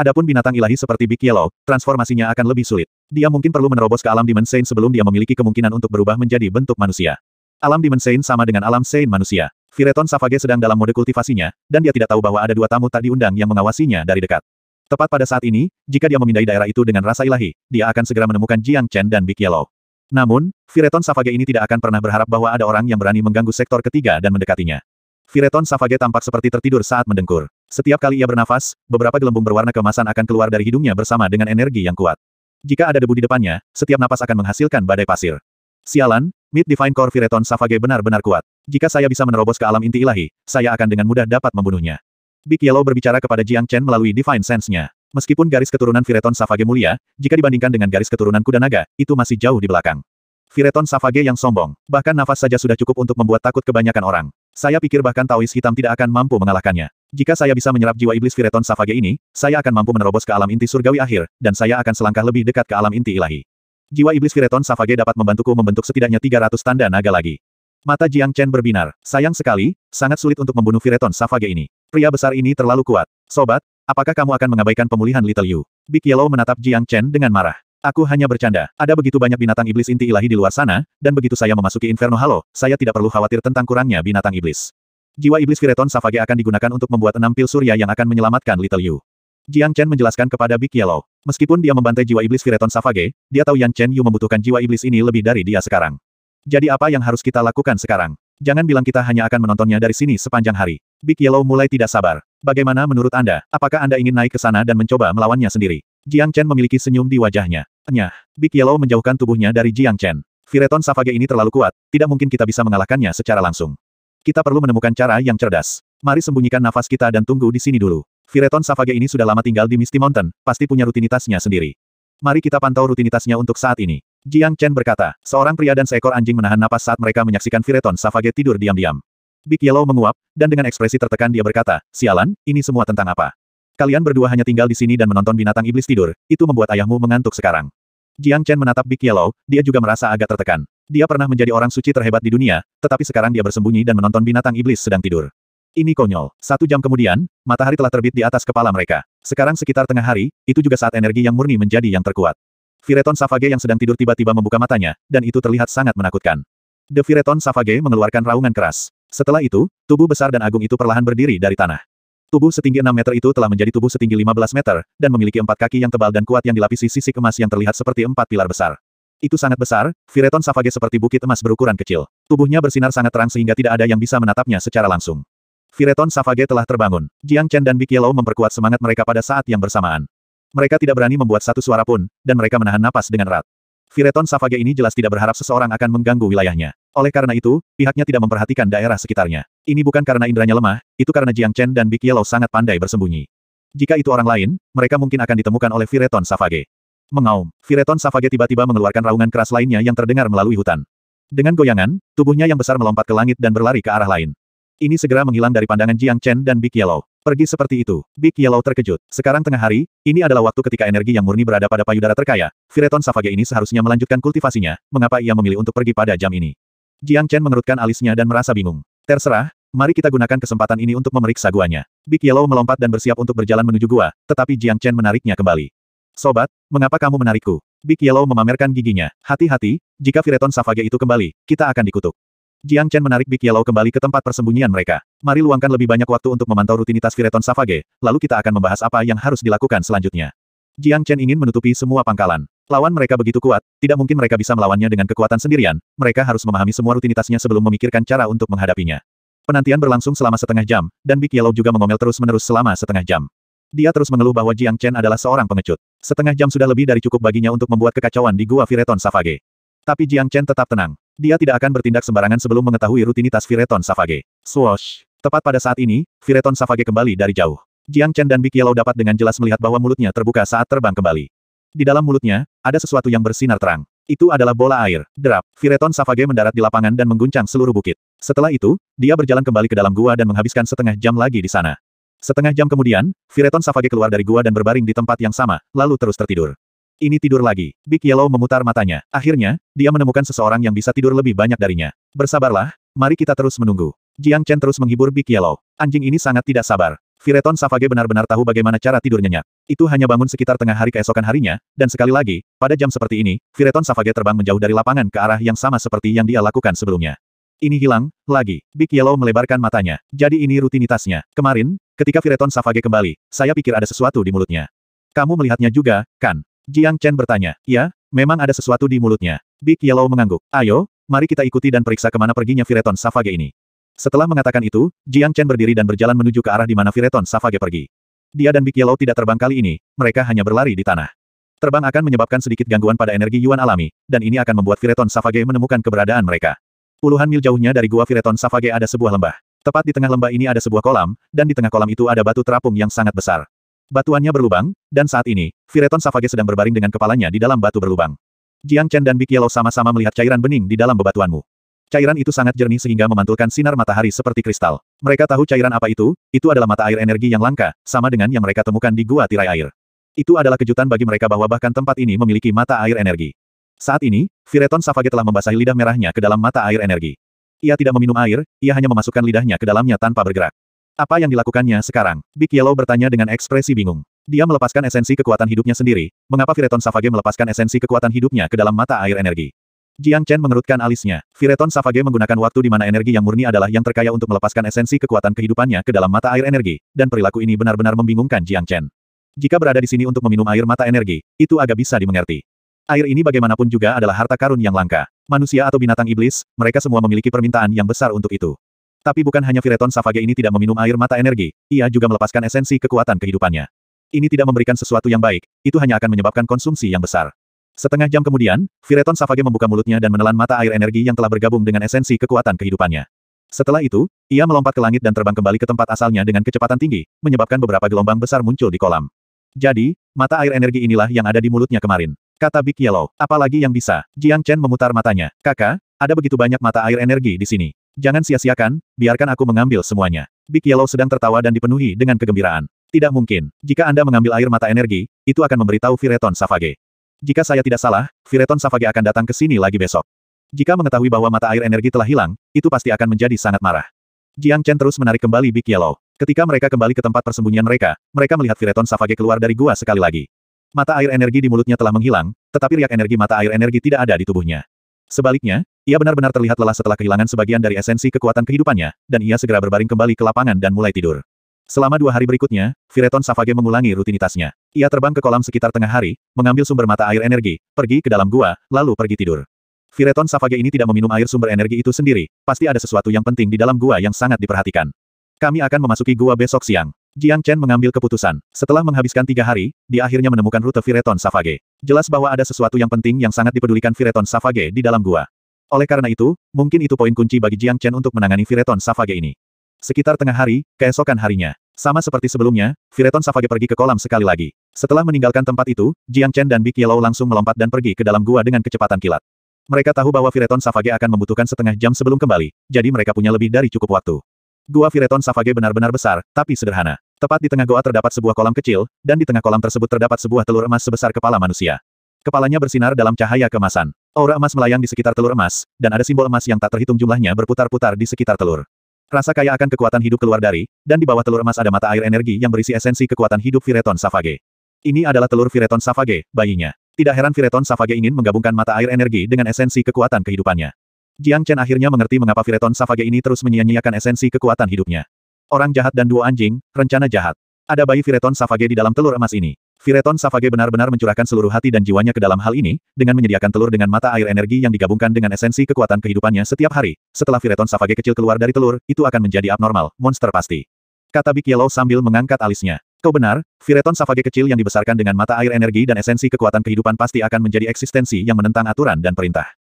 Adapun binatang ilahi seperti Big Yellow, transformasinya akan lebih sulit. Dia mungkin perlu menerobos ke alam Dimensain sebelum dia memiliki kemungkinan untuk berubah menjadi bentuk manusia. Alam Dimensain sama dengan alam Sein manusia. Vireton Savage sedang dalam mode kultivasinya, dan dia tidak tahu bahwa ada dua tamu tak diundang yang mengawasinya dari dekat. Tepat pada saat ini, jika dia memindai daerah itu dengan rasa ilahi, dia akan segera menemukan Jiang Chen dan Big Yellow. Namun, Vireton Savage ini tidak akan pernah berharap bahwa ada orang yang berani mengganggu sektor ketiga dan mendekatinya. Vireton Savage tampak seperti tertidur saat mendengkur. Setiap kali ia bernafas, beberapa gelembung berwarna kemasan akan keluar dari hidungnya bersama dengan energi yang kuat. Jika ada debu di depannya, setiap napas akan menghasilkan badai pasir. Sialan, Mid Divine Core Vireton Savage benar-benar kuat. Jika saya bisa menerobos ke alam inti ilahi, saya akan dengan mudah dapat membunuhnya. Big Yellow berbicara kepada Jiang Chen melalui Divine Sense-nya. Meskipun garis keturunan Vireton Savage mulia, jika dibandingkan dengan garis keturunan kuda naga, itu masih jauh di belakang. Vireton Savage yang sombong, bahkan nafas saja sudah cukup untuk membuat takut kebanyakan orang. Saya pikir bahkan Taois hitam tidak akan mampu mengalahkannya. Jika saya bisa menyerap jiwa iblis Vireton Savage ini, saya akan mampu menerobos ke alam inti surgawi akhir, dan saya akan selangkah lebih dekat ke alam inti ilahi. Jiwa iblis Vireton Savage dapat membantuku membentuk setidaknya 300 tanda naga lagi. Mata Jiang Chen berbinar. Sayang sekali, sangat sulit untuk membunuh Vireton Savage ini. Pria besar ini terlalu kuat. Sobat, apakah kamu akan mengabaikan pemulihan Little Yu? Big Yellow menatap Jiang Chen dengan marah. Aku hanya bercanda. Ada begitu banyak binatang iblis inti ilahi di luar sana, dan begitu saya memasuki Inferno Halo, saya tidak perlu khawatir tentang kurangnya binatang iblis. Jiwa iblis Vireton Savage akan digunakan untuk membuat enam pil surya yang akan menyelamatkan Little Yu. Jiang Chen menjelaskan kepada Big Yellow. Meskipun dia membantai jiwa iblis Vireton Savage, dia tahu Yang Chen Yu membutuhkan jiwa iblis ini lebih dari dia sekarang. Jadi apa yang harus kita lakukan sekarang? Jangan bilang kita hanya akan menontonnya dari sini sepanjang hari. Big Yellow mulai tidak sabar. Bagaimana menurut Anda? Apakah Anda ingin naik ke sana dan mencoba melawannya sendiri? Jiang Chen memiliki senyum di wajahnya. Nyah, Big Yellow menjauhkan tubuhnya dari Jiang Chen. Vireton Savage ini terlalu kuat, tidak mungkin kita bisa mengalahkannya secara langsung. Kita perlu menemukan cara yang cerdas. Mari sembunyikan nafas kita dan tunggu di sini dulu. Vireton Savage ini sudah lama tinggal di Misty Mountain, pasti punya rutinitasnya sendiri. Mari kita pantau rutinitasnya untuk saat ini. Jiang Chen berkata, seorang pria dan seekor anjing menahan napas saat mereka menyaksikan Vireton Savage tidur diam-diam. Big Yellow menguap, dan dengan ekspresi tertekan dia berkata, sialan, ini semua tentang apa? Kalian berdua hanya tinggal di sini dan menonton binatang iblis tidur, itu membuat ayahmu mengantuk sekarang. Jiang Chen menatap Big Yellow, dia juga merasa agak tertekan. Dia pernah menjadi orang suci terhebat di dunia, tetapi sekarang dia bersembunyi dan menonton binatang iblis sedang tidur. Ini konyol. Satu jam kemudian, matahari telah terbit di atas kepala mereka. Sekarang sekitar tengah hari, itu juga saat energi yang murni menjadi yang terkuat. Vireton Savage yang sedang tidur tiba-tiba membuka matanya, dan itu terlihat sangat menakutkan. The Vireton Savage mengeluarkan raungan keras. Setelah itu, tubuh besar dan agung itu perlahan berdiri dari tanah. Tubuh setinggi 6 meter itu telah menjadi tubuh setinggi 15 meter, dan memiliki empat kaki yang tebal dan kuat yang dilapisi sisi emas yang terlihat seperti empat pilar besar. Itu sangat besar, Vireton Savage seperti bukit emas berukuran kecil. Tubuhnya bersinar sangat terang sehingga tidak ada yang bisa menatapnya secara langsung. Vireton Savage telah terbangun. Jiang Chen dan Big Yellow memperkuat semangat mereka pada saat yang bersamaan. Mereka tidak berani membuat satu suara pun, dan mereka menahan napas dengan erat. Vireton Savage ini jelas tidak berharap seseorang akan mengganggu wilayahnya. Oleh karena itu, pihaknya tidak memperhatikan daerah sekitarnya. Ini bukan karena indranya lemah, itu karena Jiang Chen dan Big Yellow sangat pandai bersembunyi. Jika itu orang lain, mereka mungkin akan ditemukan oleh Vireton Savage. Mengaum, Vireton Savage tiba-tiba mengeluarkan raungan keras lainnya yang terdengar melalui hutan. Dengan goyangan, tubuhnya yang besar melompat ke langit dan berlari ke arah lain. Ini segera menghilang dari pandangan Jiang Chen dan Big Yellow. Pergi seperti itu. Big Yellow terkejut. Sekarang tengah hari, ini adalah waktu ketika energi yang murni berada pada payudara terkaya. Vireton Savage ini seharusnya melanjutkan kultivasinya, mengapa ia memilih untuk pergi pada jam ini? Jiang Chen mengerutkan alisnya dan merasa bingung. Terserah, mari kita gunakan kesempatan ini untuk memeriksa guanya. Big Yellow melompat dan bersiap untuk berjalan menuju gua, tetapi Jiang Chen menariknya kembali. Sobat, mengapa kamu menarikku? Big Yellow memamerkan giginya. Hati-hati, jika Vireton Savage itu kembali, kita akan dikutuk. Jiang Chen menarik Big Yellow kembali ke tempat persembunyian mereka. Mari luangkan lebih banyak waktu untuk memantau rutinitas Vireton Savage, lalu kita akan membahas apa yang harus dilakukan selanjutnya. Jiang Chen ingin menutupi semua pangkalan. Lawan mereka begitu kuat, tidak mungkin mereka bisa melawannya dengan kekuatan sendirian, mereka harus memahami semua rutinitasnya sebelum memikirkan cara untuk menghadapinya. Penantian berlangsung selama setengah jam, dan Big Yellow juga mengomel terus-menerus selama setengah jam. Dia terus mengeluh bahwa Jiang Chen adalah seorang pengecut. Setengah jam sudah lebih dari cukup baginya untuk membuat kekacauan di gua Vireton Savage. Tapi Jiang Chen tetap tenang. Dia tidak akan bertindak sembarangan sebelum mengetahui rutinitas Vireton Savage. Swoosh. Tepat pada saat ini, Vireton Savage kembali dari jauh. Jiang Chen dan Big Yellow dapat dengan jelas melihat bahwa mulutnya terbuka saat terbang kembali. Di dalam mulutnya, ada sesuatu yang bersinar terang. Itu adalah bola air. Derap, Vireton Savage mendarat di lapangan dan mengguncang seluruh bukit. Setelah itu, dia berjalan kembali ke dalam gua dan menghabiskan setengah jam lagi di sana. Setengah jam kemudian, Vireton Savage keluar dari gua dan berbaring di tempat yang sama, lalu terus tertidur. Ini tidur lagi. Big Yellow memutar matanya. Akhirnya, dia menemukan seseorang yang bisa tidur lebih banyak darinya. Bersabarlah, mari kita terus menunggu. Jiang Chen terus menghibur Big Yellow. Anjing ini sangat tidak sabar. Vireton Savage benar-benar tahu bagaimana cara tidur nyenyak. Itu hanya bangun sekitar tengah hari keesokan harinya, dan sekali lagi, pada jam seperti ini, Vireton Savage terbang menjauh dari lapangan ke arah yang sama seperti yang dia lakukan sebelumnya. Ini hilang, lagi. Big Yellow melebarkan matanya. Jadi ini rutinitasnya. Kemarin, ketika Vireton Savage kembali, saya pikir ada sesuatu di mulutnya. Kamu melihatnya juga, kan? Jiang Chen bertanya. Ya, memang ada sesuatu di mulutnya. Big Yellow mengangguk. Ayo, mari kita ikuti dan periksa kemana perginya Vireton Savage ini. Setelah mengatakan itu, Jiang Chen berdiri dan berjalan menuju ke arah di mana Vireton Savage pergi. Dia dan Big Yellow tidak terbang kali ini, mereka hanya berlari di tanah. Terbang akan menyebabkan sedikit gangguan pada energi Yuan alami, dan ini akan membuat Vireton Savage menemukan keberadaan mereka. Puluhan mil jauhnya dari gua Vireton Savage ada sebuah lembah. Tepat di tengah lembah ini ada sebuah kolam, dan di tengah kolam itu ada batu terapung yang sangat besar. Batuannya berlubang, dan saat ini, Vireton Savage sedang berbaring dengan kepalanya di dalam batu berlubang. Jiang Chen dan Big Yellow sama-sama melihat cairan bening di dalam bebatuanmu. Cairan itu sangat jernih sehingga memantulkan sinar matahari seperti kristal. Mereka tahu cairan apa itu, itu adalah mata air energi yang langka, sama dengan yang mereka temukan di gua tirai air. Itu adalah kejutan bagi mereka bahwa bahkan tempat ini memiliki mata air energi. Saat ini, Vireton Savage telah membasahi lidah merahnya ke dalam mata air energi. Ia tidak meminum air, ia hanya memasukkan lidahnya ke dalamnya tanpa bergerak. Apa yang dilakukannya sekarang? Big Yellow bertanya dengan ekspresi bingung. Dia melepaskan esensi kekuatan hidupnya sendiri. Mengapa Vireton Savage melepaskan esensi kekuatan hidupnya ke dalam mata air energi? Jiang Chen mengerutkan alisnya. Vireton Savage menggunakan waktu di mana energi yang murni adalah yang terkaya untuk melepaskan esensi kekuatan kehidupannya ke dalam mata air energi, dan perilaku ini benar-benar membingungkan Jiang Chen. Jika berada di sini untuk meminum air mata energi, itu agak bisa dimengerti. Air ini bagaimanapun juga adalah harta karun yang langka. Manusia atau binatang iblis, mereka semua memiliki permintaan yang besar untuk itu. Tapi bukan hanya Vireton Savage ini tidak meminum air mata energi, ia juga melepaskan esensi kekuatan kehidupannya. Ini tidak memberikan sesuatu yang baik, itu hanya akan menyebabkan konsumsi yang besar. Setengah jam kemudian, Vireton Savage membuka mulutnya dan menelan mata air energi yang telah bergabung dengan esensi kekuatan kehidupannya. Setelah itu, ia melompat ke langit dan terbang kembali ke tempat asalnya dengan kecepatan tinggi, menyebabkan beberapa gelombang besar muncul di kolam. Jadi, mata air energi inilah yang ada di mulutnya kemarin. Kata Big Yellow, apalagi yang bisa. Jiang Chen memutar matanya. Kakak, ada begitu banyak mata air energi di sini. Jangan sia-siakan, biarkan aku mengambil semuanya. Big Yellow sedang tertawa dan dipenuhi dengan kegembiraan. Tidak mungkin. Jika Anda mengambil air mata energi, itu akan memberitahu Fireton Savage. Jika saya tidak salah, Fireton Savage akan datang ke sini lagi besok. Jika mengetahui bahwa mata air energi telah hilang, itu pasti akan menjadi sangat marah. Jiang Chen terus menarik kembali Big Yellow. Ketika mereka kembali ke tempat persembunyian mereka, mereka melihat Fireton Savage keluar dari gua sekali lagi. Mata air energi di mulutnya telah menghilang, tetapi riak energi mata air energi tidak ada di tubuhnya. Sebaliknya, ia benar-benar terlihat lelah setelah kehilangan sebagian dari esensi kekuatan kehidupannya, dan ia segera berbaring kembali ke lapangan dan mulai tidur. Selama dua hari berikutnya, Vireton Savage mengulangi rutinitasnya. Ia terbang ke kolam sekitar tengah hari, mengambil sumber mata air energi, pergi ke dalam gua, lalu pergi tidur. Vireton Savage ini tidak meminum air sumber energi itu sendiri, pasti ada sesuatu yang penting di dalam gua yang sangat diperhatikan. Kami akan memasuki gua besok siang. Jiang Chen mengambil keputusan. Setelah menghabiskan tiga hari, dia akhirnya menemukan rute Vireton Savage. Jelas bahwa ada sesuatu yang penting yang sangat dipedulikan Vireton Savage di dalam gua. Oleh karena itu, mungkin itu poin kunci bagi Jiang Chen untuk menangani Vireton Savage ini. Sekitar tengah hari, keesokan harinya. Sama seperti sebelumnya, Vireton Savage pergi ke kolam sekali lagi. Setelah meninggalkan tempat itu, Jiang Chen dan Big Yellow langsung melompat dan pergi ke dalam gua dengan kecepatan kilat. Mereka tahu bahwa Vireton Savage akan membutuhkan setengah jam sebelum kembali, jadi mereka punya lebih dari cukup waktu. Gua Vireton Savage benar-benar besar, tapi sederhana. Tepat di tengah gua terdapat sebuah kolam kecil, dan di tengah kolam tersebut terdapat sebuah telur emas sebesar kepala manusia. Kepalanya bersinar dalam cahaya kemasan. Aura emas melayang di sekitar telur emas, dan ada simbol emas yang tak terhitung jumlahnya berputar-putar di sekitar telur. Rasa kaya akan kekuatan hidup keluar dari, dan di bawah telur emas ada mata air energi yang berisi esensi kekuatan hidup Vireton Savage. Ini adalah telur Vireton Savage, bayinya. Tidak heran Vireton Savage ingin menggabungkan mata air energi dengan esensi kekuatan kehidupannya. Jiang Chen akhirnya mengerti mengapa Vireton Savage ini terus menyia-nyiakan esensi kekuatan hidupnya. Orang jahat dan dua anjing, rencana jahat. Ada bayi Vireton Savage di dalam telur emas ini. Vireton Savage benar-benar mencurahkan seluruh hati dan jiwanya ke dalam hal ini, dengan menyediakan telur dengan mata air energi yang digabungkan dengan esensi kekuatan kehidupannya setiap hari. Setelah Vireton Savage kecil keluar dari telur, itu akan menjadi abnormal, monster pasti. Kata Big Yellow sambil mengangkat alisnya. Kau benar, Vireton Savage kecil yang dibesarkan dengan mata air energi dan esensi kekuatan kehidupan pasti akan menjadi eksistensi yang menentang aturan dan perintah.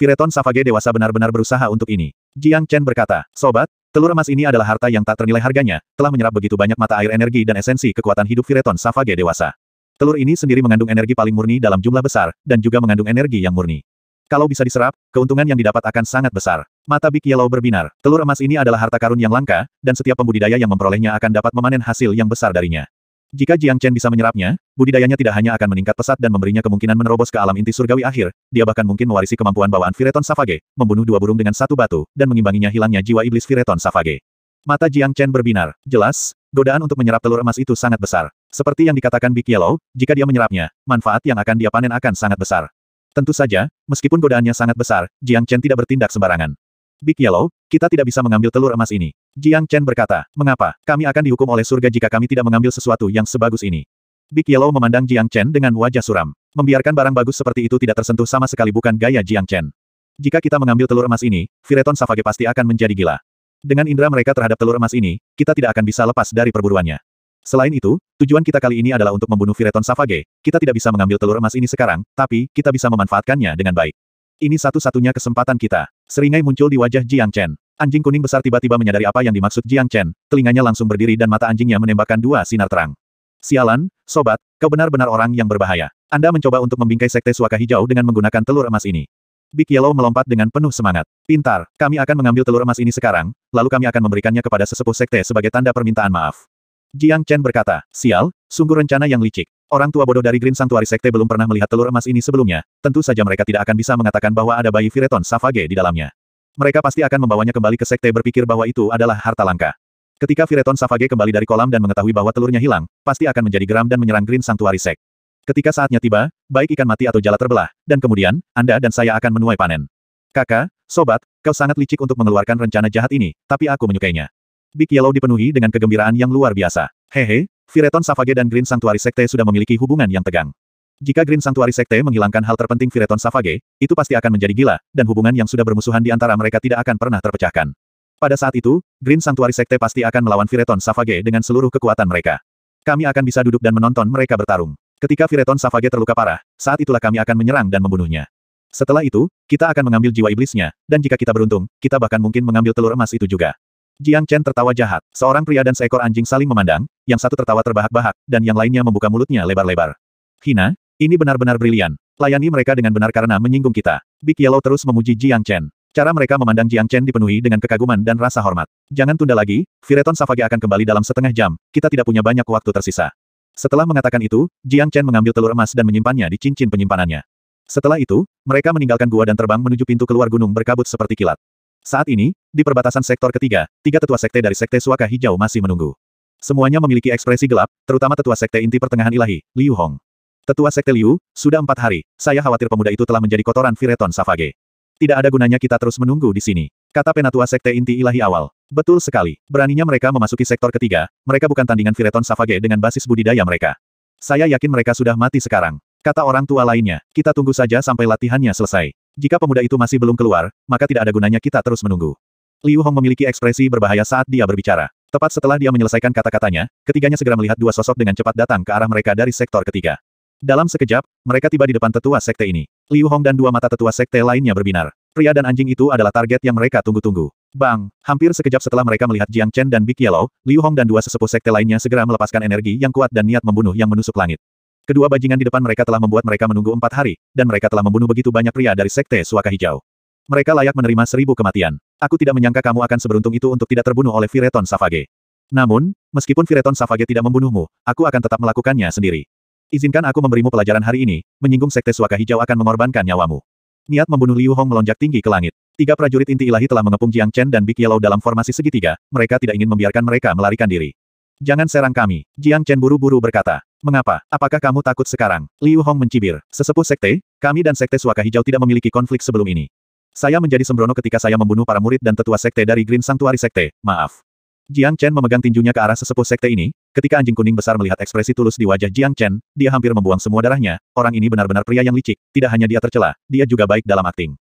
Vireton Savage dewasa benar-benar berusaha untuk ini. Jiang Chen berkata, Sobat, Telur emas ini adalah harta yang tak ternilai harganya, telah menyerap begitu banyak mata air energi dan esensi kekuatan hidup Vireton Savage dewasa. Telur ini sendiri mengandung energi paling murni dalam jumlah besar, dan juga mengandung energi yang murni. Kalau bisa diserap, keuntungan yang didapat akan sangat besar. Mata Big Yellow berbinar. Telur emas ini adalah harta karun yang langka, dan setiap pembudidaya yang memperolehnya akan dapat memanen hasil yang besar darinya. Jika Jiang Chen bisa menyerapnya, budidayanya tidak hanya akan meningkat pesat dan memberinya kemungkinan menerobos ke alam inti surgawi akhir, dia bahkan mungkin mewarisi kemampuan bawaan Vireton Savage, membunuh dua burung dengan satu batu, dan mengimbanginya hilangnya jiwa iblis Vireton Savage. Mata Jiang Chen berbinar. Jelas, godaan untuk menyerap telur emas itu sangat besar. Seperti yang dikatakan Big Yellow, jika dia menyerapnya, manfaat yang akan dia panen akan sangat besar. Tentu saja, meskipun godaannya sangat besar, Jiang Chen tidak bertindak sembarangan. Big Yellow, kita tidak bisa mengambil telur emas ini. Jiang Chen berkata, mengapa? Kami akan dihukum oleh surga jika kami tidak mengambil sesuatu yang sebagus ini. Big Yellow memandang Jiang Chen dengan wajah suram. Membiarkan barang bagus seperti itu tidak tersentuh sama sekali bukan gaya Jiang Chen. Jika kita mengambil telur emas ini, Vireton Savage pasti akan menjadi gila. Dengan indera mereka terhadap telur emas ini, kita tidak akan bisa lepas dari perburuannya. Selain itu, tujuan kita kali ini adalah untuk membunuh Vireton Savage. Kita tidak bisa mengambil telur emas ini sekarang, tapi kita bisa memanfaatkannya dengan baik. Ini satu-satunya kesempatan kita. Seringai muncul di wajah Jiang Chen. Anjing kuning besar tiba-tiba menyadari apa yang dimaksud Jiang Chen, telinganya langsung berdiri dan mata anjingnya menembakkan dua sinar terang. Sialan, sobat, kau benar-benar orang yang berbahaya. Anda mencoba untuk membingkai sekte suaka hijau dengan menggunakan telur emas ini. Big Yellow melompat dengan penuh semangat. Pintar, kami akan mengambil telur emas ini sekarang, lalu kami akan memberikannya kepada sesepuh sekte sebagai tanda permintaan maaf. Jiang Chen berkata, sial, sungguh rencana yang licik. Orang tua bodoh dari Green Sanctuary Sekte belum pernah melihat telur emas ini sebelumnya, tentu saja mereka tidak akan bisa mengatakan bahwa ada bayi Fireton Savage di dalamnya. Mereka pasti akan membawanya kembali ke sekte berpikir bahwa itu adalah harta langka. Ketika Fireton Savage kembali dari kolam dan mengetahui bahwa telurnya hilang, pasti akan menjadi geram dan menyerang Green Sanctuary Sekte. Ketika saatnya tiba, baik ikan mati atau jala terbelah, dan kemudian, Anda dan saya akan menuai panen. Kakak, sobat, kau sangat licik untuk mengeluarkan rencana jahat ini, tapi aku menyukainya. Big Yellow dipenuhi dengan kegembiraan yang luar biasa. Hehe, Vireton Savage dan Green Sanctuary Sekte sudah memiliki hubungan yang tegang. Jika Green Sanctuary Sekte menghilangkan hal terpenting Vireton Savage, itu pasti akan menjadi gila, dan hubungan yang sudah bermusuhan di antara mereka tidak akan pernah terpecahkan. Pada saat itu, Green Sanctuary Sekte pasti akan melawan Vireton Savage dengan seluruh kekuatan mereka. Kami akan bisa duduk dan menonton mereka bertarung. Ketika Vireton Savage terluka parah, saat itulah kami akan menyerang dan membunuhnya. Setelah itu, kita akan mengambil jiwa iblisnya, dan jika kita beruntung, kita bahkan mungkin mengambil telur emas itu juga. Jiang Chen tertawa jahat. Seorang pria dan seekor anjing saling memandang, yang satu tertawa terbahak-bahak, dan yang lainnya membuka mulutnya lebar-lebar. Hina, ini benar-benar brilian. Layani mereka dengan benar karena menyinggung kita. Big Yellow terus memuji Jiang Chen. Cara mereka memandang Jiang Chen dipenuhi dengan kekaguman dan rasa hormat. Jangan tunda lagi, Fireton Savage akan kembali dalam setengah jam, kita tidak punya banyak waktu tersisa. Setelah mengatakan itu, Jiang Chen mengambil telur emas dan menyimpannya di cincin penyimpanannya. Setelah itu, mereka meninggalkan gua dan terbang menuju pintu keluar gunung berkabut seperti kilat. Saat ini, di perbatasan sektor ketiga, tiga tetua sekte dari sekte Suaka Hijau masih menunggu. Semuanya memiliki ekspresi gelap, terutama tetua sekte inti pertengahan ilahi, Liu Hong. Tetua sekte Liu, sudah empat hari, saya khawatir pemuda itu telah menjadi kotoran Vireton Savage. Tidak ada gunanya kita terus menunggu di sini, kata penatua sekte inti ilahi awal. Betul sekali, beraninya mereka memasuki sektor ketiga, mereka bukan tandingan Vireton Savage dengan basis budidaya mereka. Saya yakin mereka sudah mati sekarang, kata orang tua lainnya, kita tunggu saja sampai latihannya selesai. Jika pemuda itu masih belum keluar, maka tidak ada gunanya kita terus menunggu. Liu Hong memiliki ekspresi berbahaya saat dia berbicara. Tepat setelah dia menyelesaikan kata-katanya, ketiganya segera melihat dua sosok dengan cepat datang ke arah mereka dari sektor ketiga. Dalam sekejap, mereka tiba di depan tetua sekte ini. Liu Hong dan dua mata tetua sekte lainnya berbinar. Pria dan anjing itu adalah target yang mereka tunggu-tunggu. Bang, hampir sekejap setelah mereka melihat Jiang Chen dan Big Yellow, Liu Hong dan dua sesepuh sekte lainnya segera melepaskan energi yang kuat dan niat membunuh yang menusuk langit. Kedua bajingan di depan mereka telah membuat mereka menunggu empat hari, dan mereka telah membunuh begitu banyak pria dari sekte suaka hijau. Mereka layak menerima seribu kematian. Aku tidak menyangka kamu akan seberuntung itu untuk tidak terbunuh oleh Vireton Savage. Namun, meskipun Vireton Savage tidak membunuhmu, aku akan tetap melakukannya sendiri. Izinkan aku memberimu pelajaran hari ini, menyinggung sekte suaka hijau akan mengorbankan nyawamu. Niat membunuh Liu Hong melonjak tinggi ke langit. Tiga prajurit inti ilahi telah mengepung Jiang Chen dan Big Yellow dalam formasi segitiga, mereka tidak ingin membiarkan mereka melarikan diri. Jangan serang kami, Jiang Chen buru-buru berkata. Mengapa? Apakah kamu takut sekarang? Liu Hong mencibir. Sesepuh sekte, kami dan sekte suaka hijau tidak memiliki konflik sebelum ini. Saya menjadi sembrono ketika saya membunuh para murid dan tetua sekte dari Green Sanctuary Sekte, maaf. Jiang Chen memegang tinjunya ke arah sesepuh sekte ini, ketika anjing kuning besar melihat ekspresi tulus di wajah Jiang Chen, dia hampir membuang semua darahnya, orang ini benar-benar pria yang licik, tidak hanya dia tercela, dia juga baik dalam akting.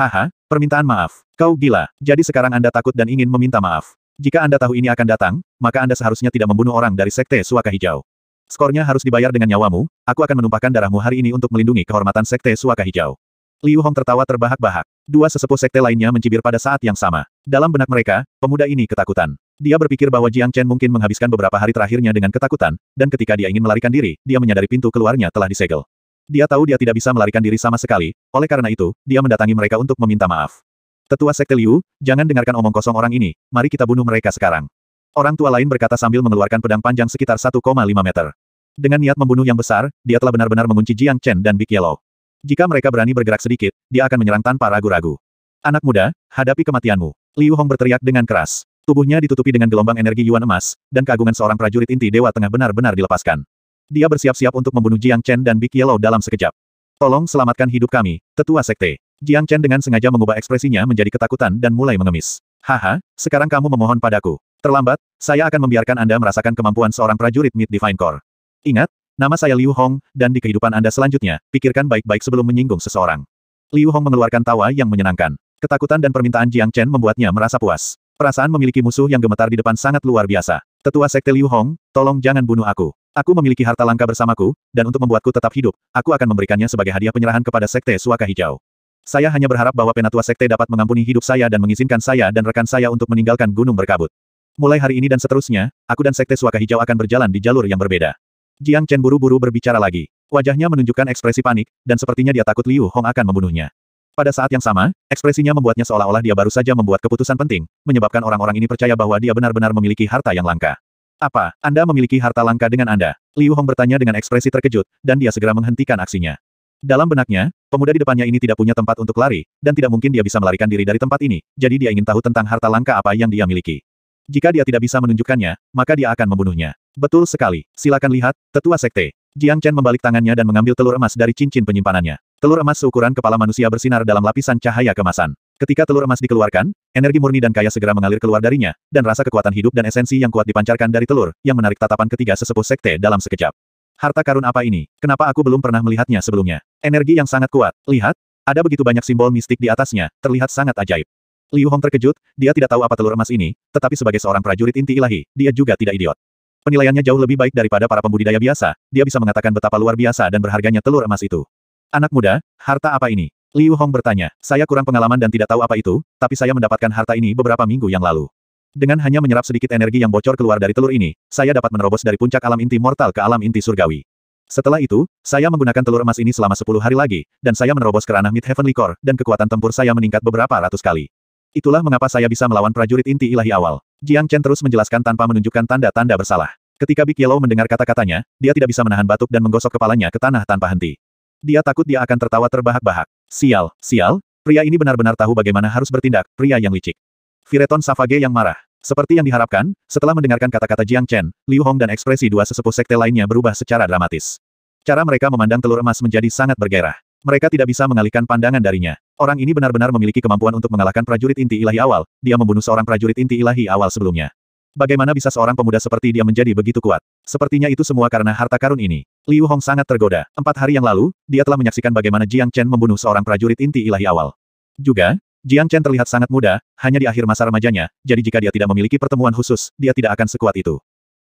Haha, permintaan maaf, kau gila, jadi sekarang Anda takut dan ingin meminta maaf. Jika Anda tahu ini akan datang, maka Anda seharusnya tidak membunuh orang dari Sekte Suaka Hijau. Skornya harus dibayar dengan nyawamu, aku akan menumpahkan darahmu hari ini untuk melindungi kehormatan Sekte Suaka Hijau. Liu Hong tertawa terbahak-bahak. Dua sesepuh sekte lainnya mencibir pada saat yang sama. Dalam benak mereka, pemuda ini ketakutan. Dia berpikir bahwa Jiang Chen mungkin menghabiskan beberapa hari terakhirnya dengan ketakutan, dan ketika dia ingin melarikan diri, dia menyadari pintu keluarnya telah disegel. Dia tahu dia tidak bisa melarikan diri sama sekali, oleh karena itu, dia mendatangi mereka untuk meminta maaf. Tetua Sekte Liu, jangan dengarkan omong kosong orang ini, mari kita bunuh mereka sekarang. Orang tua lain berkata sambil mengeluarkan pedang panjang sekitar 1,5 meter. Dengan niat membunuh yang besar, dia telah benar-benar mengunci Jiang Chen dan Big Yellow. Jika mereka berani bergerak sedikit, dia akan menyerang tanpa ragu-ragu. Anak muda, hadapi kematianmu. Liu Hong berteriak dengan keras. Tubuhnya ditutupi dengan gelombang energi Yuan emas, dan keagungan seorang prajurit inti Dewa Tengah benar-benar dilepaskan. Dia bersiap-siap untuk membunuh Jiang Chen dan Big Yellow dalam sekejap. Tolong selamatkan hidup kami, tetua sekte. Jiang Chen dengan sengaja mengubah ekspresinya menjadi ketakutan dan mulai mengemis. Haha, sekarang kamu memohon padaku. Terlambat, saya akan membiarkan Anda merasakan kemampuan seorang prajurit Mid Divine Core. Ingat, nama saya Liu Hong, dan di kehidupan Anda selanjutnya, pikirkan baik-baik sebelum menyinggung seseorang. Liu Hong mengeluarkan tawa yang menyenangkan. Ketakutan dan permintaan Jiang Chen membuatnya merasa puas. Perasaan memiliki musuh yang gemetar di depan sangat luar biasa. Tetua Sekte Liu Hong, tolong jangan bunuh aku. Aku memiliki harta langka bersamaku, dan untuk membuatku tetap hidup, aku akan memberikannya sebagai hadiah penyerahan kepada Sekte Suaka Hijau. Saya hanya berharap bahwa Penatua Sekte dapat mengampuni hidup saya dan mengizinkan saya dan rekan saya untuk meninggalkan gunung berkabut. Mulai hari ini dan seterusnya, aku dan Sekte Suaka Hijau akan berjalan di jalur yang berbeda. Jiang Chen buru-buru berbicara lagi. Wajahnya menunjukkan ekspresi panik, dan sepertinya dia takut Liu Hong akan membunuhnya. Pada saat yang sama, ekspresinya membuatnya seolah-olah dia baru saja membuat keputusan penting, menyebabkan orang-orang ini percaya bahwa dia benar-benar memiliki harta yang langka. Apa, Anda memiliki harta langka dengan Anda? Liu Hong bertanya dengan ekspresi terkejut, dan dia segera menghentikan aksinya. Dalam benaknya, pemuda di depannya ini tidak punya tempat untuk lari, dan tidak mungkin dia bisa melarikan diri dari tempat ini, jadi dia ingin tahu tentang harta langka apa yang dia miliki. Jika dia tidak bisa menunjukkannya, maka dia akan membunuhnya. Betul sekali, silakan lihat, tetua sekte. Jiang Chen membalik tangannya dan mengambil telur emas dari cincin penyimpanannya. Telur emas seukuran kepala manusia bersinar dalam lapisan cahaya kemasan. Ketika telur emas dikeluarkan, energi murni dan kaya segera mengalir keluar darinya, dan rasa kekuatan hidup dan esensi yang kuat dipancarkan dari telur, yang menarik tatapan ketiga sesepuh sekte dalam sekejap. Harta karun apa ini? Kenapa aku belum pernah melihatnya sebelumnya? Energi yang sangat kuat. Lihat, ada begitu banyak simbol mistik di atasnya, terlihat sangat ajaib. Liu Hong terkejut, dia tidak tahu apa telur emas ini, tetapi sebagai seorang prajurit inti ilahi, dia juga tidak idiot. Penilaiannya jauh lebih baik daripada para pembudidaya biasa, dia bisa mengatakan betapa luar biasa dan berharganya telur emas itu. Anak muda, harta apa ini? Liu Hong bertanya, saya kurang pengalaman dan tidak tahu apa itu, tapi saya mendapatkan harta ini beberapa minggu yang lalu. Dengan hanya menyerap sedikit energi yang bocor keluar dari telur ini, saya dapat menerobos dari puncak alam inti mortal ke alam inti surgawi. Setelah itu, saya menggunakan telur emas ini selama 10 hari lagi, dan saya menerobos ke ranah Mid-Heavenly Core, dan kekuatan tempur saya meningkat beberapa ratus kali. Itulah mengapa saya bisa melawan prajurit inti ilahi awal. Jiang Chen terus menjelaskan tanpa menunjukkan tanda-tanda bersalah. Ketika Big Yellow mendengar kata-katanya, dia tidak bisa menahan batuk dan menggosok kepalanya ke tanah tanpa henti. Dia takut dia akan tertawa terbahak-bahak. Sial, sial, pria ini benar-benar tahu bagaimana harus bertindak, pria yang licik. Vireton Savage yang marah. Seperti yang diharapkan, setelah mendengarkan kata-kata Jiang Chen, Liu Hong dan ekspresi dua sesepuh sekte lainnya berubah secara dramatis. Cara mereka memandang telur emas menjadi sangat bergairah. Mereka tidak bisa mengalihkan pandangan darinya. Orang ini benar-benar memiliki kemampuan untuk mengalahkan prajurit inti ilahi awal, dia membunuh seorang prajurit inti ilahi awal sebelumnya. Bagaimana bisa seorang pemuda seperti dia menjadi begitu kuat? Sepertinya itu semua karena harta karun ini. Liu Hong sangat tergoda. Empat hari yang lalu, dia telah menyaksikan bagaimana Jiang Chen membunuh seorang prajurit inti ilahi awal. Juga, Jiang Chen terlihat sangat muda, hanya di akhir masa remajanya, jadi jika dia tidak memiliki pertemuan khusus, dia tidak akan sekuat itu.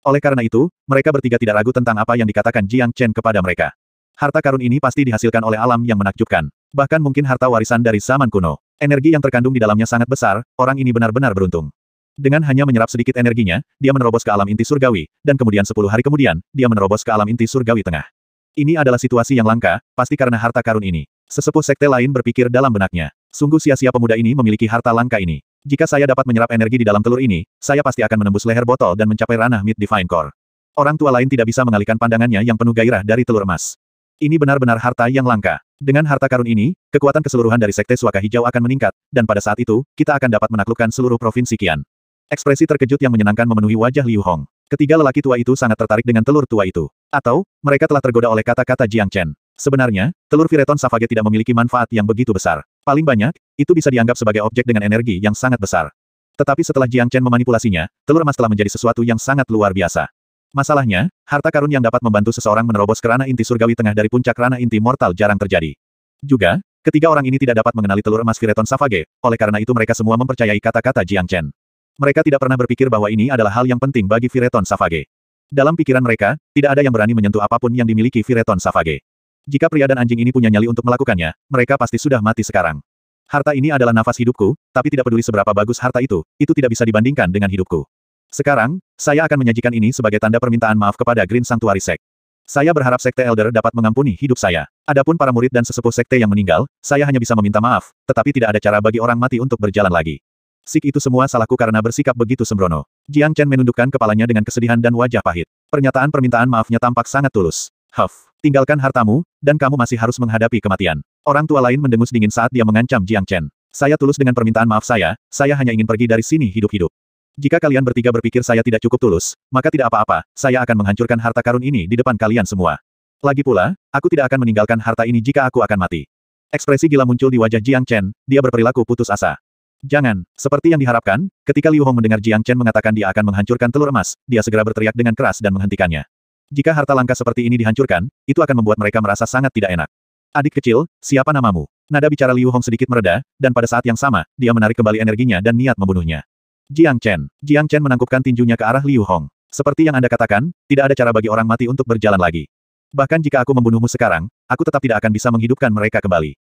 Oleh karena itu, mereka bertiga tidak ragu tentang apa yang dikatakan Jiang Chen kepada mereka. Harta karun ini pasti dihasilkan oleh alam yang menakjubkan. Bahkan mungkin harta warisan dari zaman kuno. Energi yang terkandung di dalamnya sangat besar, orang ini benar-benar beruntung. Dengan hanya menyerap sedikit energinya, dia menerobos ke alam inti surgawi, dan kemudian sepuluh hari kemudian, dia menerobos ke alam inti surgawi tengah. Ini adalah situasi yang langka, pasti karena harta karun ini. Sesepuh sekte lain berpikir dalam benaknya. Sungguh sia-sia pemuda ini memiliki harta langka ini. Jika saya dapat menyerap energi di dalam telur ini, saya pasti akan menembus leher botol dan mencapai ranah mid divine core. Orang tua lain tidak bisa mengalihkan pandangannya yang penuh gairah dari telur emas. Ini benar-benar harta yang langka. Dengan harta karun ini, kekuatan keseluruhan dari sekte suaka hijau akan meningkat, dan pada saat itu, kita akan dapat menaklukkan seluruh provinsi Kian. Ekspresi terkejut yang menyenangkan memenuhi wajah Liu Hong. Ketiga lelaki tua itu sangat tertarik dengan telur tua itu. Atau, mereka telah tergoda oleh kata-kata Jiang Chen. Sebenarnya, telur Vireton Savage tidak memiliki manfaat yang begitu besar. Paling banyak, itu bisa dianggap sebagai objek dengan energi yang sangat besar. Tetapi setelah Jiang Chen memanipulasinya, telur emas telah menjadi sesuatu yang sangat luar biasa. Masalahnya, harta karun yang dapat membantu seseorang menerobos kerana inti surgawi tengah dari puncak kerana inti mortal jarang terjadi. Juga, ketiga orang ini tidak dapat mengenali telur emas Vireton Savage, oleh karena itu mereka semua mempercayai kata-kata Jiang Chen. Mereka tidak pernah berpikir bahwa ini adalah hal yang penting bagi Vireton Savage. Dalam pikiran mereka, tidak ada yang berani menyentuh apapun yang dimiliki Vireton Savage. Jika pria dan anjing ini punya nyali untuk melakukannya, mereka pasti sudah mati sekarang. Harta ini adalah nafas hidupku, tapi tidak peduli seberapa bagus harta itu, itu tidak bisa dibandingkan dengan hidupku. Sekarang, saya akan menyajikan ini sebagai tanda permintaan maaf kepada Green Sanctuary Sect. Saya berharap Sekte Elder dapat mengampuni hidup saya. Adapun para murid dan sesepuh Sekte yang meninggal, saya hanya bisa meminta maaf, tetapi tidak ada cara bagi orang mati untuk berjalan lagi. Sik itu semua salahku karena bersikap begitu sembrono. Jiang Chen menundukkan kepalanya dengan kesedihan dan wajah pahit. Pernyataan permintaan maafnya tampak sangat tulus. Huff, tinggalkan hartamu, dan kamu masih harus menghadapi kematian. Orang tua lain mendengus dingin saat dia mengancam Jiang Chen. Saya tulus dengan permintaan maaf saya, saya hanya ingin pergi dari sini hidup-hidup. Jika kalian bertiga berpikir saya tidak cukup tulus, maka tidak apa-apa, saya akan menghancurkan harta karun ini di depan kalian semua. Lagi pula, aku tidak akan meninggalkan harta ini jika aku akan mati. Ekspresi gila muncul di wajah Jiang Chen, dia berperilaku putus asa. Jangan, seperti yang diharapkan, ketika Liu Hong mendengar Jiang Chen mengatakan dia akan menghancurkan telur emas, dia segera berteriak dengan keras dan menghentikannya. Jika harta langka seperti ini dihancurkan, itu akan membuat mereka merasa sangat tidak enak. Adik kecil, siapa namamu? Nada bicara Liu Hong sedikit mereda, dan pada saat yang sama, dia menarik kembali energinya dan niat membunuhnya. Jiang Chen. Jiang Chen menangkupkan tinjunya ke arah Liu Hong. Seperti yang Anda katakan, tidak ada cara bagi orang mati untuk berjalan lagi. Bahkan jika aku membunuhmu sekarang, aku tetap tidak akan bisa menghidupkan mereka kembali.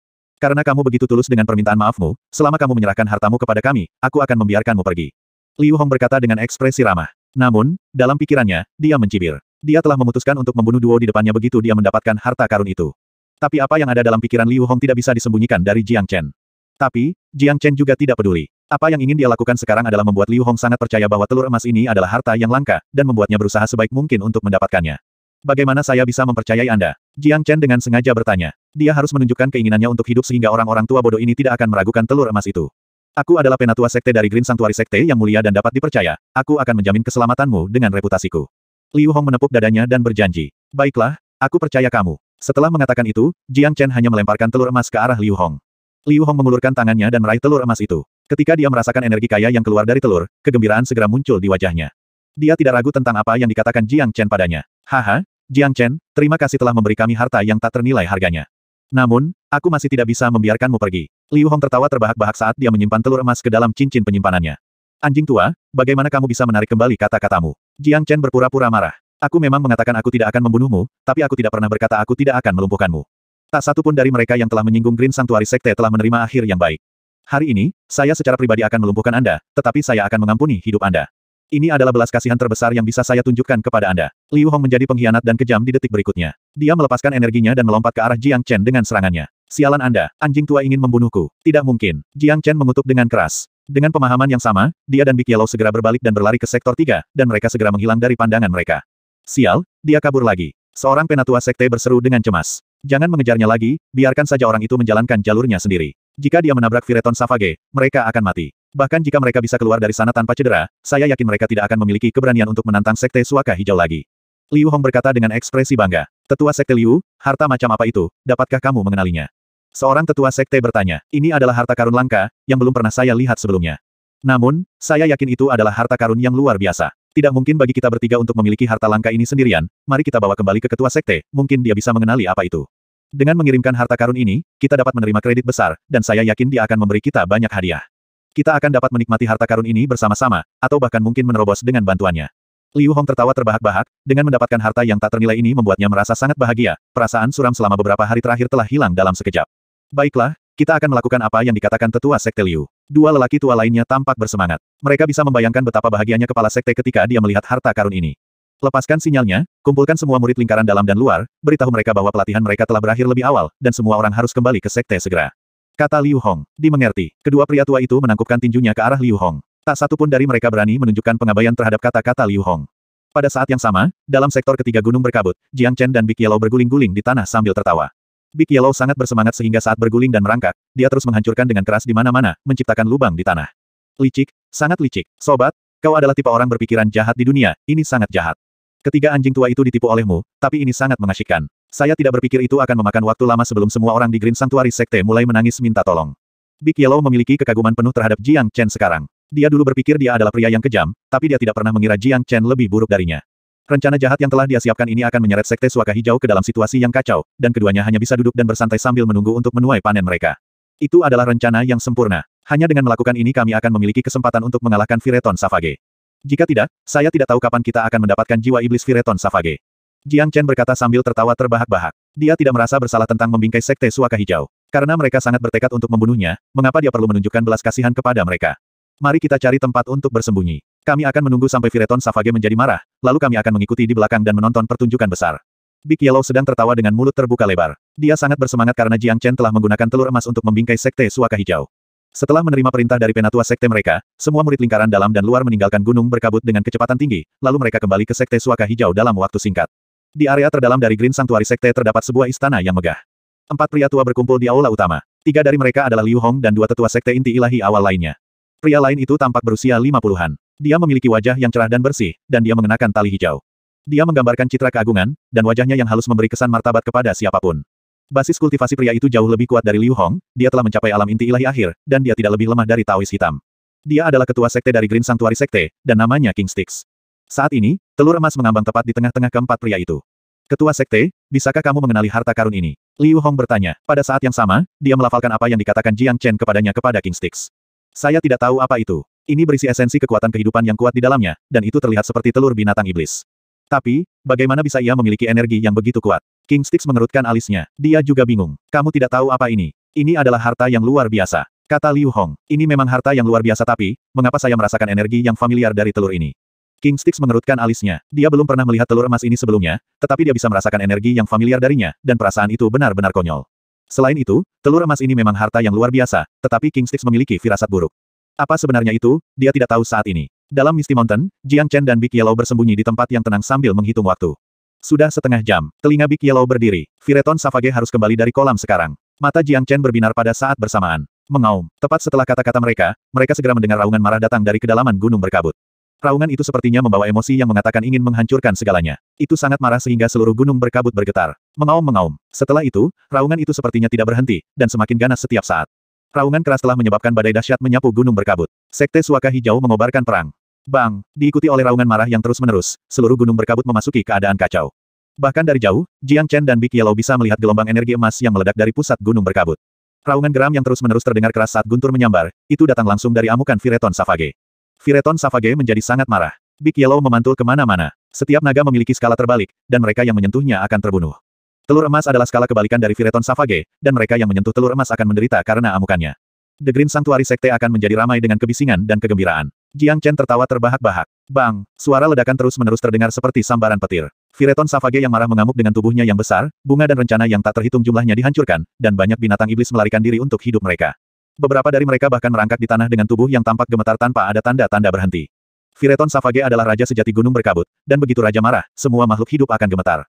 Karena kamu begitu tulus dengan permintaan maafmu, selama kamu menyerahkan hartamu kepada kami, aku akan membiarkanmu pergi. Liu Hong berkata dengan ekspresi ramah. Namun, dalam pikirannya, dia mencibir. Dia telah memutuskan untuk membunuh duo di depannya begitu dia mendapatkan harta karun itu. Tapi apa yang ada dalam pikiran Liu Hong tidak bisa disembunyikan dari Jiang Chen. Tapi, Jiang Chen juga tidak peduli. Apa yang ingin dia lakukan sekarang adalah membuat Liu Hong sangat percaya bahwa telur emas ini adalah harta yang langka, dan membuatnya berusaha sebaik mungkin untuk mendapatkannya. Bagaimana saya bisa mempercayai Anda? Jiang Chen dengan sengaja bertanya. Dia harus menunjukkan keinginannya untuk hidup sehingga orang-orang tua bodoh ini tidak akan meragukan telur emas itu. Aku adalah penatua sekte dari Green Sanctuary Sekte yang mulia dan dapat dipercaya. Aku akan menjamin keselamatanmu dengan reputasiku. Liu Hong menepuk dadanya dan berjanji. Baiklah, aku percaya kamu. Setelah mengatakan itu, Jiang Chen hanya melemparkan telur emas ke arah Liu Hong. Liu Hong mengulurkan tangannya dan meraih telur emas itu. Ketika dia merasakan energi kaya yang keluar dari telur, kegembiraan segera muncul di wajahnya. Dia tidak ragu tentang apa yang dikatakan Jiang Chen padanya. Haha, Jiang Chen, terima kasih telah memberi kami harta yang tak ternilai harganya. Namun, aku masih tidak bisa membiarkanmu pergi. Liu Hong tertawa terbahak-bahak saat dia menyimpan telur emas ke dalam cincin penyimpanannya. Anjing tua, bagaimana kamu bisa menarik kembali kata-katamu? Jiang Chen berpura-pura marah. Aku memang mengatakan aku tidak akan membunuhmu, tapi aku tidak pernah berkata aku tidak akan melumpuhkanmu. Tak satu pun dari mereka yang telah menyinggung Green Sanctuary Sekte telah menerima akhir yang baik. Hari ini, saya secara pribadi akan melumpuhkan Anda, tetapi saya akan mengampuni hidup Anda. Ini adalah belas kasihan terbesar yang bisa saya tunjukkan kepada Anda. Liu Hong menjadi pengkhianat dan kejam di detik berikutnya. Dia melepaskan energinya dan melompat ke arah Jiang Chen dengan serangannya. Sialan Anda, anjing tua ingin membunuhku. Tidak mungkin. Jiang Chen mengutuk dengan keras. Dengan pemahaman yang sama, dia dan Big Yellow segera berbalik dan berlari ke sektor tiga, dan mereka segera menghilang dari pandangan mereka. Sial, dia kabur lagi. Seorang penatua sekte berseru dengan cemas. Jangan mengejarnya lagi, biarkan saja orang itu menjalankan jalurnya sendiri. Jika dia menabrak Vireton Savage, mereka akan mati. Bahkan jika mereka bisa keluar dari sana tanpa cedera, saya yakin mereka tidak akan memiliki keberanian untuk menantang Sekte Suaka Hijau lagi. Liu Hong berkata dengan ekspresi bangga. Tetua Sekte Liu, harta macam apa itu, dapatkah kamu mengenalinya? Seorang tetua Sekte bertanya, ini adalah harta karun langka, yang belum pernah saya lihat sebelumnya. Namun, saya yakin itu adalah harta karun yang luar biasa. Tidak mungkin bagi kita bertiga untuk memiliki harta langka ini sendirian, mari kita bawa kembali ke ketua sekte, mungkin dia bisa mengenali apa itu. Dengan mengirimkan harta karun ini, kita dapat menerima kredit besar, dan saya yakin dia akan memberi kita banyak hadiah. Kita akan dapat menikmati harta karun ini bersama-sama, atau bahkan mungkin menerobos dengan bantuannya. Liu Hong tertawa terbahak-bahak, dengan mendapatkan harta yang tak ternilai ini membuatnya merasa sangat bahagia, perasaan suram selama beberapa hari terakhir telah hilang dalam sekejap. Baiklah, kita akan melakukan apa yang dikatakan tetua sekte Liu. Dua lelaki tua lainnya tampak bersemangat. Mereka bisa membayangkan betapa bahagianya kepala sekte ketika dia melihat harta karun ini. Lepaskan sinyalnya, kumpulkan semua murid lingkaran dalam dan luar, beritahu mereka bahwa pelatihan mereka telah berakhir lebih awal, dan semua orang harus kembali ke sekte segera. Kata Liu Hong. Dimengerti. Kedua pria tua itu menangkupkan tinjunya ke arah Liu Hong. Tak satu pun dari mereka berani menunjukkan pengabaian terhadap kata-kata Liu Hong. Pada saat yang sama, dalam sektor ketiga gunung berkabut, Jiang Chen dan Big Yellow berguling-guling di tanah sambil tertawa. Big Yellow sangat bersemangat sehingga saat berguling dan merangkak, dia terus menghancurkan dengan keras di mana-mana, menciptakan lubang di tanah. Licik, sangat licik. Sobat, kau adalah tipe orang berpikiran jahat di dunia, ini sangat jahat. Ketiga anjing tua itu ditipu olehmu, tapi ini sangat mengasyikkan. Saya tidak berpikir itu akan memakan waktu lama sebelum semua orang di Green Sanctuary Sekte mulai menangis minta tolong. Big Yellow memiliki kekaguman penuh terhadap Jiang Chen sekarang. Dia dulu berpikir dia adalah pria yang kejam, tapi dia tidak pernah mengira Jiang Chen lebih buruk darinya. Rencana jahat yang telah dia siapkan ini akan menyeret Sekte Suaka Hijau ke dalam situasi yang kacau, dan keduanya hanya bisa duduk dan bersantai sambil menunggu untuk menuai panen mereka. Itu adalah rencana yang sempurna. Hanya dengan melakukan ini kami akan memiliki kesempatan untuk mengalahkan Vireton Savage. Jika tidak, saya tidak tahu kapan kita akan mendapatkan jiwa iblis Vireton Savage. Jiang Chen berkata sambil tertawa terbahak-bahak. Dia tidak merasa bersalah tentang membingkai sekte suaka hijau. Karena mereka sangat bertekad untuk membunuhnya, mengapa dia perlu menunjukkan belas kasihan kepada mereka? Mari kita cari tempat untuk bersembunyi. Kami akan menunggu sampai Vireton Savage menjadi marah, lalu kami akan mengikuti di belakang dan menonton pertunjukan besar. Big Yellow sedang tertawa dengan mulut terbuka lebar. Dia sangat bersemangat karena Jiang Chen telah menggunakan telur emas untuk membingkai sekte suaka hijau. Setelah menerima perintah dari penatua sekte mereka, semua murid lingkaran dalam dan luar meninggalkan gunung berkabut dengan kecepatan tinggi, lalu mereka kembali ke sekte Suaka Hijau dalam waktu singkat. Di area terdalam dari Green Sanctuary Sekte terdapat sebuah istana yang megah. Empat pria tua berkumpul di aula utama. Tiga dari mereka adalah Liu Hong dan dua tetua sekte inti ilahi awal lainnya. Pria lain itu tampak berusia lima puluhan. Dia memiliki wajah yang cerah dan bersih, dan dia mengenakan tali hijau. Dia menggambarkan citra keagungan, dan wajahnya yang halus memberi kesan martabat kepada siapapun. Basis kultivasi pria itu jauh lebih kuat dari Liu Hong, dia telah mencapai alam inti ilahi akhir, dan dia tidak lebih lemah dari Taois hitam. Dia adalah ketua sekte dari Green Sanctuary Sekte, dan namanya King Sticks. Saat ini, telur emas mengambang tepat di tengah-tengah keempat pria itu. Ketua sekte, bisakah kamu mengenali harta karun ini? Liu Hong bertanya. Pada saat yang sama, dia melafalkan apa yang dikatakan Jiang Chen kepadanya kepada King Sticks. Saya tidak tahu apa itu. Ini berisi esensi kekuatan kehidupan yang kuat di dalamnya, dan itu terlihat seperti telur binatang iblis. Tapi, bagaimana bisa ia memiliki energi yang begitu kuat? King mengerutkan alisnya. Dia juga bingung. Kamu tidak tahu apa ini. Ini adalah harta yang luar biasa. Kata Liu Hong. Ini memang harta yang luar biasa tapi, mengapa saya merasakan energi yang familiar dari telur ini? King mengerutkan alisnya. Dia belum pernah melihat telur emas ini sebelumnya, tetapi dia bisa merasakan energi yang familiar darinya, dan perasaan itu benar-benar konyol. Selain itu, telur emas ini memang harta yang luar biasa, tetapi King memiliki firasat buruk. Apa sebenarnya itu, dia tidak tahu saat ini. Dalam Misty Mountain, Jiang Chen dan Big Yellow bersembunyi di tempat yang tenang sambil menghitung waktu. Sudah setengah jam, telinga Big Yellow berdiri. Vireton Savage harus kembali dari kolam sekarang. Mata Jiang Chen berbinar pada saat bersamaan. Mengaum. Tepat setelah kata-kata mereka, mereka segera mendengar raungan marah datang dari kedalaman gunung berkabut. Raungan itu sepertinya membawa emosi yang mengatakan ingin menghancurkan segalanya. Itu sangat marah sehingga seluruh gunung berkabut bergetar. Mengaum-mengaum. Setelah itu, raungan itu sepertinya tidak berhenti, dan semakin ganas setiap saat. Raungan keras telah menyebabkan badai dahsyat menyapu gunung berkabut. Sekte Suaka Hijau mengobarkan perang. Bang, diikuti oleh raungan marah yang terus-menerus, seluruh gunung berkabut memasuki keadaan kacau. Bahkan dari jauh, Jiang Chen dan Big Yellow bisa melihat gelombang energi emas yang meledak dari pusat gunung berkabut. Raungan geram yang terus-menerus terdengar keras saat guntur menyambar, itu datang langsung dari amukan Vireton Savage. Vireton Savage menjadi sangat marah. Big Yellow memantul kemana-mana. Setiap naga memiliki skala terbalik, dan mereka yang menyentuhnya akan terbunuh. Telur emas adalah skala kebalikan dari Vireton Savage, dan mereka yang menyentuh telur emas akan menderita karena amukannya. The Green Sanctuary Sekte akan menjadi ramai dengan kebisingan dan kegembiraan. Jiang Chen tertawa terbahak-bahak. Bang, suara ledakan terus-menerus terdengar seperti sambaran petir. Vireton Savage yang marah mengamuk dengan tubuhnya yang besar, bunga dan rencana yang tak terhitung jumlahnya dihancurkan, dan banyak binatang iblis melarikan diri untuk hidup mereka. Beberapa dari mereka bahkan merangkak di tanah dengan tubuh yang tampak gemetar tanpa ada tanda-tanda berhenti. Vireton Savage adalah raja sejati gunung berkabut, dan begitu raja marah, semua makhluk hidup akan gemetar.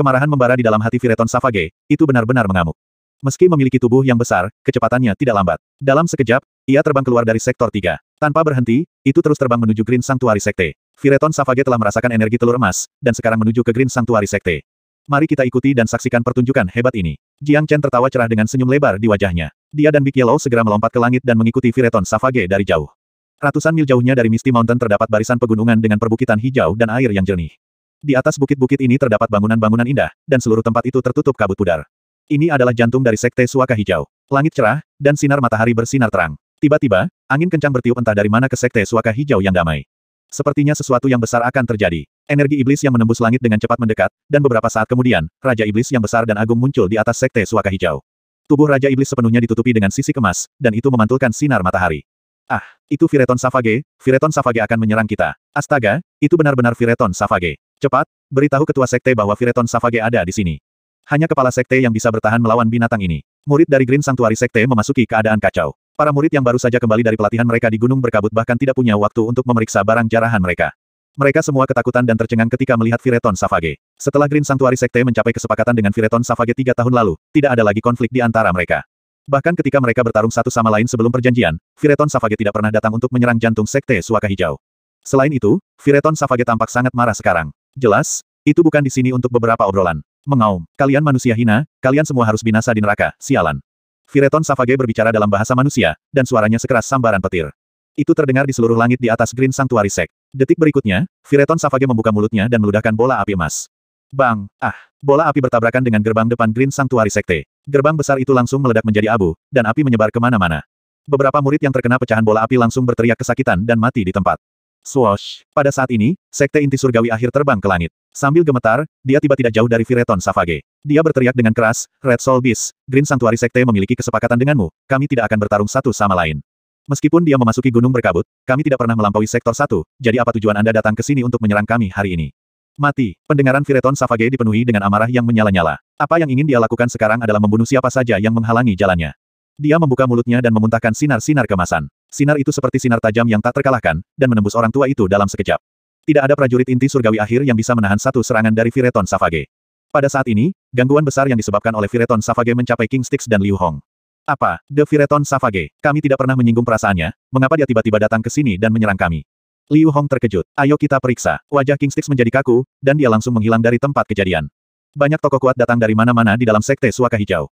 Kemarahan membara di dalam hati Vireton Savage, itu benar-benar mengamuk. Meski memiliki tubuh yang besar, kecepatannya tidak lambat. Dalam sekejap, ia terbang keluar dari sektor 3. Tanpa berhenti, itu terus terbang menuju Green Sanctuary Sekte. Vireton Savage telah merasakan energi telur emas, dan sekarang menuju ke Green Sanctuary Sekte. Mari kita ikuti dan saksikan pertunjukan hebat ini. Jiang Chen tertawa cerah dengan senyum lebar di wajahnya. Dia dan Big Yellow segera melompat ke langit dan mengikuti Vireton Savage dari jauh. Ratusan mil jauhnya dari Misty Mountain terdapat barisan pegunungan dengan perbukitan hijau dan air yang jernih. Di atas bukit-bukit ini terdapat bangunan-bangunan indah, dan seluruh tempat itu tertutup kabut pudar. Ini adalah jantung dari Sekte Suaka Hijau. Langit cerah, dan sinar matahari bersinar terang. Tiba-tiba, angin kencang bertiup entah dari mana ke Sekte Suaka Hijau yang damai. Sepertinya sesuatu yang besar akan terjadi. Energi iblis yang menembus langit dengan cepat mendekat, dan beberapa saat kemudian, Raja Iblis yang besar dan agung muncul di atas Sekte Suaka Hijau. Tubuh Raja Iblis sepenuhnya ditutupi dengan sisi kemas, dan itu memantulkan sinar matahari. Ah, itu Vireton Savage, Vireton Savage akan menyerang kita. Astaga, itu benar-benar Vireton Savage. Cepat, beritahu ketua sekte bahwa Vireton Savage ada di sini. Hanya kepala sekte yang bisa bertahan melawan binatang ini. Murid dari Green Sanctuary Sekte memasuki keadaan kacau. Para murid yang baru saja kembali dari pelatihan mereka di gunung berkabut bahkan tidak punya waktu untuk memeriksa barang jarahan mereka. Mereka semua ketakutan dan tercengang ketika melihat Vireton Savage. Setelah Green Sanctuary Sekte mencapai kesepakatan dengan Vireton Savage tiga tahun lalu, tidak ada lagi konflik di antara mereka. Bahkan ketika mereka bertarung satu sama lain sebelum perjanjian, Vireton Savage tidak pernah datang untuk menyerang jantung Sekte Suaka Hijau. Selain itu, Vireton Savage tampak sangat marah sekarang. Jelas, itu bukan di sini untuk beberapa obrolan. Mengaum, kalian manusia hina, kalian semua harus binasa di neraka, sialan. Fireton Savage berbicara dalam bahasa manusia, dan suaranya sekeras sambaran petir. Itu terdengar di seluruh langit di atas Green Sanctuary Sect. Detik berikutnya, Fireton Savage membuka mulutnya dan meludahkan bola api emas. Bang! Ah! Bola api bertabrakan dengan gerbang depan Green Sanctuary Sekte. Gerbang besar itu langsung meledak menjadi abu, dan api menyebar kemana-mana. Beberapa murid yang terkena pecahan bola api langsung berteriak kesakitan dan mati di tempat. Swash, Pada saat ini, Sekte Inti Surgawi akhir terbang ke langit. Sambil gemetar, dia tiba tidak jauh dari Vireton Savage. Dia berteriak dengan keras, Red Soul Beast, Green Sanctuary Sekte memiliki kesepakatan denganmu, kami tidak akan bertarung satu sama lain. Meskipun dia memasuki gunung berkabut, kami tidak pernah melampaui sektor satu, jadi apa tujuan Anda datang ke sini untuk menyerang kami hari ini? Mati. Pendengaran Vireton Savage dipenuhi dengan amarah yang menyala-nyala. Apa yang ingin dia lakukan sekarang adalah membunuh siapa saja yang menghalangi jalannya. Dia membuka mulutnya dan memuntahkan sinar-sinar kemasan. Sinar itu seperti sinar tajam yang tak terkalahkan, dan menembus orang tua itu dalam sekejap. Tidak ada prajurit inti surgawi akhir yang bisa menahan satu serangan dari Vireton Savage. Pada saat ini, gangguan besar yang disebabkan oleh Vireton Savage mencapai King Sticks dan Liu Hong. Apa, The Vireton Savage, kami tidak pernah menyinggung perasaannya, mengapa dia tiba-tiba datang ke sini dan menyerang kami? Liu Hong terkejut. Ayo kita periksa. Wajah King Sticks menjadi kaku, dan dia langsung menghilang dari tempat kejadian. Banyak tokoh kuat datang dari mana-mana di dalam sekte suaka hijau.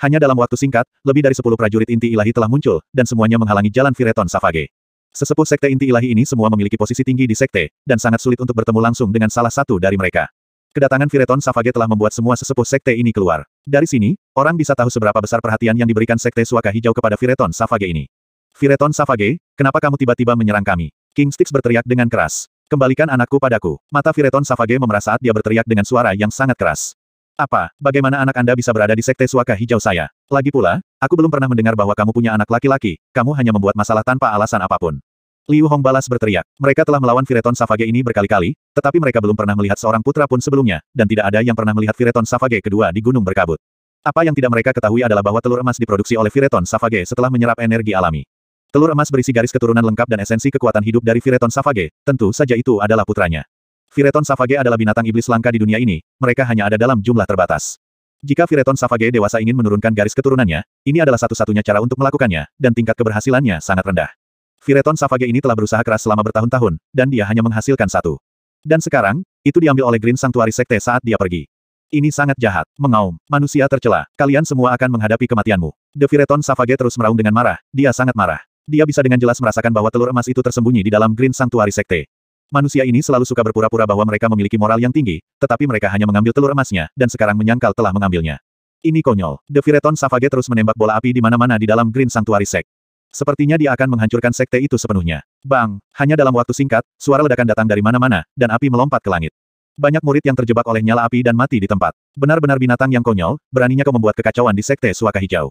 Hanya dalam waktu singkat, lebih dari 10 prajurit inti ilahi telah muncul, dan semuanya menghalangi jalan Vireton Savage. Sesepuh Sekte Inti Ilahi ini semua memiliki posisi tinggi di Sekte, dan sangat sulit untuk bertemu langsung dengan salah satu dari mereka. Kedatangan Vireton Savage telah membuat semua sesepuh Sekte ini keluar. Dari sini, orang bisa tahu seberapa besar perhatian yang diberikan Sekte Suaka Hijau kepada Vireton Savage ini. Vireton Savage, kenapa kamu tiba-tiba menyerang kami? King berteriak dengan keras. Kembalikan anakku padaku. Mata Vireton Savage memerah saat dia berteriak dengan suara yang sangat keras. Apa, bagaimana anak Anda bisa berada di Sekte Suaka Hijau saya? Lagi pula, Aku belum pernah mendengar bahwa kamu punya anak laki-laki, kamu hanya membuat masalah tanpa alasan apapun. Liu Hong balas berteriak. Mereka telah melawan Vireton Savage ini berkali-kali, tetapi mereka belum pernah melihat seorang putra pun sebelumnya, dan tidak ada yang pernah melihat Vireton Savage kedua di gunung berkabut. Apa yang tidak mereka ketahui adalah bahwa telur emas diproduksi oleh Vireton Savage setelah menyerap energi alami. Telur emas berisi garis keturunan lengkap dan esensi kekuatan hidup dari Vireton Savage, tentu saja itu adalah putranya. Vireton Savage adalah binatang iblis langka di dunia ini, mereka hanya ada dalam jumlah terbatas. Jika Vireton Savage dewasa ingin menurunkan garis keturunannya, ini adalah satu-satunya cara untuk melakukannya, dan tingkat keberhasilannya sangat rendah. Vireton Savage ini telah berusaha keras selama bertahun-tahun, dan dia hanya menghasilkan satu. Dan sekarang, itu diambil oleh Green Sanctuary Sekte saat dia pergi. Ini sangat jahat, mengaum, manusia tercela, kalian semua akan menghadapi kematianmu. The Vireton Savage terus meraung dengan marah, dia sangat marah. Dia bisa dengan jelas merasakan bahwa telur emas itu tersembunyi di dalam Green Sanctuary Sekte. Manusia ini selalu suka berpura-pura bahwa mereka memiliki moral yang tinggi, tetapi mereka hanya mengambil telur emasnya, dan sekarang menyangkal telah mengambilnya. Ini konyol. The Vireton Savage terus menembak bola api di mana-mana di dalam Green Sanctuary Sect. Sepertinya dia akan menghancurkan sekte itu sepenuhnya. Bang! Hanya dalam waktu singkat, suara ledakan datang dari mana-mana, dan api melompat ke langit. Banyak murid yang terjebak oleh nyala api dan mati di tempat. Benar-benar binatang yang konyol, beraninya kau membuat kekacauan di sekte suaka hijau.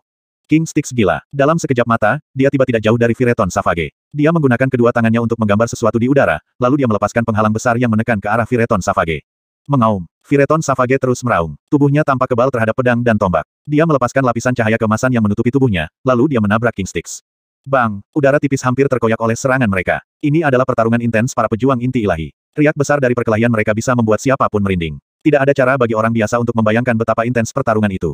King Sticks gila. Dalam sekejap mata, dia tiba tidak jauh dari Vireton Savage. Dia menggunakan kedua tangannya untuk menggambar sesuatu di udara, lalu dia melepaskan penghalang besar yang menekan ke arah Vireton Savage. Mengaum. Vireton Savage terus meraung. Tubuhnya tampak kebal terhadap pedang dan tombak. Dia melepaskan lapisan cahaya kemasan yang menutupi tubuhnya, lalu dia menabrak King Sticks. Bang! Udara tipis hampir terkoyak oleh serangan mereka. Ini adalah pertarungan intens para pejuang inti ilahi. Riak besar dari perkelahian mereka bisa membuat siapapun merinding. Tidak ada cara bagi orang biasa untuk membayangkan betapa intens pertarungan itu.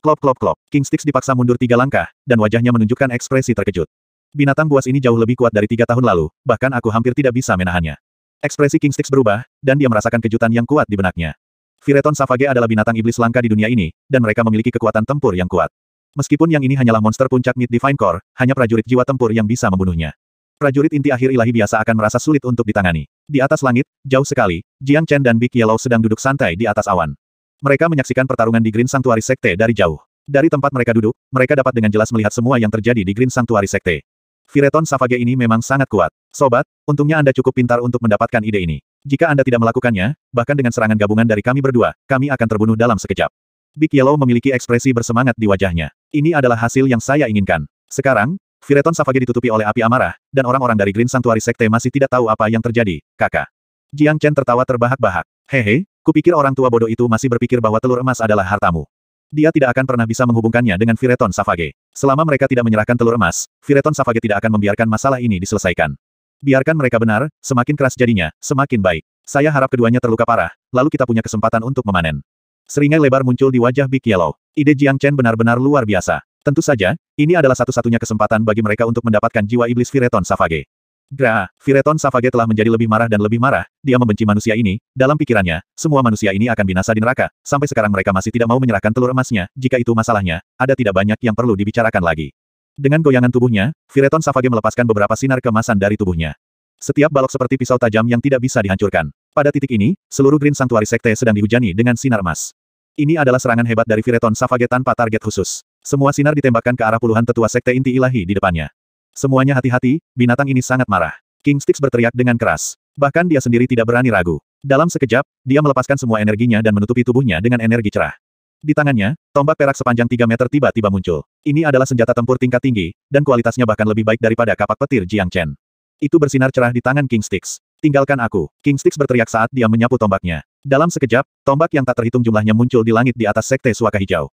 Klop klop klop, King dipaksa mundur tiga langkah, dan wajahnya menunjukkan ekspresi terkejut. Binatang buas ini jauh lebih kuat dari tiga tahun lalu, bahkan aku hampir tidak bisa menahannya. Ekspresi King berubah, dan dia merasakan kejutan yang kuat di benaknya. Vireton Savage adalah binatang iblis langka di dunia ini, dan mereka memiliki kekuatan tempur yang kuat. Meskipun yang ini hanyalah monster puncak Mid Divine Core, hanya prajurit jiwa tempur yang bisa membunuhnya. Prajurit inti akhir ilahi biasa akan merasa sulit untuk ditangani. Di atas langit, jauh sekali, Jiang Chen dan Big Yellow sedang duduk santai di atas awan. Mereka menyaksikan pertarungan di Green Sanctuary Sekte dari jauh. Dari tempat mereka duduk, mereka dapat dengan jelas melihat semua yang terjadi di Green Sanctuary Sekte. Vireton Savage ini memang sangat kuat. Sobat, untungnya Anda cukup pintar untuk mendapatkan ide ini. Jika Anda tidak melakukannya, bahkan dengan serangan gabungan dari kami berdua, kami akan terbunuh dalam sekejap. Big Yellow memiliki ekspresi bersemangat di wajahnya. Ini adalah hasil yang saya inginkan. Sekarang, Vireton Savage ditutupi oleh api amarah, dan orang-orang dari Green Sanctuary Sekte masih tidak tahu apa yang terjadi, kakak. Jiang Chen tertawa terbahak-bahak. Hehe, Kupikir orang tua bodoh itu masih berpikir bahwa telur emas adalah hartamu. Dia tidak akan pernah bisa menghubungkannya dengan Vireton Savage. Selama mereka tidak menyerahkan telur emas, Vireton Savage tidak akan membiarkan masalah ini diselesaikan. Biarkan mereka benar, semakin keras jadinya, semakin baik. Saya harap keduanya terluka parah, lalu kita punya kesempatan untuk memanen. Seringai lebar muncul di wajah Big Yellow. Ide Jiang Chen benar-benar luar biasa. Tentu saja, ini adalah satu-satunya kesempatan bagi mereka untuk mendapatkan jiwa iblis Vireton Savage. Gra, Vireton Savage telah menjadi lebih marah dan lebih marah, dia membenci manusia ini, dalam pikirannya, semua manusia ini akan binasa di neraka, sampai sekarang mereka masih tidak mau menyerahkan telur emasnya, jika itu masalahnya, ada tidak banyak yang perlu dibicarakan lagi. Dengan goyangan tubuhnya, Fireton Savage melepaskan beberapa sinar kemasan dari tubuhnya. Setiap balok seperti pisau tajam yang tidak bisa dihancurkan. Pada titik ini, seluruh Green Sanctuary Sekte sedang dihujani dengan sinar emas. Ini adalah serangan hebat dari Fireton Savage tanpa target khusus. Semua sinar ditembakkan ke arah puluhan tetua Sekte Inti Ilahi di depannya. Semuanya hati-hati, binatang ini sangat marah. King Styx berteriak dengan keras. Bahkan dia sendiri tidak berani ragu. Dalam sekejap, dia melepaskan semua energinya dan menutupi tubuhnya dengan energi cerah. Di tangannya, tombak perak sepanjang 3 meter tiba-tiba muncul. Ini adalah senjata tempur tingkat tinggi, dan kualitasnya bahkan lebih baik daripada kapak petir Jiang Chen. Itu bersinar cerah di tangan King Styx. Tinggalkan aku. King Styx berteriak saat dia menyapu tombaknya. Dalam sekejap, tombak yang tak terhitung jumlahnya muncul di langit di atas sekte suaka hijau.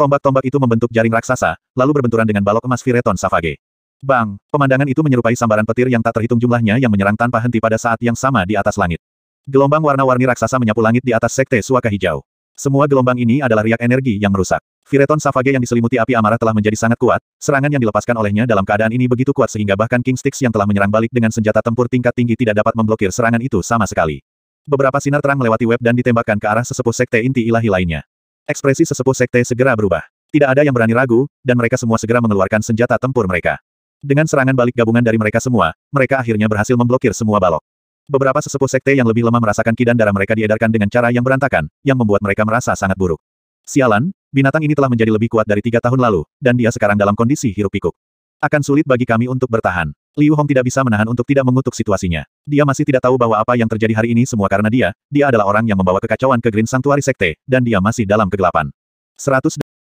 Tombak-tombak itu membentuk jaring raksasa, lalu berbenturan dengan balok emas Vireton Savage. Bang, pemandangan itu menyerupai sambaran petir yang tak terhitung jumlahnya yang menyerang tanpa henti pada saat yang sama di atas langit. Gelombang warna-warni raksasa menyapu langit di atas sekte suaka hijau. Semua gelombang ini adalah riak energi yang merusak. Vireton Savage yang diselimuti api amarah telah menjadi sangat kuat, serangan yang dilepaskan olehnya dalam keadaan ini begitu kuat sehingga bahkan King Styx yang telah menyerang balik dengan senjata tempur tingkat tinggi tidak dapat memblokir serangan itu sama sekali. Beberapa sinar terang melewati web dan ditembakkan ke arah sesepuh sekte inti ilahi lainnya. Ekspresi sesepuh sekte segera berubah. Tidak ada yang berani ragu, dan mereka semua segera mengeluarkan senjata tempur mereka. Dengan serangan balik gabungan dari mereka semua, mereka akhirnya berhasil memblokir semua balok. Beberapa sesepuh sekte yang lebih lemah merasakan kidan darah mereka diedarkan dengan cara yang berantakan, yang membuat mereka merasa sangat buruk. Sialan, binatang ini telah menjadi lebih kuat dari tiga tahun lalu, dan dia sekarang dalam kondisi hirup pikuk Akan sulit bagi kami untuk bertahan. Liu Hong tidak bisa menahan untuk tidak mengutuk situasinya. Dia masih tidak tahu bahwa apa yang terjadi hari ini semua karena dia, dia adalah orang yang membawa kekacauan ke Green Sanctuary Sekte, dan dia masih dalam kegelapan. 100